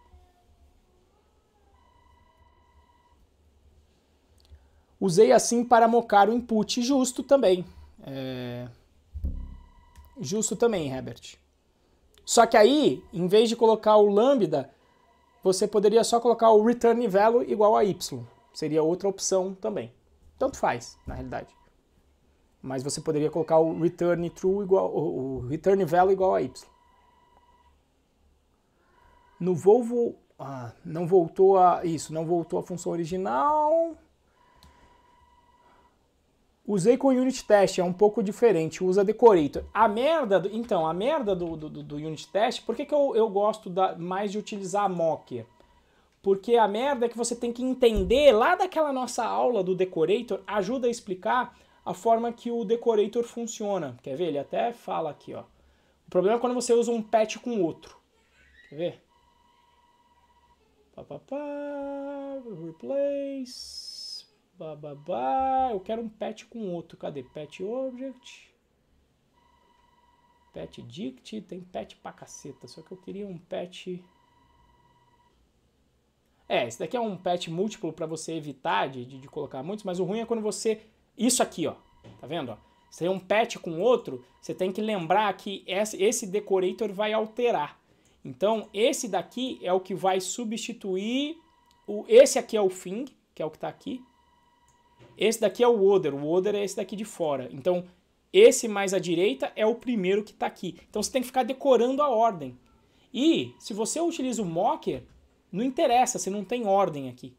Usei assim para mocar o input, justo também. É... Justo também, Herbert. Só que aí, em vez de colocar o lambda, você poderia só colocar o return value igual a y. Seria outra opção também. Tanto faz, na realidade. Mas você poderia colocar o return true igual o return value igual a y. No Volvo ah, não voltou a isso, não voltou a função original. Usei com Unit Test, é um pouco diferente, usa Decorator. A merda, do, então, a merda do, do, do Unit Test, por que, que eu, eu gosto da, mais de utilizar a Mocker? Porque a merda é que você tem que entender lá daquela nossa aula do Decorator, ajuda a explicar a forma que o Decorator funciona. Quer ver? Ele até fala aqui, ó. O problema é quando você usa um patch com outro. Quer ver? Pá, pá, pá, replace... Bababá. Eu quero um pet com outro. Cadê? Pet object. Pet dict. Tem pet pra caceta. Só que eu queria um pet... É, esse daqui é um pet múltiplo para você evitar de, de, de, colocar muitos, mas o ruim é quando você... Isso aqui, ó. Tá vendo? Ó? Você tem um pet com outro, você tem que lembrar que esse decorator vai alterar. Então, esse daqui é o que vai substituir... O, esse aqui é o thing, que é o que está aqui. Esse daqui é o other, o other é esse daqui de fora. Então, esse mais à direita é o primeiro que está aqui. Então, você tem que ficar decorando a ordem. E, se você utiliza o Mocker, não interessa, você não tem ordem aqui.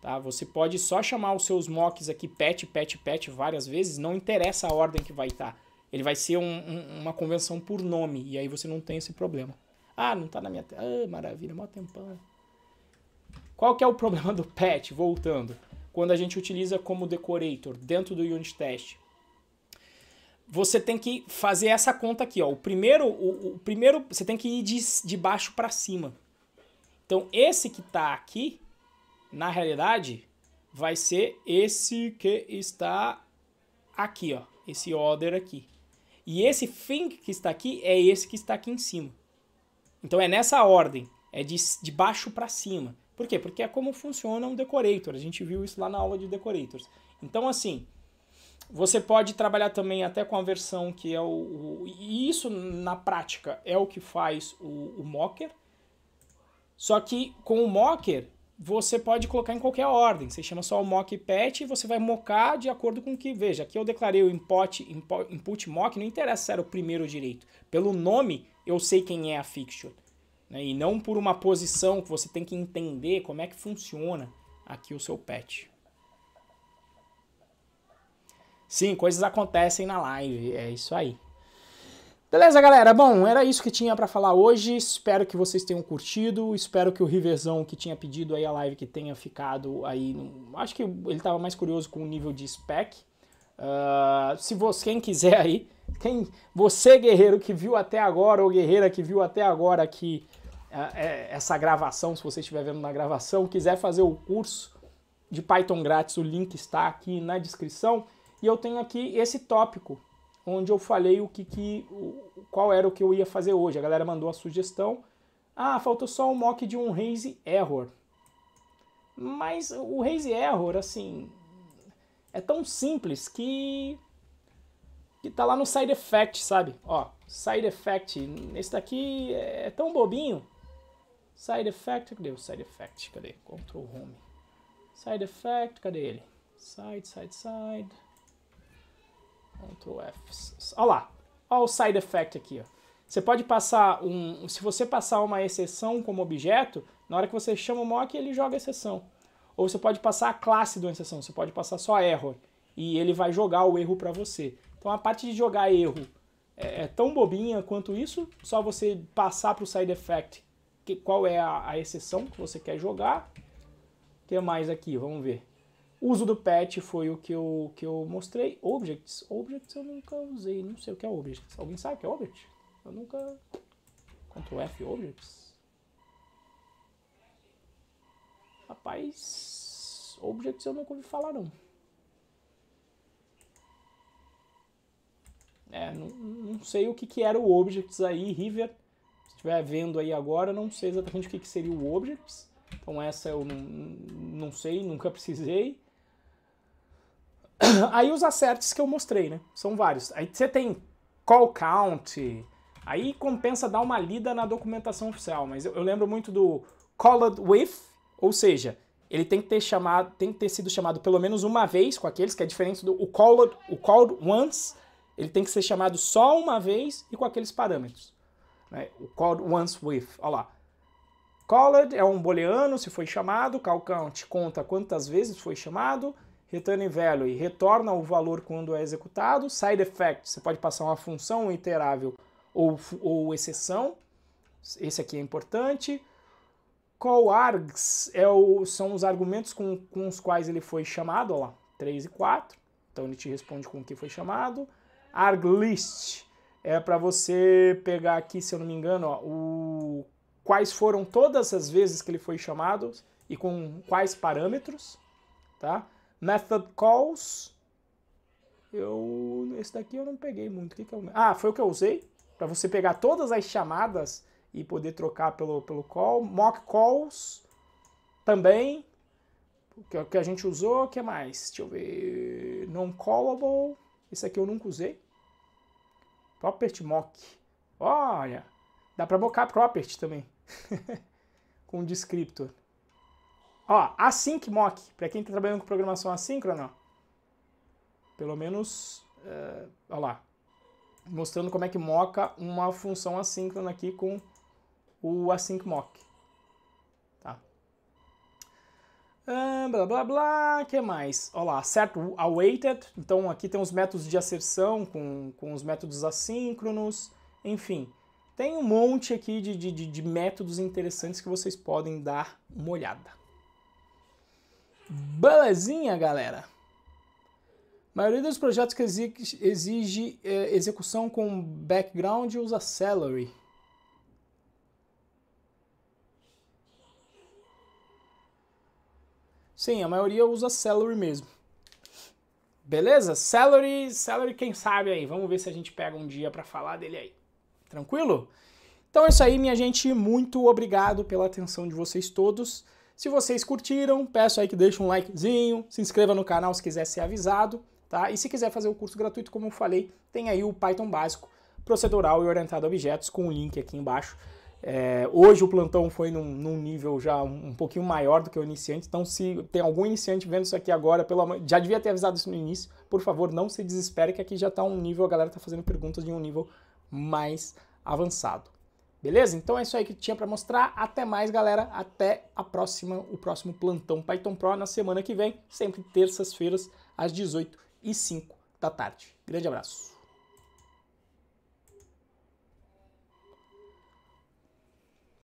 Tá? Você pode só chamar os seus mocks aqui pet, pet, pet várias vezes, não interessa a ordem que vai estar. Tá. Ele vai ser um, um, uma convenção por nome, e aí você não tem esse problema. Ah, não está na minha tela. Ah, maravilha, mó tempão. Qual que é o problema do pet? Voltando quando a gente utiliza como decorator dentro do unit test, você tem que fazer essa conta aqui, ó. O primeiro, o, o primeiro você tem que ir de, de baixo para cima. Então esse que está aqui, na realidade, vai ser esse que está aqui, ó. Esse order aqui. E esse think que está aqui é esse que está aqui em cima. Então é nessa ordem, é de, de baixo para cima. Por quê? Porque é como funciona um decorator. A gente viu isso lá na aula de decorators. Então, assim, você pode trabalhar também até com a versão que é o. o e isso, na prática, é o que faz o, o mocker. Só que com o mocker, você pode colocar em qualquer ordem. Você chama só o mock patch e você vai mocar de acordo com o que. Veja, aqui eu declarei o input, input mock, não interessa se era o primeiro direito. Pelo nome, eu sei quem é a fixture né? e não por uma posição que você tem que entender como é que funciona aqui o seu pet. Sim, coisas acontecem na live, é isso aí. Beleza, galera? Bom, era isso que tinha para falar hoje. Espero que vocês tenham curtido. Espero que o Riverzão que tinha pedido aí a live que tenha ficado aí. No... Acho que ele estava mais curioso com o nível de spec. Uh, se você quem quiser aí, quem você guerreiro que viu até agora ou guerreira que viu até agora aqui é, é, essa gravação, se você estiver vendo na gravação, quiser fazer o curso de Python grátis, o link está aqui na descrição. E eu tenho aqui esse tópico, onde eu falei o que, que qual era o que eu ia fazer hoje. A galera mandou a sugestão. Ah, faltou só um mock de um raise error. Mas o raise error, assim, é tão simples que que tá lá no side effect, sabe? Ó, side effect, esse daqui é tão bobinho Side effect, cadê o side effect? Cadê? Control home. Side effect, cadê ele? Side, side, side. Ctrl F. Olha lá. Olha o side effect aqui, ó. Você pode passar um. Se você passar uma exceção como objeto, na hora que você chama o mock, ele joga exceção. Ou você pode passar a classe de uma exceção, você pode passar só error. E ele vai jogar o erro para você. Então a parte de jogar erro é, é tão bobinha quanto isso, só você passar para o side effect que, qual é a, a exceção que você quer jogar. O que mais aqui? Vamos ver. O uso do pet foi o que eu, que eu mostrei. Objects. Objects eu nunca usei. Não sei o que é Objects. Alguém sabe o que é Objects? Eu nunca... Ctrl F Objects. Rapaz... Objects eu nunca ouvi falar, não. É, não, não sei o que, que era o Objects aí. River estiver vendo aí agora, não sei exatamente o que, que seria o Objects. Então essa eu não, sei, nunca [LAUGHS] precisei. [CLEARS THROAT] Aí os acertos que eu mostrei, né? São vários. Aí você tem call count. Aí compensa dar uma lida na documentação oficial, mas eu, eu lembro muito do called with, ou seja, ele tem que ter chamado, tem que ter sido chamado pelo menos uma vez com aqueles que é diferente do o called, o called once, ele tem que ser chamado só uma vez e com aqueles parâmetros. Né? O called once with, olha lá. Called é um booleano, se foi chamado. Call count conta quantas vezes foi chamado. Return value retorna o valor quando é executado. Side effect, você pode passar uma função um iterável ou, ou exceção. Esse aqui é importante. Call args é o, são os argumentos com, com os quais ele foi chamado, olha lá, 3 e 4. Então ele te responde com o que foi chamado. Arg list é para você pegar aqui, se eu não me engano, ó, o... quais foram todas as vezes que ele foi chamado e com quais parâmetros, tá? Method calls, eu esse daqui eu não peguei muito. O que que eu... Ah, foi o que eu usei para você pegar todas as chamadas e poder trocar pelo pelo call, mock calls também, o que a gente usou, o que mais? Deixa eu ver, non callable, isso aqui eu nunca usei. Property Mock. Olha, dá para bocar property também. [LAUGHS] com o descriptor. Ó, async mock, para quem está trabalhando com programação assíncrona, pelo menos, é, olha lá, mostrando como é que moca uma função assíncrona aqui com o async mock. Ah, blá blá blá, que mais? Olha lá, set awaited, então aqui tem os métodos de acerção com, com os métodos assíncronos, enfim. Tem um monte aqui de, de, de métodos interessantes que vocês podem dar uma olhada. Belezinha, galera! A maioria dos projetos que exige, exige eh, é, execução com background usa salary. Sim, a maioria usa celery mesmo. Beleza? celery, celery, quem sabe aí. Vamos ver se a gente pega um dia para falar dele aí. Tranquilo? Então é isso aí, minha gente. Muito obrigado pela atenção de vocês todos. Se vocês curtiram, peço aí que deixe um likezinho, se inscreva no canal se quiser ser avisado, tá? E se quiser fazer o curso gratuito, como eu falei, tem aí o Python básico, procedural e orientado a objetos com o link aqui embaixo. É, hoje o plantão foi num, num nível já um, pouquinho maior do que o iniciante, então se tem algum iniciante vendo isso aqui agora, pelo, já devia ter avisado isso no início, por favor, não se desespere que aqui já está um nível, a galera está fazendo perguntas de um nível mais avançado. Beleza? Então é isso aí que tinha para mostrar. Até mais, galera. Até a próxima, o próximo plantão Python Pro na semana que vem, sempre terças-feiras às 18h05 da tarde. Grande abraço.